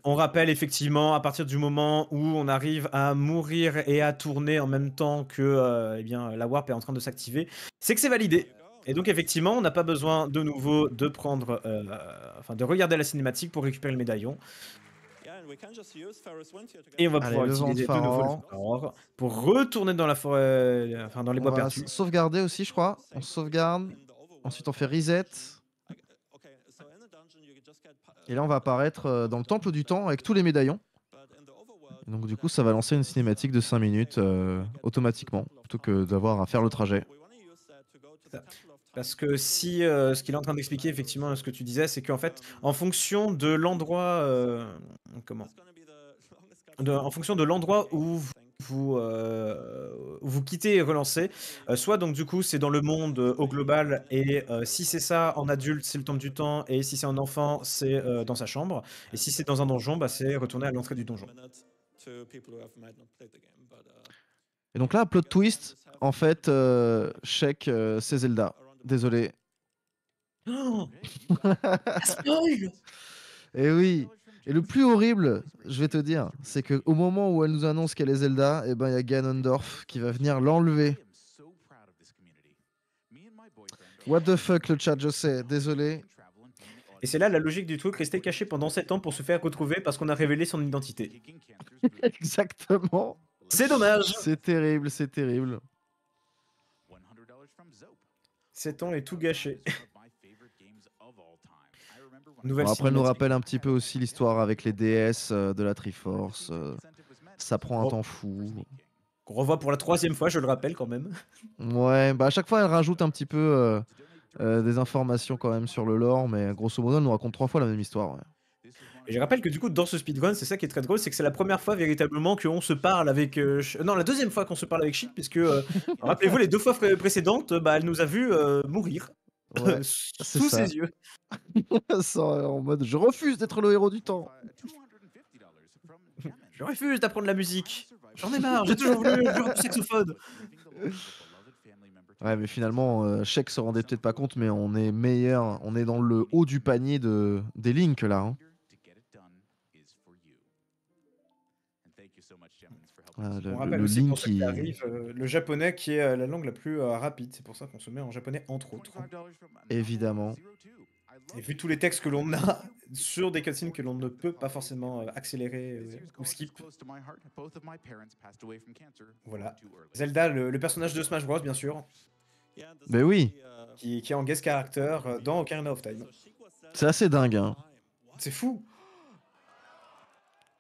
Speaker 1: On rappelle effectivement, à partir du moment où on arrive à mourir et à tourner en même temps que eh bien, la warp est en train de s'activer, c'est que c'est validé. Et donc effectivement, on n'a pas besoin de nouveau de prendre, euh, enfin de regarder la cinématique pour récupérer le médaillon. Et on va pouvoir le utiliser de, nouveau pour retourner dans la forêt, enfin dans les bois
Speaker 2: Sauvegarder aussi, je crois. On sauvegarde. Ensuite, on fait reset. Et là, on va apparaître euh, dans le temple du temps avec tous les médaillons. Donc du coup, ça va lancer une cinématique de 5 minutes euh, automatiquement, plutôt que d'avoir à faire le trajet.
Speaker 1: Parce que si euh, ce qu'il est en train d'expliquer, effectivement, ce que tu disais, c'est qu'en fait, en fonction de l'endroit, euh, comment, en fonction de l'endroit où vous, euh, quittez et relancez, soit donc du coup c'est dans le monde au global et si c'est ça en adulte, c'est le temps du temps et si c'est un enfant, c'est dans sa chambre et si c'est dans un donjon,
Speaker 2: bah, c'est retourner à l'entrée du donjon. Et donc là, plot twist, en fait, check c'est Zelda. Désolé. Oh eh Et oui. Et le plus horrible, je vais te dire, c'est que au moment où elle nous annonce qu'elle est Zelda, et eh ben il y a Ganondorf qui va venir l'enlever. What the fuck le chat, je sais, désolé. Et
Speaker 1: c'est là la logique du truc, rester caché pendant 7 ans pour se faire retrouver parce qu'on a révélé son identité.
Speaker 2: Exactement. C'est dommage. C'est terrible, c'est terrible.
Speaker 1: Cet ans est tout gâché.
Speaker 2: Après, elle nous rappelle un petit peu aussi l'histoire avec les DS euh, de la Triforce. Euh, ça prend un temps fou.
Speaker 1: Qu'on revoit pour la troisième fois, je le rappelle quand même.
Speaker 2: Ouais, bah à chaque fois, elle rajoute un petit peu euh, des informations quand même sur le lore, mais grosso modo, elle nous raconte trois fois la même histoire.
Speaker 1: Et je rappelle que du coup, dans ce speedrun, c'est ça qui est très drôle, c'est que c'est la première fois véritablement qu'on se parle avec. Euh, non, la deuxième fois qu'on se parle avec Shit, parce que, euh, rappelez-vous, les deux fois précédentes, bah, elle nous a vu euh, mourir. Ouais, sous ses
Speaker 2: yeux. en mode, je refuse d'être le héros du temps.
Speaker 1: je refuse d'apprendre la musique. J'en ai marre, j'ai toujours voulu jouer du saxophone.
Speaker 2: Ouais, mais finalement, euh, se rendait peut-être pas compte, mais on est meilleur, on est dans le haut du panier de, des Link là. Hein.
Speaker 1: le, euh, le japonais qui est euh, la langue la plus euh, rapide. C'est pour ça qu'on se met en japonais entre autres.
Speaker 2: Évidemment.
Speaker 1: Et vu tous les textes que l'on a sur des cutscenes que l'on ne peut pas forcément accélérer ou skip. Voilà. Zelda, le, personnage de Smash Bros, bien sûr. Mais oui. Uh, qui, qui est en guest character dans Ocarina of Time.
Speaker 2: C'est assez dingue. Hein. C'est fou.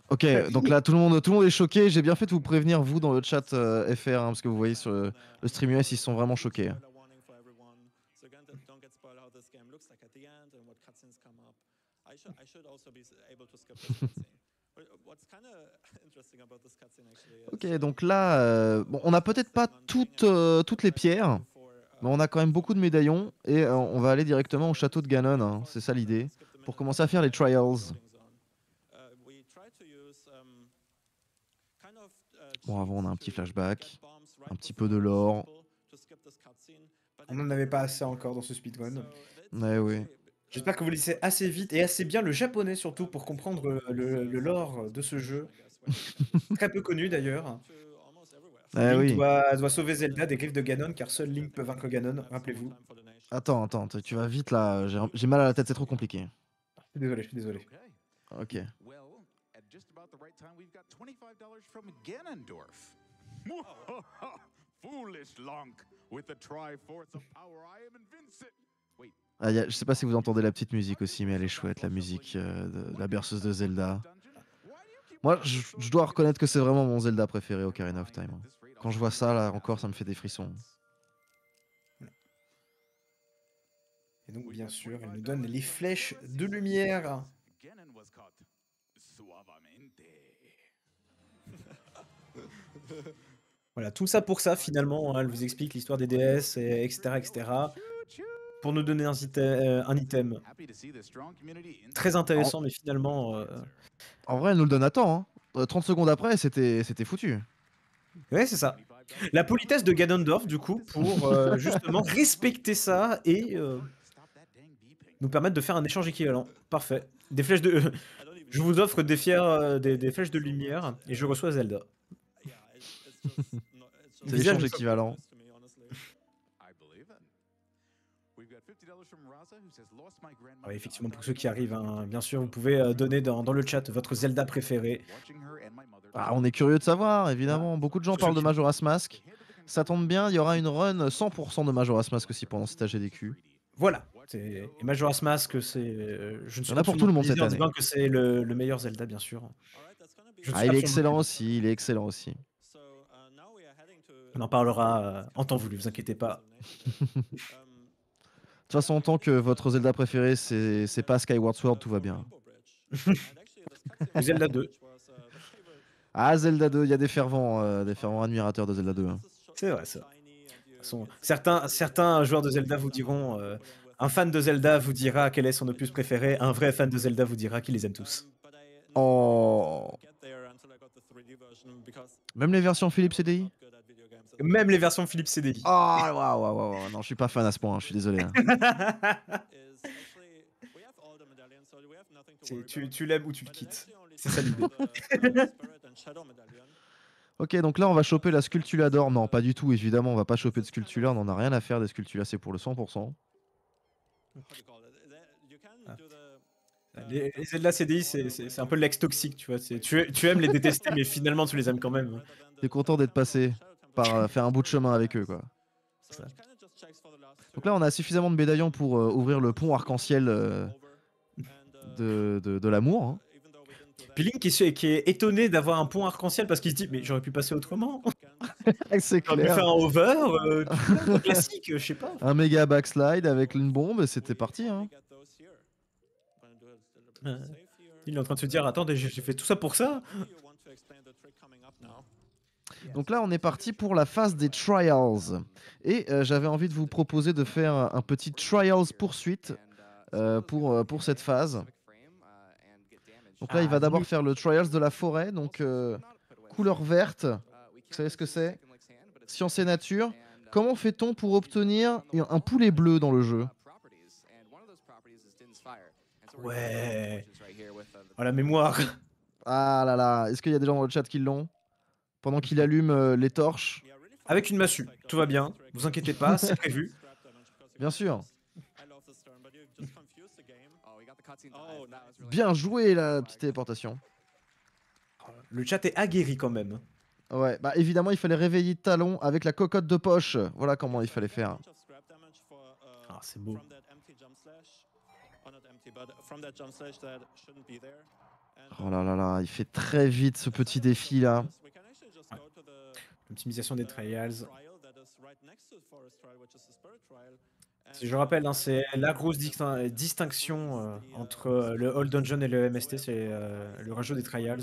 Speaker 2: Ok, donc là tout le monde, tout le monde est choqué. J'ai bien fait de vous prévenir vous dans le chat euh, FR hein, parce que vous voyez sur le, stream US ils sont vraiment choqués. Hein. ok, donc là, euh, bon, on n'a peut-être pas toutes, euh, toutes les pierres, mais on a quand même beaucoup de médaillons et on va aller directement au château de Ganon. Hein. C'est ça l'idée pour commencer à faire les trials. Bon, avant, on a un petit flashback, un petit peu de lore.
Speaker 1: On n'en avait pas assez encore dans ce speedrun. Ouais, oui. J'espère que vous lisez assez vite et assez bien le japonais surtout pour comprendre le, lore de ce jeu. Très peu connu d'ailleurs. Ouais, ah oui. doit, doit, sauver Zelda des griffes de Ganon car seul Link peut vaincre Ganon, rappelez-vous.
Speaker 2: Attends, attends, tu vas vite là, j'ai mal à la tête, c'est trop compliqué. Je suis désolé, je suis désolé. Ok
Speaker 4: time, we've
Speaker 2: je sais pas si vous entendez la petite musique aussi, mais elle est chouette, la musique euh, de, la berceuse de Zelda. Moi, je, dois reconnaître que c'est vraiment mon Zelda préféré, au Ocarina of Time. Hein. Quand je vois ça, là, encore, ça me fait des frissons.
Speaker 1: Et donc, bien sûr, il nous donne les flèches de lumière Voilà, tout ça pour ça finalement, hein, elle vous explique l'histoire des déesses, etc., etc. Pour nous donner euh, un, item,
Speaker 4: très intéressant, mais
Speaker 1: finalement. Euh, en vrai, elle nous le donne à temps. 30 hein. euh, secondes après, c'était foutu. Ouais, c'est ça. La politesse de Ganondorf, du coup, pour justement respecter ça et nous permettre de faire un échange équivalent. Parfait. Des flèches de. Je vous offre des, des flèches de lumière et je reçois Zelda. C'est l'échange équivalent. effectivement, pour ceux qui arrivent, hein, bien sûr, vous pouvez euh, donner dans, le chat votre Zelda
Speaker 2: préféré ah, on est curieux de savoir, évidemment. Beaucoup de gens parlent de Majora's Mask. Ça tombe bien, il y aura une run 100% de Majora's Mask aussi pendant cet AGDQ. Voilà.
Speaker 1: Et Majora's Mask, c'est. Euh, je ne suis pas pour tout le monde cette année. que c'est le, le, meilleur Zelda, bien
Speaker 2: sûr. Ah, il est excellent aussi. Il est excellent aussi. On en parlera euh, en temps voulu, vous inquiétez pas. De toute façon, en tant que votre Zelda préféré, c'est pas Skyward Sword, tout va bien.
Speaker 1: Zelda 2.
Speaker 2: Ah, Zelda 2, il y a des fervents, euh, des fervents admirateurs de Zelda 2. Hein.
Speaker 1: C'est vrai, ça. Certains, certains joueurs de Zelda vous diront euh, un fan de Zelda vous dira quel est son opus préféré un vrai fan de Zelda vous dira qu'il les aime tous.
Speaker 2: Oh Même les versions Philips CDI même les versions Philips CDI. Oh, ah, waouh, waouh, waouh. Non, je suis pas fan à ce point, hein, je suis désolé. Hein.
Speaker 1: tu, tu l'aimes ou tu le quittes.
Speaker 2: C'est ça l'idée. ok, donc là, on va choper la Sculptula d'or. Non, pas du tout, évidemment, on va pas choper de Sculptula. On n'en a rien à faire des Sculptula, c'est pour le 100%. Ah.
Speaker 1: Les, CDI, c'est un peu l'ex toxique,
Speaker 2: tu vois. Tu, tu aimes les détester, mais finalement, tu les aimes quand même. Hein. T'es content d'être passé. Euh, faire un bout de chemin avec eux. Quoi. Donc là, on a suffisamment de médaillons pour euh, ouvrir le pont arc-en-ciel euh, de, de, l'amour. Hein. Puis
Speaker 1: Link qui, est étonné d'avoir un pont arc-en-ciel parce qu'il se dit mais j'aurais pu passer autrement. c'est clair. faire un over classique, je sais pas.
Speaker 2: Un méga backslide avec une bombe, c'était parti. Hein.
Speaker 1: il est en train de se dire attendez j'ai fait
Speaker 2: tout ça pour ça. Donc là, on est parti pour la phase des trials. Et euh, j'avais envie de vous proposer de faire un petit trials poursuite euh, pour, euh, pour cette phase. Donc là, il va ah, d'abord faire le trials de la forêt, donc couleur verte. Vous savez ce que c'est Science et nature. Comment fait-on pour obtenir un poulet bleu dans le jeu
Speaker 5: Ouais.
Speaker 2: Oh la mémoire. Ah là là, est-ce qu'il y a des gens dans le chat qui l'ont pendant qu'il allume euh, les torches. Avec une massue, tout va bien, vous inquiétez pas, c'est prévu. Bien sûr.
Speaker 6: Bien
Speaker 2: joué la petite téléportation. Le chat est aguerri quand même. Ouais, bah évidemment, il fallait réveiller Talon avec la cocotte de poche. Voilà comment il fallait faire. Ah, c'est beau. Oh là là là, il fait très vite ce petit défi là.
Speaker 1: L'optimisation des trials. Si je rappelle, hein, c'est la grosse distinction euh, entre euh, le Old Dungeon et le MST, c'est euh, le rajout des trials.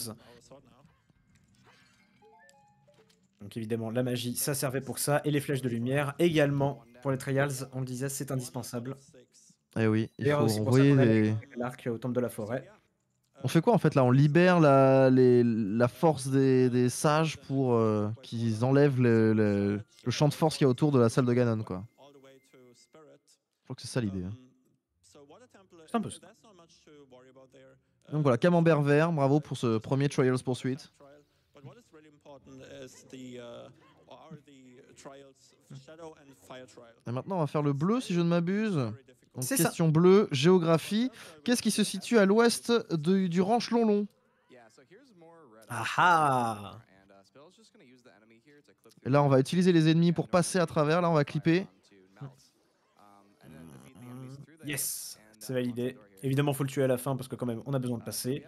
Speaker 1: Donc évidemment, la magie, ça servait pour ça, et les flèches de lumière également pour les trials, on le disait, c'est indispensable.
Speaker 2: Et eh oui, il faut envoyer les...
Speaker 1: l'arc au temple de la forêt.
Speaker 2: On fait quoi en fait là On libère la, la force des, des, sages pour euh, qu'ils enlèvent le, champ de force qu'il y a autour de la salle de Ganon quoi. Je crois que c'est ça l'idée. Hein.
Speaker 3: C'est un peu
Speaker 2: Donc voilà, camembert vert, bravo pour ce premier Trials poursuite. Et maintenant on va faire le bleu si je ne m'abuse. Donc, question bleue, géographie. Qu'est-ce qui se situe à l'ouest du ranch long Ah ah Là, on va utiliser les ennemis pour passer à travers. Là, on va clipper. Hmm.
Speaker 1: Yes C'est validé. Évidemment, faut le tuer à la fin parce que quand même, on a besoin de passer.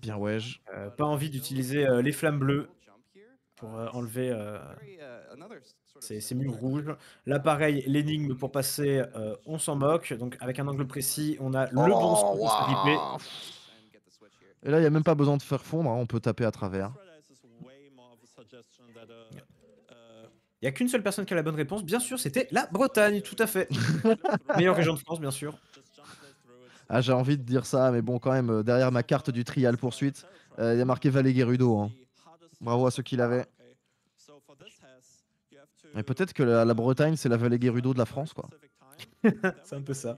Speaker 1: Bien ouais. Euh, pas envie d'utiliser euh, les flammes bleues pour euh, enlever euh, ces, murs rouges. L'appareil, l'énigme pour passer, euh, on s'en moque. Donc
Speaker 2: avec un angle précis, on a le oh, bon Et là, il n'y a même pas besoin de faire fondre, hein. on peut taper à travers.
Speaker 1: Il n'y a qu'une seule personne qui a la bonne réponse, bien sûr, c'était la Bretagne, tout à fait. Meilleure région de France, bien sûr.
Speaker 2: Ah, j'ai envie de dire ça, mais bon, quand même, derrière ma carte du trial poursuite, il y a marqué Valé Gerudo. Bravo à ceux qui l'avaient. Ah, Mais peut-être que la, Bretagne, c'est la vallée Gerudo de la France, quoi.
Speaker 1: c'est un peu ça.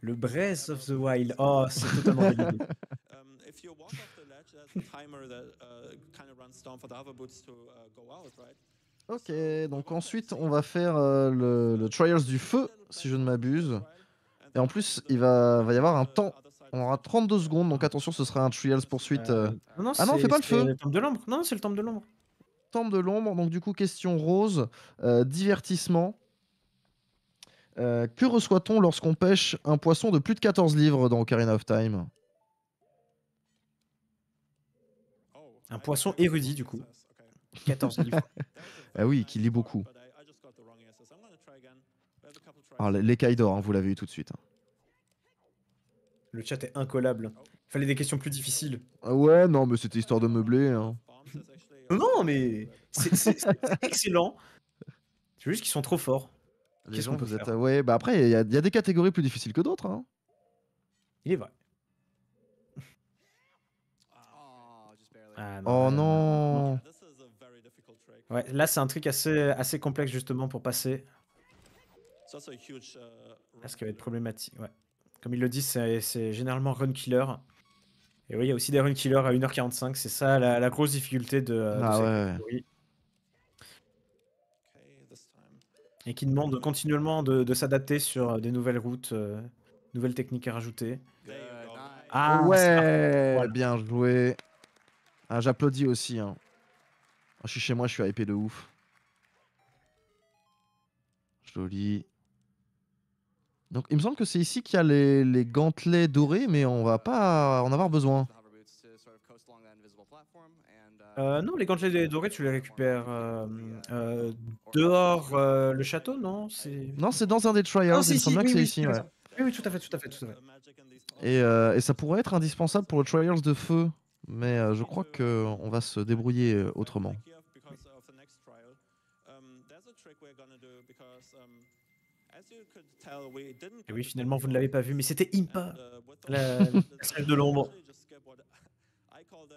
Speaker 2: Le Breath of the Wild. Oh, c'est totalement validé.
Speaker 3: Um, uh, uh,
Speaker 2: ok, donc ensuite on va faire euh, le, Trials du Feu, si je ne m'abuse. Et en plus, il va, va y avoir un temps on aura 32 secondes, donc attention, ce sera un Trials poursuite. Euh, euh. ah non, ah fais pas le feu. de l'ombre. Non, c'est le temple de l'ombre. Temple de l'ombre, donc du coup, question rose, euh, divertissement. que reçoit-on lorsqu'on pêche un poisson de plus de 14 livres dans Ocarina of Time
Speaker 1: Un poisson érudit, du coup.
Speaker 2: 14 livres. ah oui, qui lit beaucoup. Ah, les l'écaille d'or, hein, vous l'avez eu tout de suite. Hein.
Speaker 1: Le chat est incollable. Fallait des questions plus difficiles.
Speaker 2: Ah ouais, non, mais c'était histoire de meubler. Hein.
Speaker 1: non, mais c'est excellent. C'est juste qu'ils sont trop forts. Les gens
Speaker 2: Ouais, bah après, il y, a des catégories plus difficiles que d'autres. Hein. Il est vrai. Ah, oh non.
Speaker 1: Ouais, là c'est un truc assez, assez complexe justement pour passer. Ça euh, ce va être problématique, ouais. Comme il le dit, c'est généralement run killer. Et oui, il y a aussi des run killers à 1h45. C'est ça la, grosse difficulté de, euh, ah Et qui demande continuellement de, s'adapter sur euh, des nouvelles routes, euh, nouvelles techniques à rajouter. Ah ouais,
Speaker 2: bien joué. Ah, J'applaudis aussi. Hein. Ah, je suis chez moi, je suis hypé de ouf. Joli. Donc, il me semble que c'est ici qu'il y a les, gantelets dorés, mais on va pas en avoir besoin.
Speaker 1: Euh, non, les gantelets dorés, tu les récupères euh, euh, dehors le château, non Non, c'est dans un des trials. il me semble bien que c'est ici. Oui, oui, tout à fait, tout à fait, tout à
Speaker 2: fait. Et, ça pourrait être indispensable pour le trials de feu, mais je crois qu'on va se débrouiller autrement.
Speaker 1: Et oui, finalement, vous ne l'avez pas vu, mais c'était Impa, uh, la, celle de l'ombre.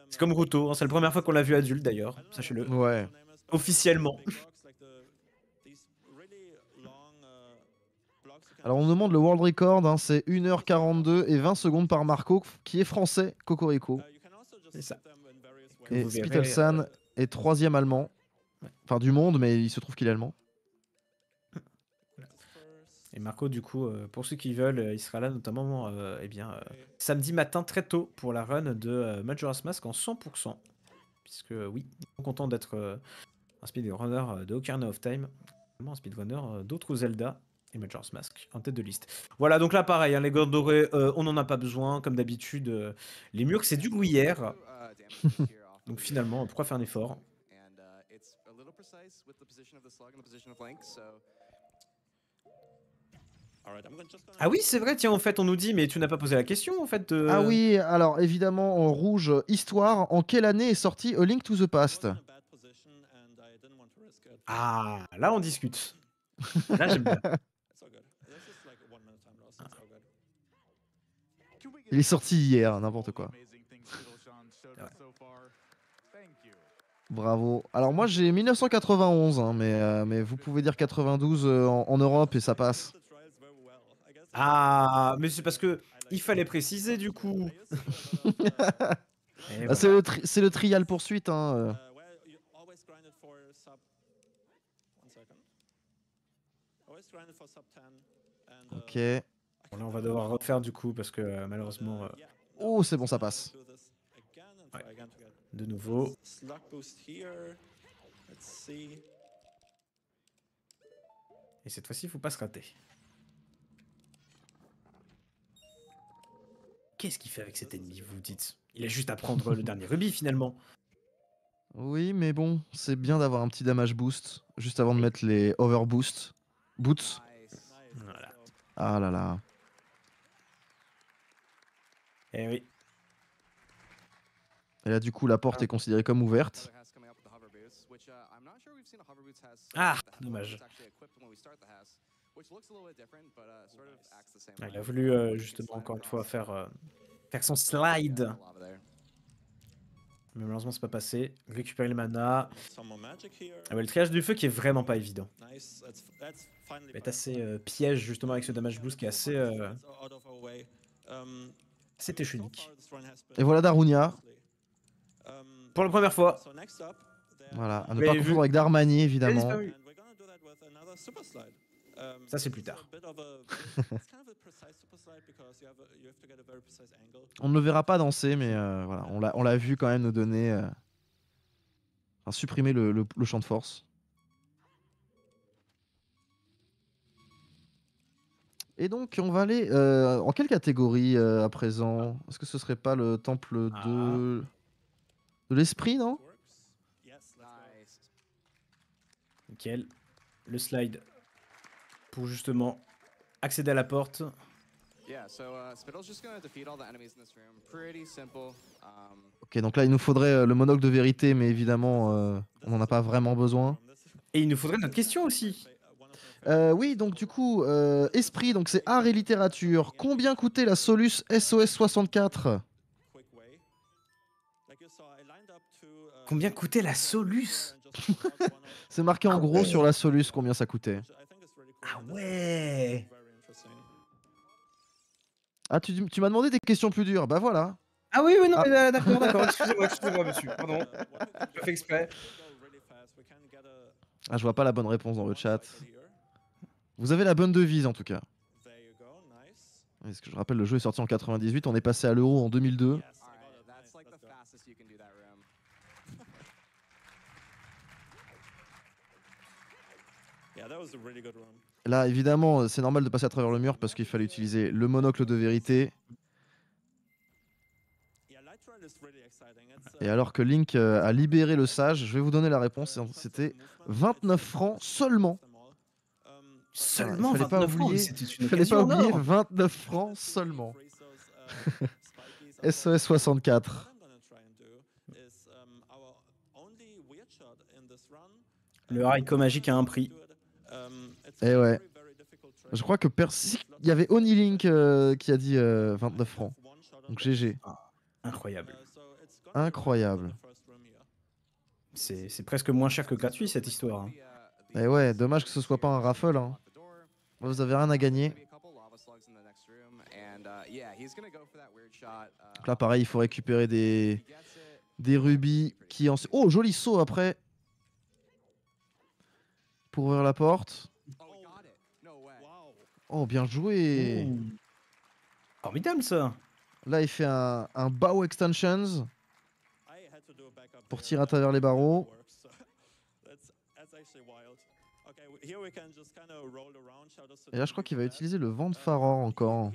Speaker 1: C'est comme Ruto, hein, c'est la première fois qu'on l'a vu adulte d'ailleurs, sachez-le. Ouais. Officiellement. Uh,
Speaker 2: Alors on demande le world record, hein, c'est 1h42 et 20 secondes par Marco, qui est français, Cocorico. Uh, et Spittelsan est troisième allemand, enfin du monde, mais il se trouve qu'il est allemand.
Speaker 1: Et Marco, du coup, euh, pour ceux qui veulent, euh, il sera là notamment euh, eh bien, samedi matin très tôt pour la run de Majora's Mask en 100%. Puisque oui, content d'être un speedrunner de Ocarina of Time, un speedrunner d'autres Zelda et Majora's Mask en tête de liste. Voilà, donc là pareil, hein, les gants dorés, on n'en a pas besoin, comme d'habitude. les murs, c'est du gruyère. donc finalement, pourquoi faire un effort ah oui, c'est vrai, tiens, en fait, on nous dit, mais tu n'as pas posé la question, en fait. Euh. Ah oui,
Speaker 2: alors évidemment, en rouge, histoire, en quelle année est sorti A Link to the Past Ah, là, on discute. là, j'aime bien. Il est sorti hier, n'importe quoi. Bravo. Alors moi j'ai 1991, hein, mais, euh, mais vous pouvez dire 92 euh, en Europe et ça passe.
Speaker 1: Ah, mais c'est parce que il fallait préciser du coup.
Speaker 2: Eh bah, c'est le, le, trial poursuite. Hein. Euh.
Speaker 1: Ok. Bon, là, on va devoir refaire du coup parce que euh, malheureusement. Euh, oh, c'est bon, ça passe. De nouveau. Et cette fois-ci, il faut pas se rater. Qu'est-ce qu'il fait avec cet ennemi, vous,
Speaker 2: dites Il a juste à prendre le dernier rubis finalement. Oui, mais bon, c'est bien d'avoir un petit damage boost, juste avant de mettre les over boosts. Boots. Voilà. Ah là là. Eh oui. Et là, du coup, la porte est considérée comme ouverte.
Speaker 6: Ah, dommage. Il uh, a voulu
Speaker 1: euh, justement encore une fois faire, euh, faire son slide. Mais malheureusement, c'est pas passé. Récupérer le mana. Ah le triage du feu qui est vraiment pas évident.
Speaker 3: Il est assez euh, piège justement avec ce
Speaker 1: damage boost qui est assez. C'était chunique. Um,
Speaker 2: Et voilà Darunia.
Speaker 1: Um, Pour la première fois.
Speaker 2: Voilà, à ne pas confondre avec Darmani évidemment.
Speaker 3: Ça, c'est plus tard.
Speaker 5: on ne le
Speaker 2: verra pas danser, mais euh, voilà, on l'a, vu quand même nous donner. Euh, supprimer le, champ de force. Et donc, on va aller. Euh, en quelle catégorie à présent Est-ce que ce serait pas le temple de. Ah. de l'esprit, non
Speaker 1: Le slide pour justement accéder à la porte.
Speaker 6: Uh, um,
Speaker 2: ok, donc là il nous faudrait euh, le monocle de vérité, mais évidemment euh, on n'en a pas vraiment besoin. Et il nous faudrait notre question aussi. Euh, oui, donc du coup, esprit, donc c'est art et littérature. Combien coûtait la Solus SOS 64 Combien coûtait la Solus C'est marqué en gros sur la Solus combien ça coûtait. Ah ouais Ah, tu, tu m'as demandé des questions plus dures, bah voilà. Ah
Speaker 1: oui, oui, non, ah. Euh, d'accord, d'accord, excusez-moi, monsieur, pardon. Je fais exprès.
Speaker 2: Ah, je vois pas la bonne réponse dans le chat. Vous avez la bonne devise en tout cas. Est-ce que je rappelle, le jeu est sorti en 98, on est passé à l'euro en 2002.
Speaker 3: Yeah, that was a really good
Speaker 2: Là, évidemment, euh, c'est normal de passer à travers le mur parce qu'il fallait utiliser le monocle de vérité. Et alors que Link euh, a libéré le sage, je vais vous donner la réponse. C'était 29 francs seulement. Seulement francs, pas oublier 29 francs seulement. SES 64. Le haricot magique a un prix. Et eh ouais. Je crois que Percy. Il y avait Oni Link euh, qui a dit 29 euh, francs. Donc GG. Ah, incroyable. Incroyable. C'est presque moins cher que gratuit cette histoire. Et hein. eh ouais, dommage que ce soit pas un raffle. Hein. Vous avez rien à gagner. Donc là, pareil, il faut récupérer des, des rubis qui en. Oh, joli saut après! Pour ouvrir la porte. Oh, bien joué oh Formidable ça Là, il fait un, bow extensions pour tirer à travers les barreaux.
Speaker 3: Et là, je
Speaker 2: crois qu'il va utiliser le vent de Faror um, encore.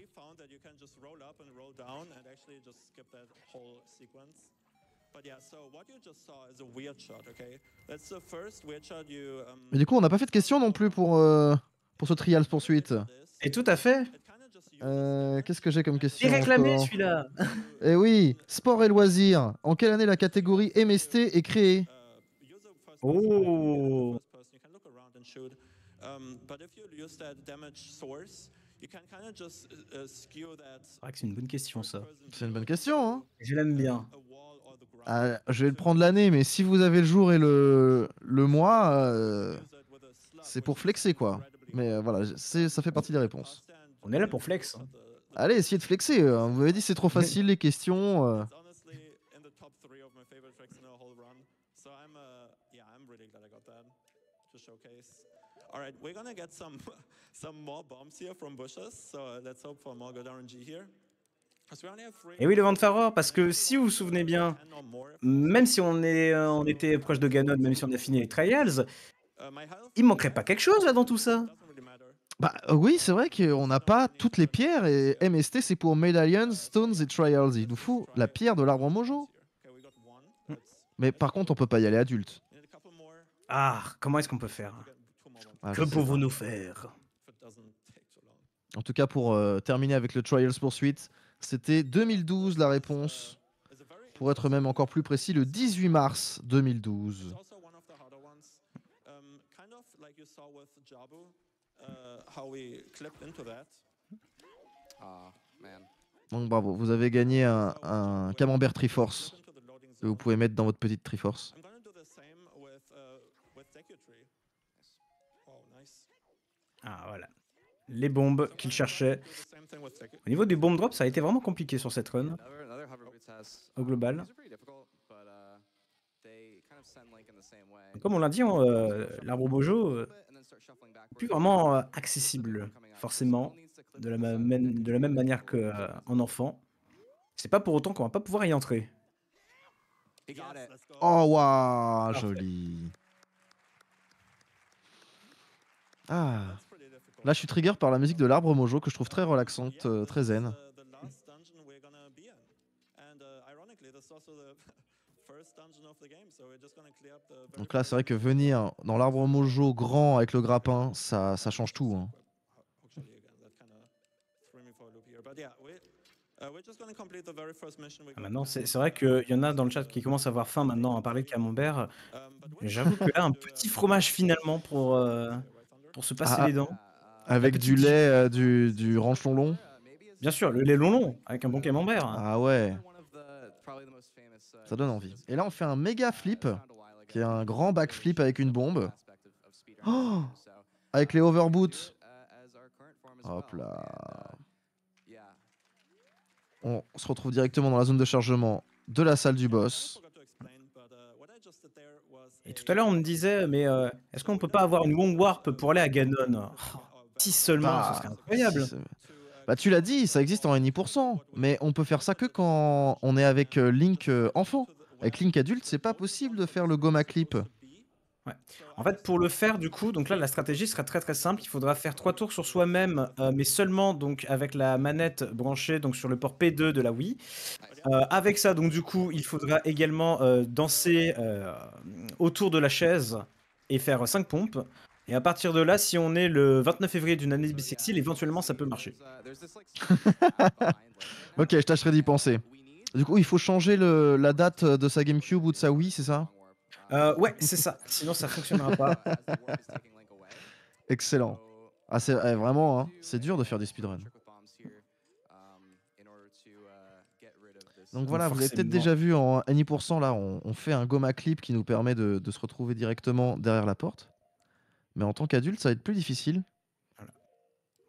Speaker 2: Mais du coup, on n'a pas fait de question non plus pour. Euh, pour ce trial poursuite. Et tout à fait. Euh, qu'est-ce que j'ai comme question Il réclamé celui-là Eh oui, sport et loisirs. En quelle année la catégorie MST est créée Oh c'est une bonne question ça. C'est une bonne question. Hein je l'aime bien. Ah, je vais le prendre l'année, mais si vous avez le jour et le, le mois, euh, c'est pour flexer quoi. Mais euh, voilà, ça fait partie des réponses. On est là pour flex. Hein. Allez, essayez de flexer. Euh, vous m'avez dit c'est trop facile les questions. Euh.
Speaker 3: Et oui, le vent de
Speaker 1: Faror, parce que si vous vous souvenez bien, même si on, on était proche de Ganon, même si on a fini les
Speaker 2: Trials, il manquerait pas quelque chose là dans tout ça bah euh, oui, c'est vrai qu'on n'a pas toutes les pierres et MST c'est pour Medallions, Stones et Trials. Il nous faut la pierre de l'arbre en mojo. Hmm. Mais par contre, on peut pas y aller adulte. Ah, comment est-ce qu'on peut faire ah, Que pouvons-nous
Speaker 1: faire
Speaker 2: En tout cas, pour euh, terminer avec le Trials Poursuite, c'était 2012 la réponse. Pour être même encore plus précis, le 18 mars 2012.
Speaker 3: Uh, ah,
Speaker 2: Donc bravo, vous avez gagné un, camembert Triforce que vous pouvez mettre dans votre petite Triforce. Uh,
Speaker 1: oh, ah voilà, les bombes qu'il cherchait. Au niveau du bomb drop ça a été vraiment compliqué sur cette run. Au global.
Speaker 6: Uh, Comme on l'a dit,
Speaker 1: hein, euh, l'arbre Bojo, plus vraiment euh, accessible, forcément, de la même, de la même manière qu'en euh, enfant. C'est pas pour autant qu'on va pas pouvoir
Speaker 2: y entrer. Oh waouh, joli. Ah. Là, je suis trigger par la musique de l'arbre mojo que je trouve très relaxante, euh, très zen. Uh, Donc là, c'est vrai que venir dans l'arbre mojo grand avec le grappin, ça, change tout. Hein.
Speaker 3: Uh, ah, maintenant,
Speaker 1: c'est vrai qu'il y en a dans le chat qui commencent à avoir faim maintenant à parler de camembert. Um, j'avoue y a un petit fromage finalement pour, euh, pour se passer ah, ah, les dents.
Speaker 2: Avec du lait, euh, du, du ranch long long Bien sûr, le lait long long, avec un bon camembert. Hein. Ah ouais. Ça donne envie. Et là, on fait un méga flip, qui est un grand backflip avec une bombe. Oh avec les overboots. Hop là. On se retrouve directement dans la zone de chargement de la salle du boss. Et tout à l'heure, on me disait,
Speaker 1: mais euh, est-ce qu'on peut pas avoir une longue warp pour aller à Ganon oh,
Speaker 2: Si seulement, ce serait ah, incroyable. Bah, tu l'as dit, ça existe en NI%, mais on peut faire ça que quand on est avec euh, Link euh, enfant. Avec Link adulte, c'est pas possible de faire le Goma Clip.
Speaker 1: En fait, pour le faire, du coup, donc là, la stratégie sera très très simple. Il faudra faire trois tours sur soi-même, euh, mais seulement donc avec la manette branchée donc sur le port P2 de la Wii. avec ça, donc du coup, il faudra également danser autour de la chaise et faire cinq pompes. Et à partir de là, si on est le 29 février d'une année bisexile éventuellement
Speaker 2: ça peut marcher. ok, je tâcherai d'y penser. Du coup, il faut changer la date de sa GameCube ou de sa Wii, c'est ça
Speaker 1: euh, Ouais, c'est ça. Sinon, ça fonctionnera pas.
Speaker 2: Excellent. Ah, c'est eh, vraiment, hein, c'est dur de faire des speedruns. Donc voilà, vous l'avez peut-être déjà vu en ànie1% là, on, fait un Goma clip qui nous permet de se retrouver directement derrière la porte. Mais en tant qu'adulte, ça va être plus difficile.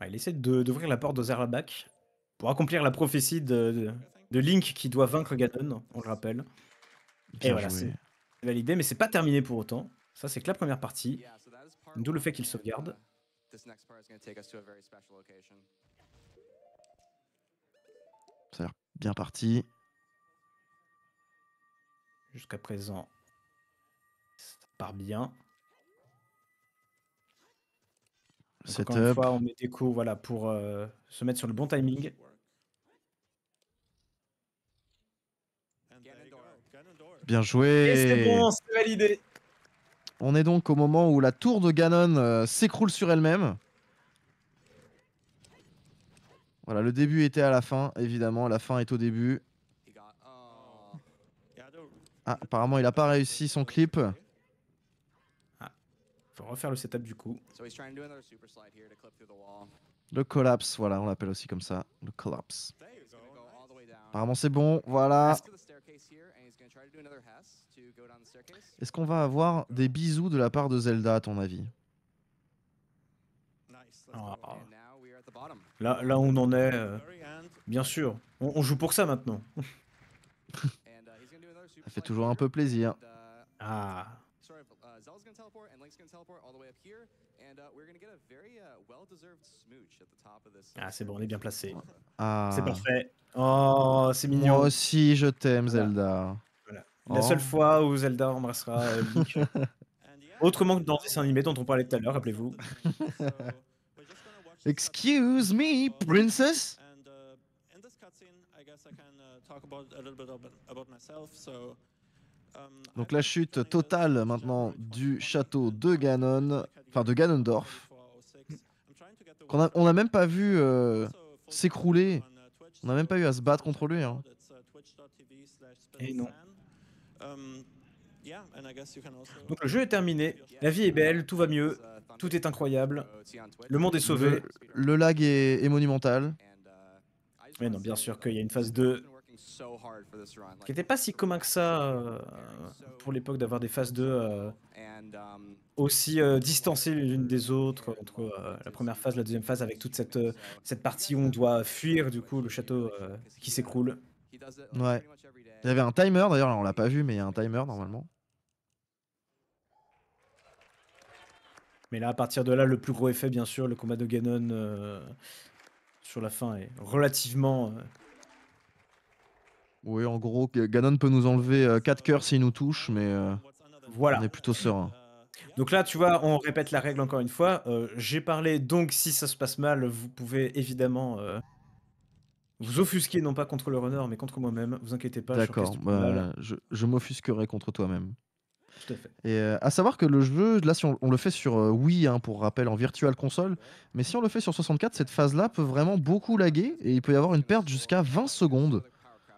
Speaker 2: il essaie
Speaker 1: d'ouvrir la porte d'Ozerlabak pour accomplir la prophétie de, Link qui doit vaincre Ganon, on le rappelle. Et voilà, c'est validé, mais c'est pas terminé pour autant. Ça, c'est que la
Speaker 2: première partie, d'où le fait qu'il sauvegarde. Ça a l'air bien parti. Jusqu'à présent, ça
Speaker 1: part bien. Encore fois, on met des coups voilà, pour euh, se mettre sur le bon timing.
Speaker 2: Bien joué. On est donc au moment où la tour de Ganon euh, s'écroule sur elle-même. Voilà, le début était à la fin, évidemment. La fin est au début. Ah, apparemment, il n'a pas réussi son clip. On refaire le setup du coup. Le collapse, voilà, on l'appelle aussi comme ça. Le collapse. Apparemment c'est bon, voilà. Est-ce qu'on va avoir des bisous de la part de Zelda à ton avis
Speaker 1: ah. Là, là où on en est, euh, bien sûr. On, on, joue pour ça maintenant. Uh, ça fait toujours un peu plaisir. Uh,
Speaker 2: ah
Speaker 6: can teleport, and Link's can teleport all the way up here. And uh, we're going to get a
Speaker 1: very uh, well-deserved smooch at the top of this. Ah, c'est bon, on est bien placé.
Speaker 2: Ah. C'est parfait. Oh, c'est mignon. Moi aussi, je t'aime, Zelda. Voilà. La seule oh.
Speaker 1: fois où Zelda embrassera euh, Link. Autrement que dans des animés dont on parlait tout à l'heure, rappelez-vous. Excuse
Speaker 2: me, princess. And,
Speaker 3: uh, in this cutscene, I guess I can uh, talk about a little bit about myself. So.
Speaker 2: Donc la chute totale maintenant du château de Ganon, enfin de Ganondorf, on n'a même pas vu euh, s'écrouler, on n'a même pas eu à se battre contre lui. Hein. Et non. Donc le jeu est terminé,
Speaker 1: la vie est belle, tout va mieux, tout est incroyable, le monde est sauvé.
Speaker 2: Le, lag est, monumental. Mais non, bien sûr qu'il y a une phase 2
Speaker 6: qui
Speaker 1: n'était pas si commun que ça euh, pour l'époque d'avoir des phases 2 euh,
Speaker 6: um,
Speaker 1: aussi euh, distancées les unes des autres, entre la première phase, la deuxième phase, avec toute cette,
Speaker 2: cette partie où on doit
Speaker 1: fuir du coup le château qui s'écroule. Uh, ouais.
Speaker 2: Il y avait un timer d'ailleurs, on l'a pas vu, mais il y a un timer normalement.
Speaker 1: Mais là, à partir de là, le plus gros effet, bien sûr, le combat de Ganon sur la fin est relativement
Speaker 2: oui, en gros, Ganon peut nous enlever 4 euh, cœurs s'il nous touche, mais euh, voilà. on est plutôt serein.
Speaker 1: Donc là, tu vois, on répète la règle encore une fois. Euh, j'ai parlé, donc si ça se passe mal, vous pouvez évidemment vous offusquer, non pas contre le runner, mais contre moi-même. Vous inquiétez pas. D'accord, je, bah,
Speaker 2: je, je m'offusquerai contre toi-même. Tout à fait. Et à savoir que le jeu, là, si on, le fait sur Wii, hein, pour rappel, en virtual console, mais si on le fait sur 64, cette phase-là peut vraiment beaucoup laguer et il peut y avoir une perte jusqu'à 20 secondes.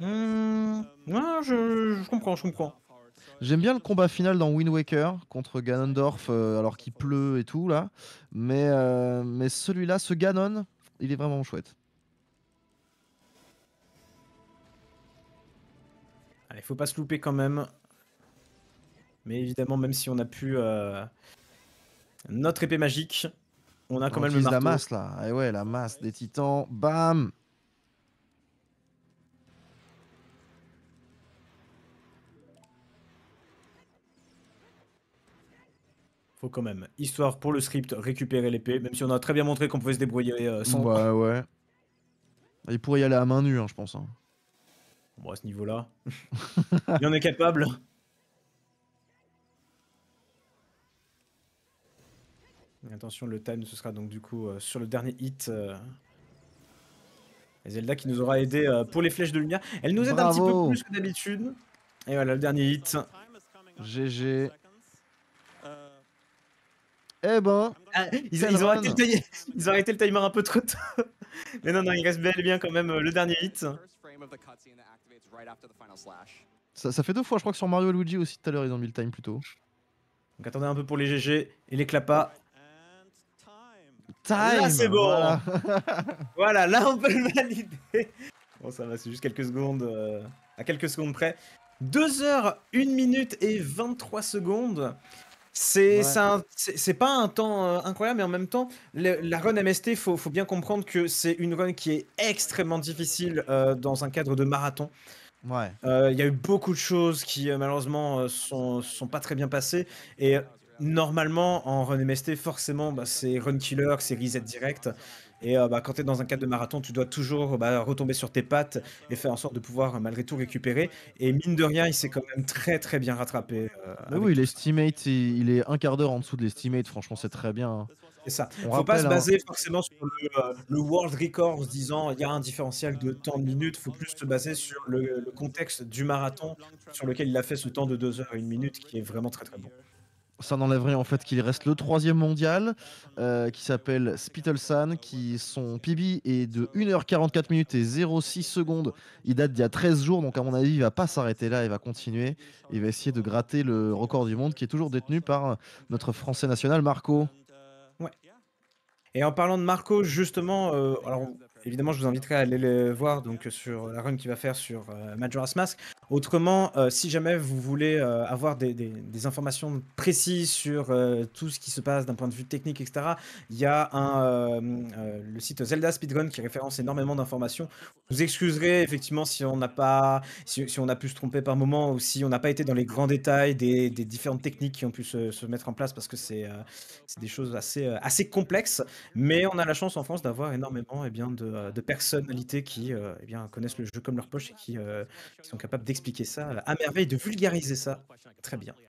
Speaker 2: Mmh. je, comprends, je comprends. J'aime bien le combat final dans Wind Waker contre Ganondorf euh, alors qu'il pleut et tout là. Mais, euh, mais celui-là, ce Ganon, il est vraiment chouette. Allez, faut pas se louper quand même.
Speaker 1: Mais évidemment, même si on a pu euh, notre épée magique, on a quand même le marteau. la masse
Speaker 2: là. Et eh ouais, la masse des titans. Bam
Speaker 1: faut quand même, histoire pour le script, récupérer l'épée, même si on a très bien montré qu'on pouvait se débrouiller euh, sans. Ouais,
Speaker 2: bah, ouais. Il pourrait y aller à main nue, hein, je pense. Hein. Bon, à ce niveau-là,
Speaker 1: il en est capable. Attention, le time, ce sera donc du coup euh, sur le dernier hit. Euh, Zelda qui nous aura aidé pour les flèches de lumière. Elle nous aide un petit peu plus que d'habitude. Et voilà, le dernier hit.
Speaker 2: GG.
Speaker 1: Eh ben. Ah,
Speaker 2: ils, ont arrêté
Speaker 1: le timer un peu trop tôt. Mais non, non, il reste bel et bien quand même euh, le dernier hit.
Speaker 2: Ça, ça fait deux fois, je crois que sur Mario et Luigi aussi tout à l'heure, ils ont mis le time plutôt. Donc attendez un peu pour les GG et les clapas.
Speaker 1: Time c'est bon voilà. là, on peut le valider Bon, ça va, c'est juste quelques secondes, euh, à quelques secondes près. 2 heures, 1 minute et 23 secondes. C'est pas un temps euh, incroyable, mais en même temps, la run MST, faut, faut bien comprendre que c'est une run qui est extrêmement difficile euh, dans un cadre de marathon. Euh, il ouais. y a eu beaucoup de choses qui malheureusement sont, sont pas très bien passées. Et normalement, en run MST, forcément, bah, c'est run killer, c'est reset direct. Et euh, bah, quand tu es dans un cadre de marathon, tu dois toujours bah, retomber sur tes pattes et faire en sorte de pouvoir euh, malgré tout récupérer. Et mine de rien, il s'est quand même très
Speaker 2: très bien rattrapé. Euh, oui, l'estimate, il, il est un quart d'heure en dessous de l'estimate. Franchement, c'est très bien. Hein. C'est ça. On faut pas se hein. baser
Speaker 1: forcément sur le, world record en se disant il y a un différentiel de temps de minutes. faut plus se baser sur le, contexte du marathon sur lequel il a fait ce temps
Speaker 2: de 2 heures et 1 minute qui est vraiment très très bon ça n'enlèverait en fait qu'il reste le troisième mondial, euh, qui s'appelle Spittelsan, qui son PB est de 1h44 minutes et 06 secondes. Il date d'il y a 13 jours, donc à mon avis, il va pas s'arrêter là, il va continuer. Il va essayer de gratter le record du monde qui est toujours détenu par notre Français national Marco.
Speaker 1: Ouais. Et en parlant de Marco, justement, euh, alors évidemment, je vous inviterai à aller le voir donc, euh, sur la run qu'il va faire sur euh, Majora's Mask. Autrement, euh, si jamais vous voulez avoir des, informations précises sur tout ce qui se passe d'un point de vue technique, etc., il y a un, le site Zelda Speedrun qui référence énormément d'informations. Vous excuserez effectivement si on n'a pas, si, on a pu se tromper par moment ou si on n'a pas été dans les grands détails des, différentes techniques qui ont pu se, mettre en place parce que c'est des choses assez, assez complexes. Mais on a la chance en France d'avoir énormément et eh bien, de, euh, de, personnalités qui euh, eh bien, connaissent le jeu comme leur poche et euh, qui sont capables d'expliquer ça à merveille, de vulgariser ça très bien.